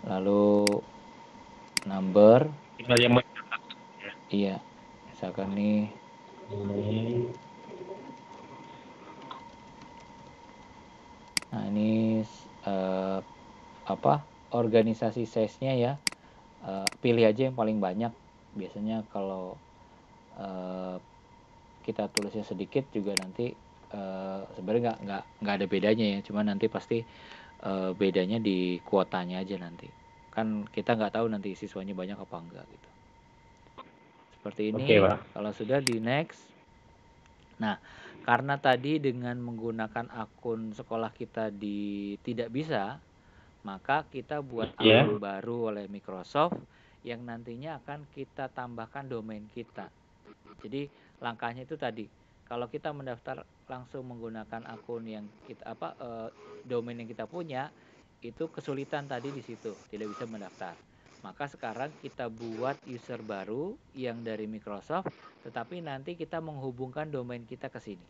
[SPEAKER 3] Lalu number email yang Iya. Misalkan nih ini. Nah, ini uh, apa? organisasi sesnya ya uh, pilih aja yang paling banyak biasanya kalau uh, kita tulisnya sedikit juga nanti uh, sebenarnya nggak nggak nggak ada bedanya ya cuma nanti pasti uh, bedanya di kuotanya aja nanti kan kita nggak tahu nanti siswanya banyak apa enggak gitu seperti ini okay, kalau sudah di next Nah, karena tadi dengan menggunakan akun sekolah kita di tidak bisa, maka kita buat yeah. baru oleh Microsoft yang nantinya akan kita tambahkan domain kita. Jadi langkahnya itu tadi, kalau kita mendaftar langsung menggunakan akun yang kita apa e, domain yang kita punya itu kesulitan tadi di situ, tidak bisa mendaftar. Maka sekarang kita buat user baru yang dari Microsoft, tetapi nanti kita menghubungkan domain kita ke sini.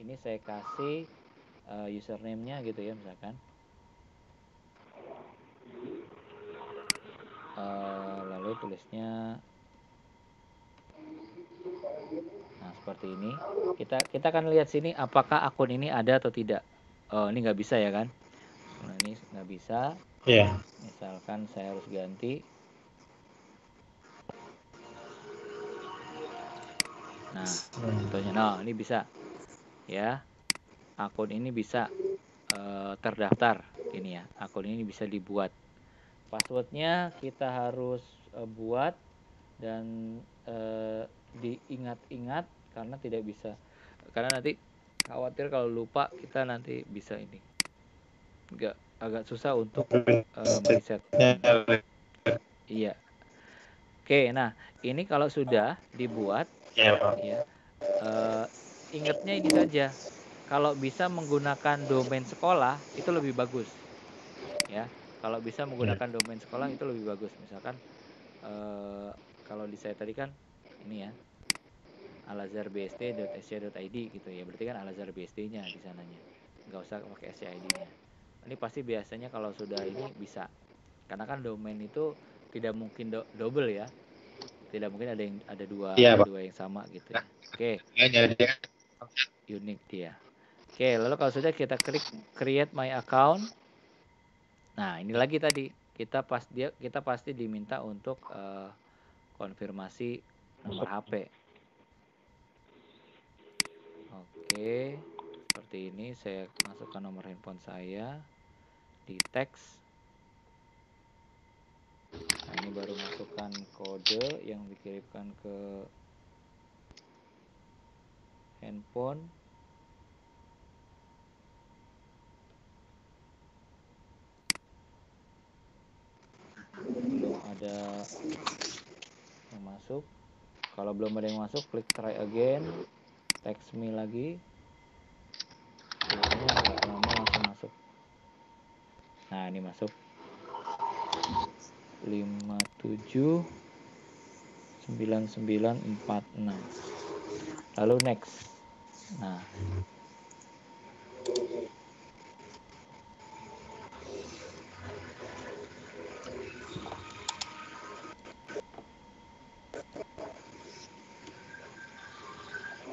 [SPEAKER 3] Ini saya kasih uh, username-nya gitu ya misalkan. Eh, lalu tulisnya nah seperti ini kita kita akan lihat sini apakah akun ini ada atau tidak oh ini nggak bisa ya kan nah ini nggak bisa yeah. misalkan saya harus ganti nah hmm. contohnya nah ini bisa ya akun ini bisa uh, terdaftar ini ya akun ini bisa dibuat passwordnya kita harus uh, buat dan uh, diingat-ingat karena tidak bisa karena nanti khawatir kalau lupa kita nanti bisa ini nggak agak susah untuk
[SPEAKER 1] uh,
[SPEAKER 3] iya oke nah ini kalau sudah dibuat iya, ya, ya uh, ingatnya ini saja kalau bisa menggunakan domain sekolah itu lebih bagus ya kalau bisa menggunakan yeah. domain sekolah itu lebih bagus misalkan uh, kalau di saya tadi kan ini ya alazarbst.sc.id gitu ya berarti kan alazarbst-nya di sananya nggak usah pakai sc nya ini pasti biasanya kalau sudah ini bisa karena kan domain itu tidak mungkin do double ya tidak mungkin ada yang ada dua yeah, ada dua yang sama gitu ya nah, oke okay. Iya, iya, iya. unik dia oke okay, lalu kalau sudah kita klik create my account Nah, ini lagi tadi kita pas dia kita pasti diminta untuk uh, konfirmasi nomor HP. Oke, seperti ini saya masukkan nomor handphone saya di teks. Nah, ini baru masukkan kode yang dikirimkan ke handphone belum ada yang masuk kalau belum ada yang masuk klik try again text me lagi biasanya nama langsung masuk nah ini masuk 57 9946 lalu next nah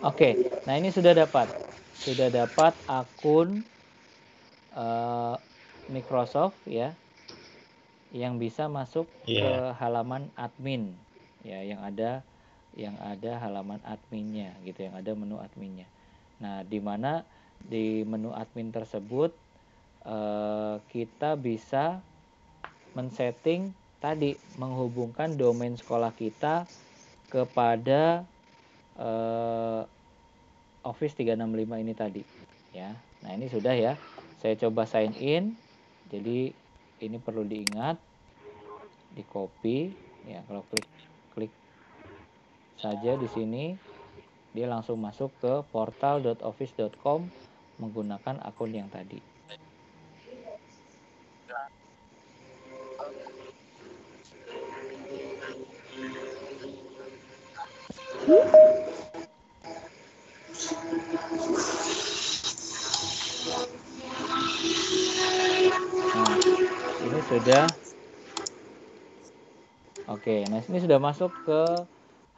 [SPEAKER 3] Oke, nah ini sudah dapat. Sudah dapat akun uh, Microsoft ya yang bisa masuk yeah. ke iya. halaman admin ya yang ada yang ada halaman adminnya gitu yang ada menu adminnya. Nah, di mana di menu admin tersebut uh, kita bisa men-setting tadi menghubungkan domain sekolah kita kepada uh, Office 365 ini tadi ya. Nah, ini sudah ya. Saya coba sign in. Jadi ini perlu diingat di copy ya kalau klik klik saja di sini dia langsung masuk ke portal.office.com menggunakan akun yang tadi. Woo! Hmm? sudah Oke, nah ini sudah masuk ke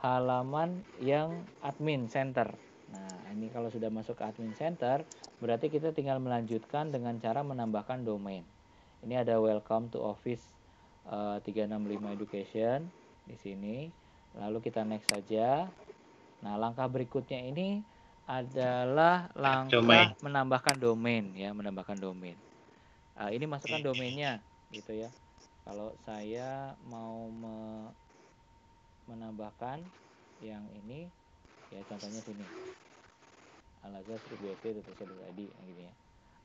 [SPEAKER 3] halaman yang admin center. Nah, ini kalau sudah masuk ke admin center, berarti kita tinggal melanjutkan dengan cara menambahkan domain. Ini ada welcome to office uh, eh, 365 education di sini. Lalu kita next saja. Nah, langkah berikutnya ini adalah langkah domain. menambahkan domain ya, menambahkan domain. Uh, ini masukkan domainnya gitu ya kalau saya mau me menambahkan yang ini ya contohnya sini alazas itu tetap tadi gitu ya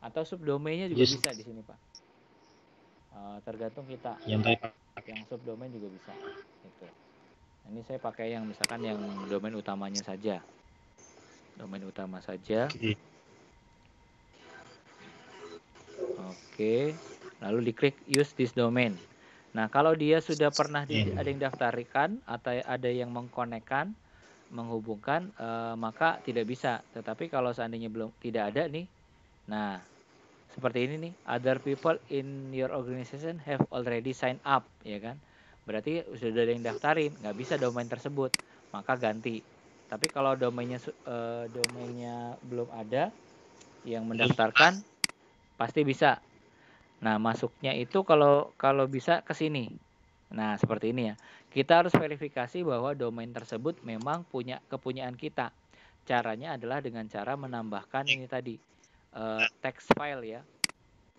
[SPEAKER 3] atau subdomainnya juga yes. bisa di sini pak uh, tergantung kita yang yang subdomain juga bisa gitu ini saya pakai yang misalkan yang domain utamanya saja domain utama saja oke okay. Lalu diklik use this domain. Nah, kalau dia sudah pernah di, hmm. ada yang daftarkan atau ada yang mengkonekkan, menghubungkan, eh, maka tidak bisa. Tetapi kalau seandainya belum tidak ada nih, nah seperti ini nih, other people in your organization have already signed up, ya kan? Berarti sudah ada yang daftarin, nggak bisa domain tersebut, maka ganti. Tapi kalau domainnya eh, domainnya belum ada yang mendaftarkan, pasti bisa Nah, masuknya itu kalau kalau bisa ke sini. Nah, seperti ini ya. Kita harus verifikasi bahwa domain tersebut memang punya kepunyaan kita. Caranya adalah dengan cara menambahkan ini tadi uh, eh, text file ya.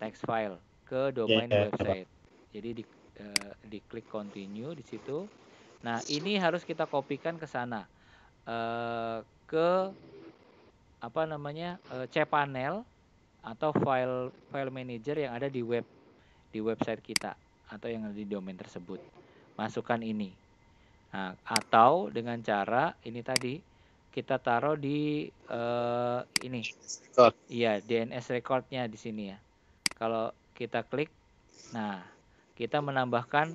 [SPEAKER 3] Text file ke domain yeah. Ya. website. Jadi di uh, eh, klik continue di situ. Nah, ini harus kita kopikan ke sana. Uh, ke apa namanya? Uh, cPanel atau file file manager yang ada di web di website kita atau yang ada di domain tersebut. Masukkan ini. Nah, atau dengan cara ini tadi kita taruh di uh, ini. ya Iya, DNS recordnya di sini ya. Kalau kita klik, nah kita menambahkan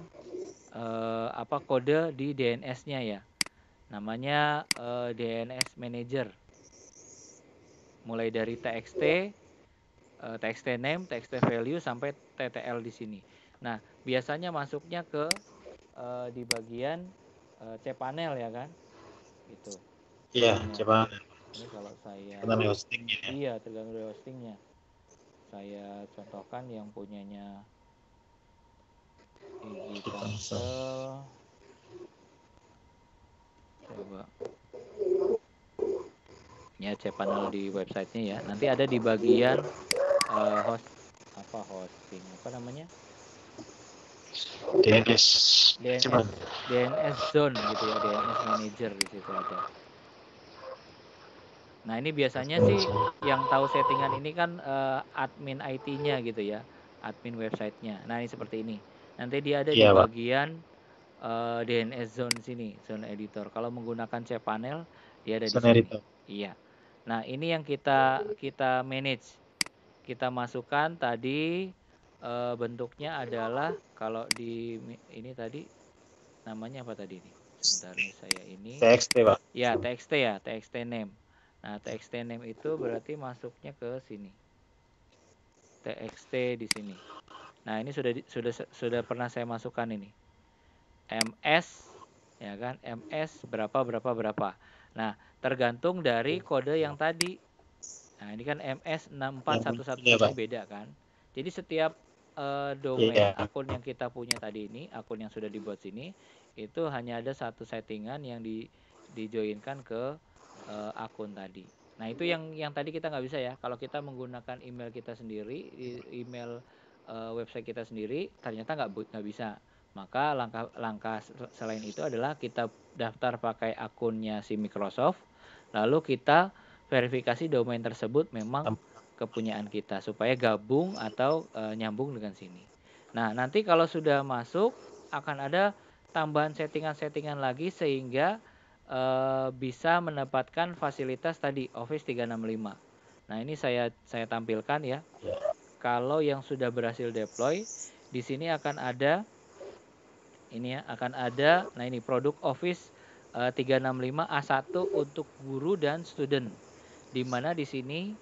[SPEAKER 3] uh, apa kode di DNS-nya ya. Namanya uh, eh, DNS Manager. Mulai dari txt Eh, txt name, txt value sampai ttl di sini. Nah, biasanya masuknya ke uh, di bagian uh, eh, cpanel ya kan? Gitu. Iya, nah, cpanel. Ini kalau saya tergantung hostingnya. Ya? Iya, tergantung dari hostingnya. Saya contohkan yang punyanya IG Coba ya cpanel di websitenya ya nanti ada di bagian uh, host apa hosting apa namanya
[SPEAKER 1] DNS DNS,
[SPEAKER 3] DNS zone gitu ya DNS manager di situ ada nah ini biasanya sih yang tahu settingan ini kan uh, admin IT-nya gitu ya admin websitenya nah ini seperti ini nanti dia ada yeah, di iya, bagian uh, eh, DNS zone sini zone editor kalau menggunakan cPanel dia ada zone di sini editor. iya nah ini yang kita kita manage kita masukkan tadi e, bentuknya adalah kalau di ini tadi namanya apa tadi ini? Bentar saya ini. TXT, Pak. Ya, TXT ya, TXT name. Nah, TXT name itu berarti masuknya ke sini. TXT di sini. Nah, ini sudah sudah sudah pernah saya masukkan ini. MS ya kan? MS berapa berapa berapa. Nah, tergantung dari kode yang tadi Nah, ini kan ms 6411 ya, beda kan. Jadi setiap uh, domain yeah. akun yang kita punya tadi ini, akun yang sudah dibuat sini, itu hanya ada satu settingan yang di dijoinkan ke uh, akun tadi. Nah itu yang yang tadi kita nggak bisa ya. Kalau kita menggunakan email kita sendiri, email uh, website kita sendiri, ternyata nggak nggak bisa. Maka langkah langkah selain itu adalah kita daftar pakai akunnya si Microsoft, lalu kita verifikasi domain tersebut memang kepunyaan kita supaya gabung atau e, nyambung dengan sini. Nah, nanti kalau sudah masuk akan ada tambahan settingan-settingan lagi sehingga e, bisa mendapatkan fasilitas tadi Office 365. Nah, ini saya saya tampilkan ya. ya. Kalau yang sudah berhasil deploy, di sini akan ada ini ya, akan ada nah ini produk Office 365 eh, A1 untuk guru dan student di mana di sini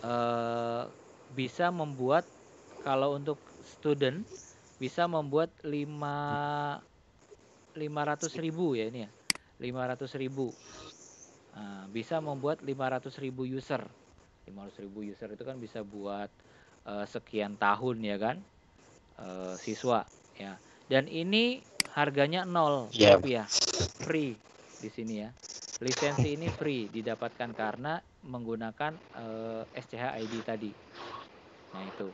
[SPEAKER 3] uh, bisa membuat kalau untuk student bisa membuat 5 500 ribu ya ini ya 500 ribu uh, bisa membuat 500 ribu user 500 ribu user itu kan bisa buat uh, sekian tahun ya kan uh, siswa ya dan ini harganya nol yeah. rupiah free di sini ya Lisensi ini free didapatkan karena menggunakan uh, eh, SCH ID tadi. Nah itu.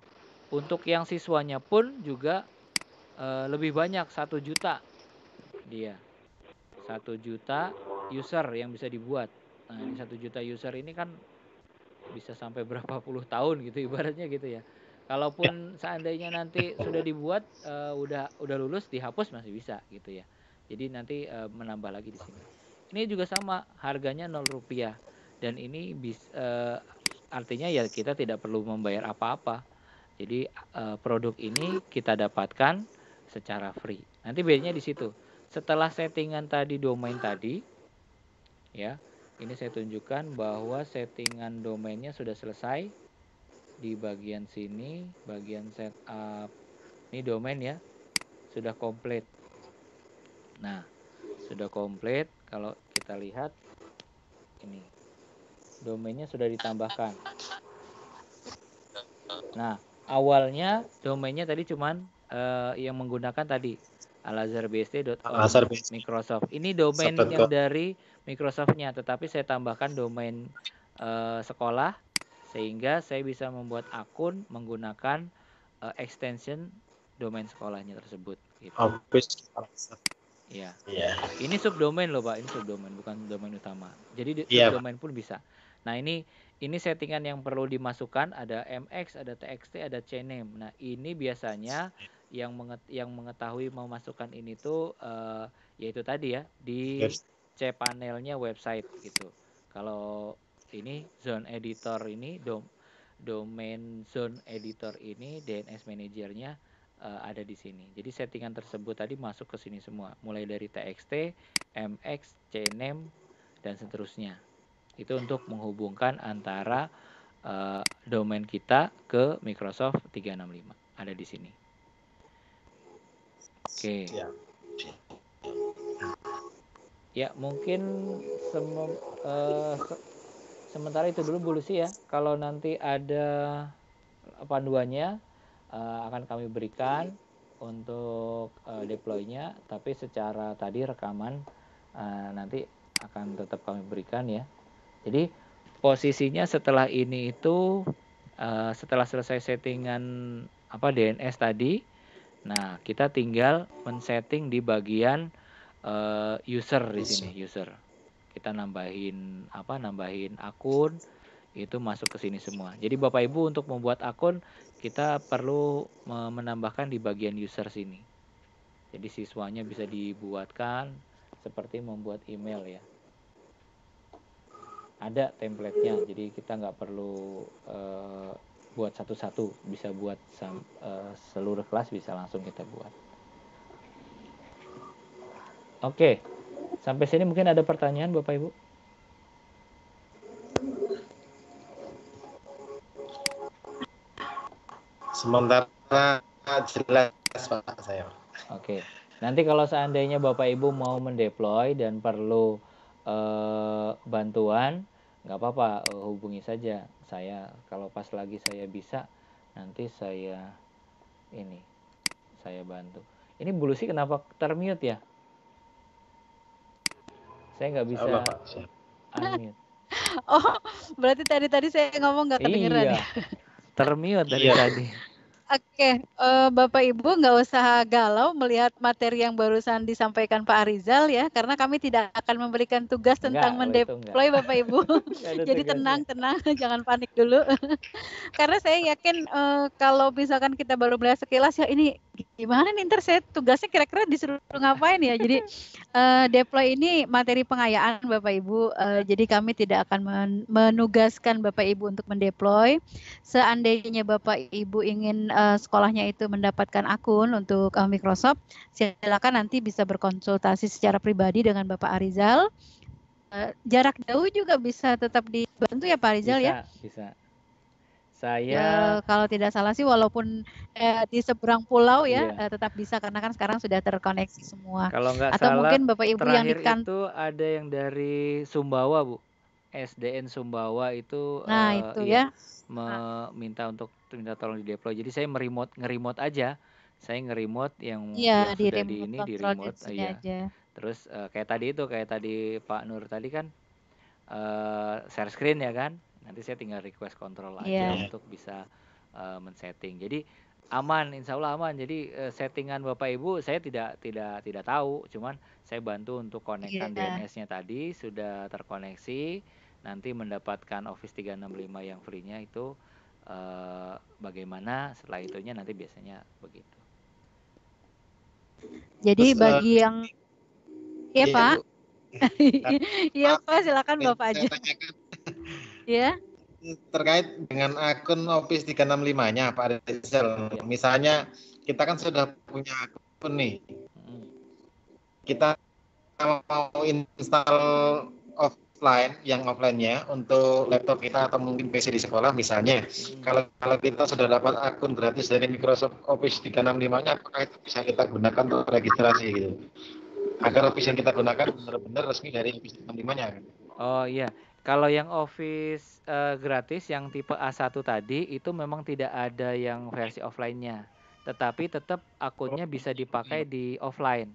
[SPEAKER 3] Untuk yang siswanya pun juga uh, lebih banyak satu juta dia. Satu juta user yang bisa dibuat. Nah ini satu juta user ini kan bisa sampai (laughs) berapa puluh tahun gitu ibaratnya gitu ya. Kalaupun ya. seandainya nanti sudah dibuat, uh, udah udah lulus dihapus masih bisa gitu ya. Jadi nanti uh, menambah lagi di sini ini juga sama harganya 0 rupiah dan ini bis, uh, artinya ya kita tidak perlu membayar apa-apa jadi uh, produk ini kita dapatkan secara free nanti bedanya di situ setelah settingan tadi domain tadi ya ini saya tunjukkan bahwa settingan domainnya sudah selesai di bagian sini bagian setup ini domain ya sudah komplit nah sudah komplit kalau kita lihat ini domainnya sudah ditambahkan nah awalnya domainnya tadi cuman uh, yang menggunakan tadi alazarbsd.org Microsoft ini domain yang dari Microsoftnya tetapi saya tambahkan domain uh, sekolah sehingga saya bisa membuat akun menggunakan uh, extension domain sekolahnya tersebut gitu.
[SPEAKER 4] Iya. Yeah.
[SPEAKER 3] Ini subdomain loh pak, ini subdomain bukan domain utama. Jadi yeah. subdomain pun bisa. Nah ini ini settingan yang perlu dimasukkan ada mx, ada txt, ada cname. Nah ini biasanya yang menget yang mengetahui memasukkan ini tuh uh, yaitu tadi ya di c panelnya website gitu. Kalau ini zone editor ini dom domain zone editor ini DNS manajernya uh, ada di sini. Jadi settingan tersebut tadi masuk ke sini semua, mulai dari txt, mx, cname dan seterusnya. Itu untuk menghubungkan antara uh, domain kita ke Microsoft 365. Ada di sini. Oke. Okay. Ya. ya, mungkin sem uh, eh, se sementara itu dulu Bu Lucy ya. Kalau nanti ada panduannya uh, akan kami berikan untuk uh, deploy-nya tapi secara tadi rekaman uh, nanti akan tetap kami berikan ya. Jadi posisinya setelah ini itu uh, setelah selesai settingan apa DNS tadi, nah kita tinggal men-setting di bagian uh, user di sini user. Kita nambahin apa? Nambahin akun itu masuk ke sini semua. Jadi Bapak Ibu untuk membuat akun kita perlu menambahkan di bagian user sini. Jadi siswanya bisa dibuatkan seperti membuat email ya. Ada templatenya, jadi kita nggak perlu uh, buat satu-satu, bisa buat uh, seluruh kelas bisa langsung kita buat. Oke, sampai sini mungkin ada pertanyaan Bapak Ibu.
[SPEAKER 4] Sementara jelas Pak saya. Oke. Okay.
[SPEAKER 3] Nanti kalau seandainya Bapak Ibu mau mendeploy dan perlu uh, bantuan, nggak apa-apa hubungi saja saya. Kalau pas lagi saya bisa, nanti saya ini saya bantu. Ini bulu sih kenapa termute ya? Saya nggak bisa (laughs)
[SPEAKER 2] Oh, berarti tadi tadi saya ngomong nggak kedengeran iya. Ya?
[SPEAKER 3] Termiut dari yeah. tadi.
[SPEAKER 2] Oke, okay. uh, eh, Bapak Ibu nggak usah galau melihat materi yang barusan disampaikan Pak Arizal ya, karena kami tidak akan memberikan tugas tentang oh, enggak, mendeploy Bapak Ibu. (laughs) (laughs) Jadi tenang, tenang, (laughs) jangan panik dulu. karena saya yakin uh, kalau misalkan kita baru melihat sekilas ya ini gimana nih ntar saya tugasnya kira-kira disuruh ngapain ya jadi uh, deploy ini materi pengayaan bapak ibu uh, jadi kami tidak akan men menugaskan bapak ibu untuk mendeploy seandainya bapak ibu ingin uh, sekolahnya itu mendapatkan akun untuk uh, Microsoft silakan nanti bisa berkonsultasi secara pribadi dengan bapak Arizal uh, jarak jauh juga bisa tetap dibantu ya Pak Arizal bisa, ya
[SPEAKER 3] bisa saya ya,
[SPEAKER 2] kalau tidak salah sih walaupun eh, di seberang pulau ya iya. eh, tetap bisa karena kan sekarang sudah terkoneksi semua.
[SPEAKER 3] Kalau nggak Atau salah, mungkin Bapak Ibu yang di kan... itu ada yang dari Sumbawa, Bu. SDN Sumbawa itu Nah, uh, itu iya, ya. meminta untuk minta tolong di deploy. Jadi saya meremote ngeremote aja. Saya ngeremote yang, ya, di sudah remote di ini di remote uh, ya. aja. Terus uh, kayak tadi itu kayak tadi Pak Nur tadi kan uh, share screen ya kan? Nanti saya tinggal request kontrol aja yeah. untuk bisa uh, men-setting. Jadi aman, insya Allah aman. Jadi uh, settingan Bapak Ibu saya tidak tidak tidak tahu, cuman saya bantu untuk konekkan yeah. DNS-nya tadi sudah terkoneksi. Nanti mendapatkan Office 365 yang free-nya itu uh, bagaimana setelah itunya nanti biasanya begitu.
[SPEAKER 4] Jadi Terus, bagi
[SPEAKER 2] uh, yang Iya, ya, Pak. Iya, Pak, (laughs) iya, nah, silakan Bapak aja. tanyakan ya
[SPEAKER 4] terkait dengan akun Office 365-nya Pak Rizal. Misalnya kita kan sudah punya akun nih. Kita mau install offline yang offline-nya untuk laptop kita atau mungkin PC di sekolah misalnya. Kalau kalau kita sudah dapat akun gratis dari Microsoft Office 365-nya apakah itu bisa kita gunakan untuk registrasi gitu? Agar Office yang kita gunakan benar-benar resmi dari Office 365-nya. Gitu.
[SPEAKER 3] Oh iya. Kalau yang Office uh, gratis yang tipe A1 tadi itu memang tidak ada yang versi offline-nya. Tetapi tetap akunnya oh, bisa iya. dipakai di offline.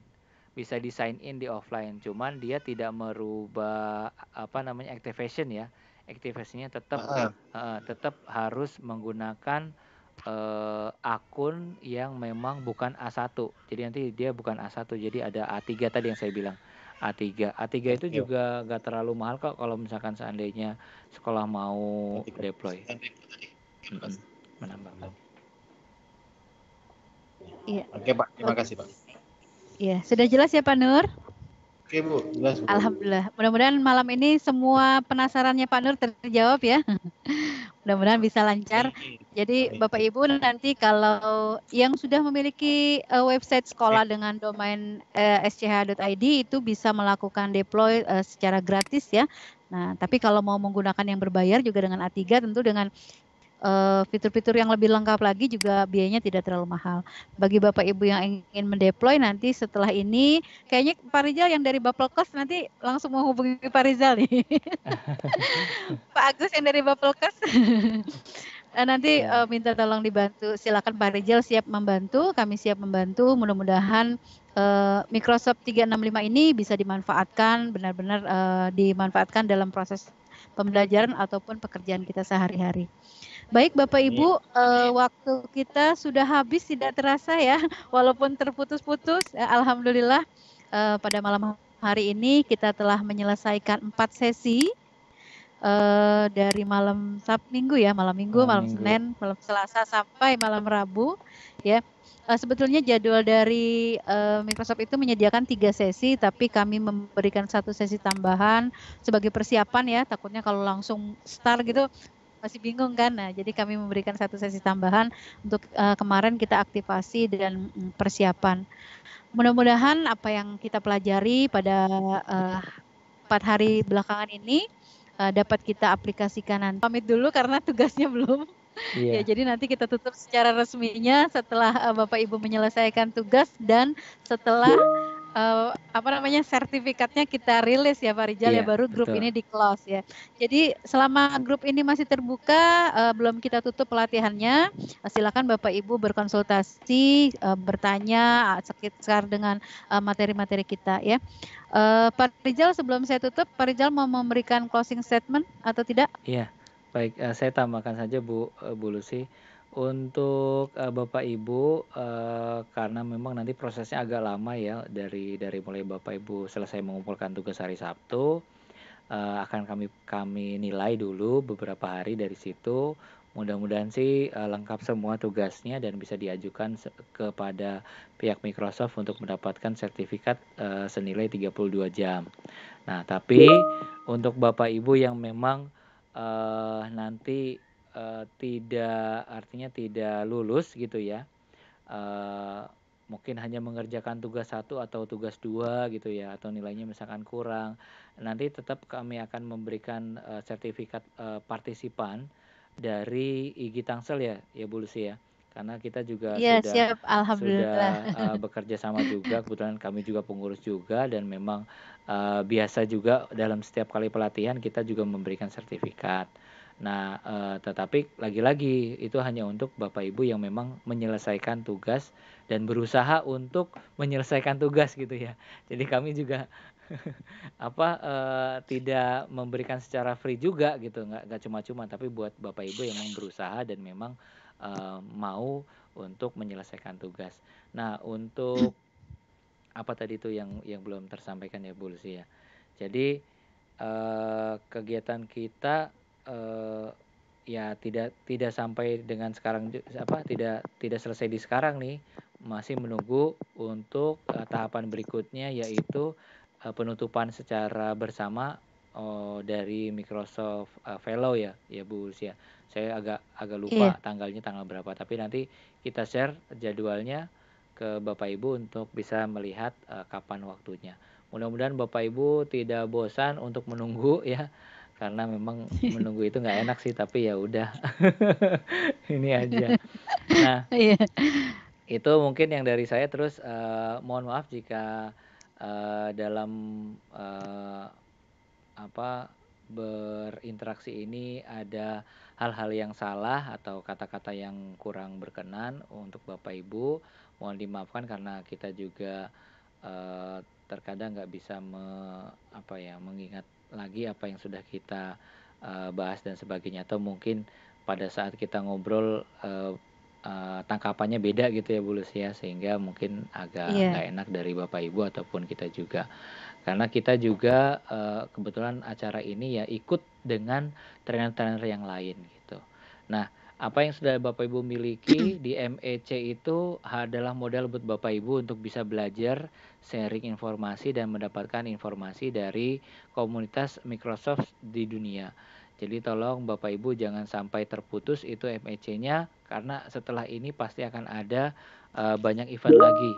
[SPEAKER 3] Bisa di sign in di offline. Cuman dia tidak merubah apa namanya activation ya. Activationnya tetap Uh, tetap harus menggunakan uh, akun yang memang bukan A1. Jadi nanti dia bukan A1, jadi ada A3 tadi yang saya bilang A3. A3 itu okay. Iya. juga nggak terlalu mahal kok kalau misalkan seandainya sekolah mau A3. deploy. A3.
[SPEAKER 4] Menambah.
[SPEAKER 2] Iya.
[SPEAKER 3] Oke Pak, terima kasih Pak.
[SPEAKER 2] Iya, sudah jelas ya Pak Nur?
[SPEAKER 4] Oke Bu, jelas. Bu.
[SPEAKER 2] Alhamdulillah. Mudah-mudahan malam ini semua penasarannya Pak Nur terjawab ya. (laughs) Mudah-mudahan bisa lancar. Jadi Bapak Ibu nanti kalau yang sudah memiliki uh, website sekolah ya. dengan domain uh, e, sch.id itu bisa melakukan deploy uh, secara gratis ya. Nah, tapi kalau mau menggunakan yang berbayar juga dengan A3 tentu dengan Eh, fitur-fitur yang lebih lengkap lagi juga biayanya tidak terlalu mahal. Bagi Bapak Ibu yang ingin mendeploy nanti setelah ini kayaknya Pak Rizal yang dari Bapelkes nanti langsung mau hubungi Pak Rizal nih. (laughs) Pak Agus yang dari Bapelkes. (laughs) Eh, nanti uh, minta tolong dibantu. Silakan Pak Rizal siap membantu, kami siap membantu. Mudah-mudahan uh, Microsoft 365 ini bisa dimanfaatkan benar-benar uh, dimanfaatkan dalam proses pembelajaran ataupun pekerjaan kita sehari-hari. Baik Bapak iya. Ibu, uh, waktu kita sudah habis tidak terasa ya, (laughs) walaupun terputus-putus. ya, Alhamdulillah uh, pada malam hari ini kita telah menyelesaikan empat sesi uh, dari malam Sab Minggu ya, malam Minggu, malam, malam minggu. Senin, malam Selasa sampai malam Rabu ya. Uh, sebetulnya jadwal dari uh, Microsoft itu menyediakan tiga sesi, tapi kami memberikan satu sesi tambahan sebagai persiapan ya. Takutnya kalau langsung start gitu masih bingung kan nah jadi kami memberikan satu sesi tambahan untuk uh, kemarin kita aktivasi dan mm, persiapan mudah-mudahan apa yang kita pelajari pada eh, empat hari belakangan ini uh, dapat kita aplikasikan nanti pamit dulu karena tugasnya (laughs) belum Yeah. Ya, jadi nanti kita tutup secara resminya setelah uh, Bapak Ibu menyelesaikan tugas dan setelah uh, apa namanya sertifikatnya kita rilis ya Pak Rijal yeah, ya iya, baru grup betul. ini di close ya. Jadi selama grup ini masih terbuka uh, belum kita tutup pelatihannya uh, silakan Bapak Ibu berkonsultasi uh, bertanya sekitar dengan materi materi-materi kita ya. Uh, Pak Rijal sebelum saya tutup Pak Rijal mau memberikan closing statement atau tidak?
[SPEAKER 3] Iya. Baik, uh, saya tambahkan saja Bu uh, Bu Lucy untuk, uh, bapak ibu, uh, karena memang nanti prosesnya agak lama ya dari dari mulai bapak ibu selesai mengumpulkan tugas hari Sabtu, uh, akan kami kami nilai dulu beberapa hari dari situ. Mudah-mudahan sih, uh, lengkap semua tugasnya dan bisa diajukan kepada pihak Microsoft untuk mendapatkan sertifikat, uh, senilai 32 jam. Nah tapi untuk bapak ibu yang memang, uh, nanti Eh, tidak artinya tidak lulus gitu ya uh, mungkin hanya mengerjakan tugas satu atau tugas dua gitu ya atau nilainya misalkan kurang nanti tetap kami akan memberikan uh, sertifikat uh, partisipan dari IG Tangsel ya ya Bu Lucy ya karena kita juga ya, sudah siap.
[SPEAKER 2] Alhamdulillah. sudah uh,
[SPEAKER 3] bekerja sama juga kebetulan kami juga pengurus juga dan memang uh, biasa juga dalam setiap kali pelatihan kita juga memberikan sertifikat Nah, eh, tetapi lagi-lagi itu hanya untuk Bapak Ibu yang memang menyelesaikan tugas dan berusaha untuk menyelesaikan tugas gitu ya. Jadi kami juga (laughs) apa eh, tidak memberikan secara free juga gitu, nggak nggak cuma-cuma tapi buat Bapak Ibu yang memang berusaha dan memang eh, mau untuk menyelesaikan tugas. Nah, untuk apa tadi itu yang yang belum tersampaikan ya Bu Lucy ya. Jadi eh, kegiatan kita uh, ya tidak tidak sampai dengan sekarang apa tidak tidak selesai di sekarang nih masih menunggu untuk uh, tahapan berikutnya yaitu uh, penutupan secara bersama uh, dari Microsoft uh, Fellow ya ya Bu Lucia saya agak agak lupa yeah. tanggalnya tanggal berapa tapi nanti kita share jadwalnya ke Bapak Ibu untuk bisa melihat uh, kapan waktunya mudah-mudahan Bapak Ibu tidak bosan untuk menunggu ya karena memang (laughs) menunggu itu nggak enak sih tapi ya udah (laughs) ini aja nah (laughs) yeah. itu mungkin yang dari saya terus uh, mohon maaf jika uh, dalam uh, apa berinteraksi ini ada hal-hal yang salah atau kata-kata yang kurang berkenan untuk bapak ibu mohon dimaafkan karena kita juga uh, terkadang nggak bisa me, apa ya mengingat lagi apa yang sudah kita uh, bahas dan sebagainya atau mungkin pada saat kita ngobrol uh, uh, tangkapannya beda gitu ya Bu Lucia sehingga mungkin agak iya. nggak yeah. enak dari Bapak Ibu ataupun kita juga karena kita juga uh, kebetulan acara ini ya ikut dengan trainer-trainer yang lain gitu. Nah, apa yang sudah Bapak Ibu miliki di MEC itu adalah modal buat Bapak Ibu untuk bisa belajar sharing informasi dan mendapatkan informasi dari komunitas Microsoft di dunia. Jadi tolong Bapak Ibu jangan sampai terputus itu MEC-nya karena setelah ini pasti akan ada uh, banyak event lagi.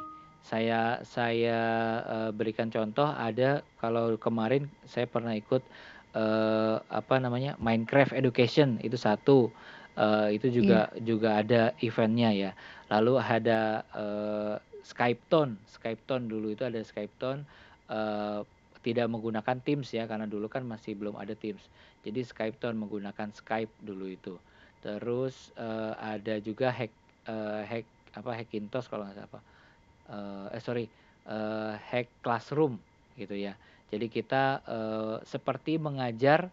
[SPEAKER 3] Saya saya uh, berikan contoh ada kalau kemarin saya pernah ikut uh, apa namanya Minecraft Education itu satu uh, itu juga yeah. juga ada eventnya ya. Lalu ada uh, Skype Tone, Skype Tone dulu itu ada Skype Tone uh, eh, tidak menggunakan Teams ya karena dulu kan masih belum ada Teams. Jadi Skype Tone menggunakan Skype dulu itu. Terus uh, ada juga hack uh, hack apa Hackintosh kalau nggak salah apa. Uh, eh sorry, uh, hack Classroom gitu ya. Jadi kita uh, seperti mengajar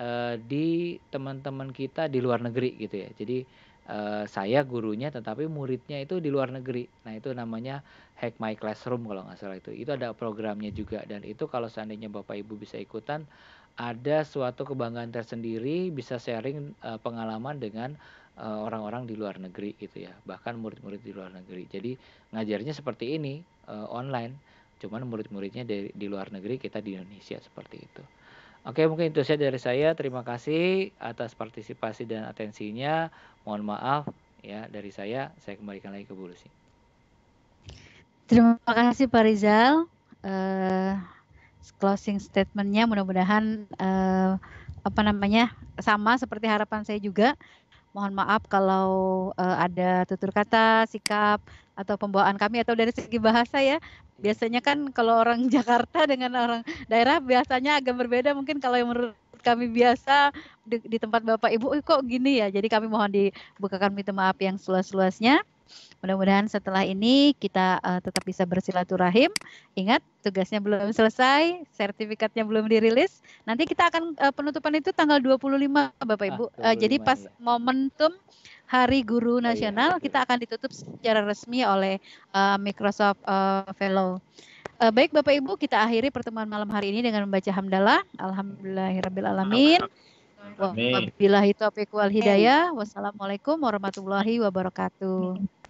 [SPEAKER 3] uh, di teman-teman kita di luar negeri gitu ya. Jadi Eh, saya gurunya tetapi muridnya itu di luar negeri. Nah, itu namanya Hack My Classroom kalau nggak salah itu. Itu ada programnya juga dan itu kalau seandainya Bapak Ibu bisa ikutan ada suatu kebanggaan tersendiri bisa sharing uh, pengalaman dengan orang eh, orang-orang di luar negeri gitu ya. Bahkan murid-murid di luar negeri. Jadi ngajarnya seperti ini uh, online, cuman murid-muridnya dari di luar negeri kita di Indonesia seperti itu. Oke, mungkin itu saja dari saya. Terima kasih atas partisipasi dan atensinya. Mohon maaf ya dari saya. Saya kembalikan lagi ke Bu Lucy.
[SPEAKER 2] Terima kasih Pak Rizal. Uh, closing statementnya mudah-mudahan uh, apa namanya sama seperti harapan saya juga Mohon maaf kalau uh, ada tutur kata, sikap atau pembawaan kami atau dari segi bahasa ya. Biasanya kan kalau orang (laughs) Jakarta dengan orang daerah biasanya agak berbeda mungkin kalau yang menurut kami biasa di, di tempat Bapak Ibu kok gini ya. Jadi kami mohon dibukakan minta maaf yang seluas-luasnya. Mudah-mudahan setelah ini kita uh, tetap bisa bersilaturahim. Ingat, tugasnya belum selesai, sertifikatnya belum dirilis. Nanti kita akan uh, penutupan itu tanggal 25 Bapak ah, Ibu. Ah, 25, uh, jadi pas ya. momentum Hari Guru Nasional oh, iya. kita akan ditutup secara resmi oleh uh, Microsoft uh, Fellow. Uh, baik Bapak Ibu, kita akhiri pertemuan malam hari ini dengan membaca hamdalah. Alhamdulillahirabbil alamin.
[SPEAKER 1] Wabillahi
[SPEAKER 2] taufiq wal hidayah. Wassalamualaikum warahmatullahi wabarakatuh.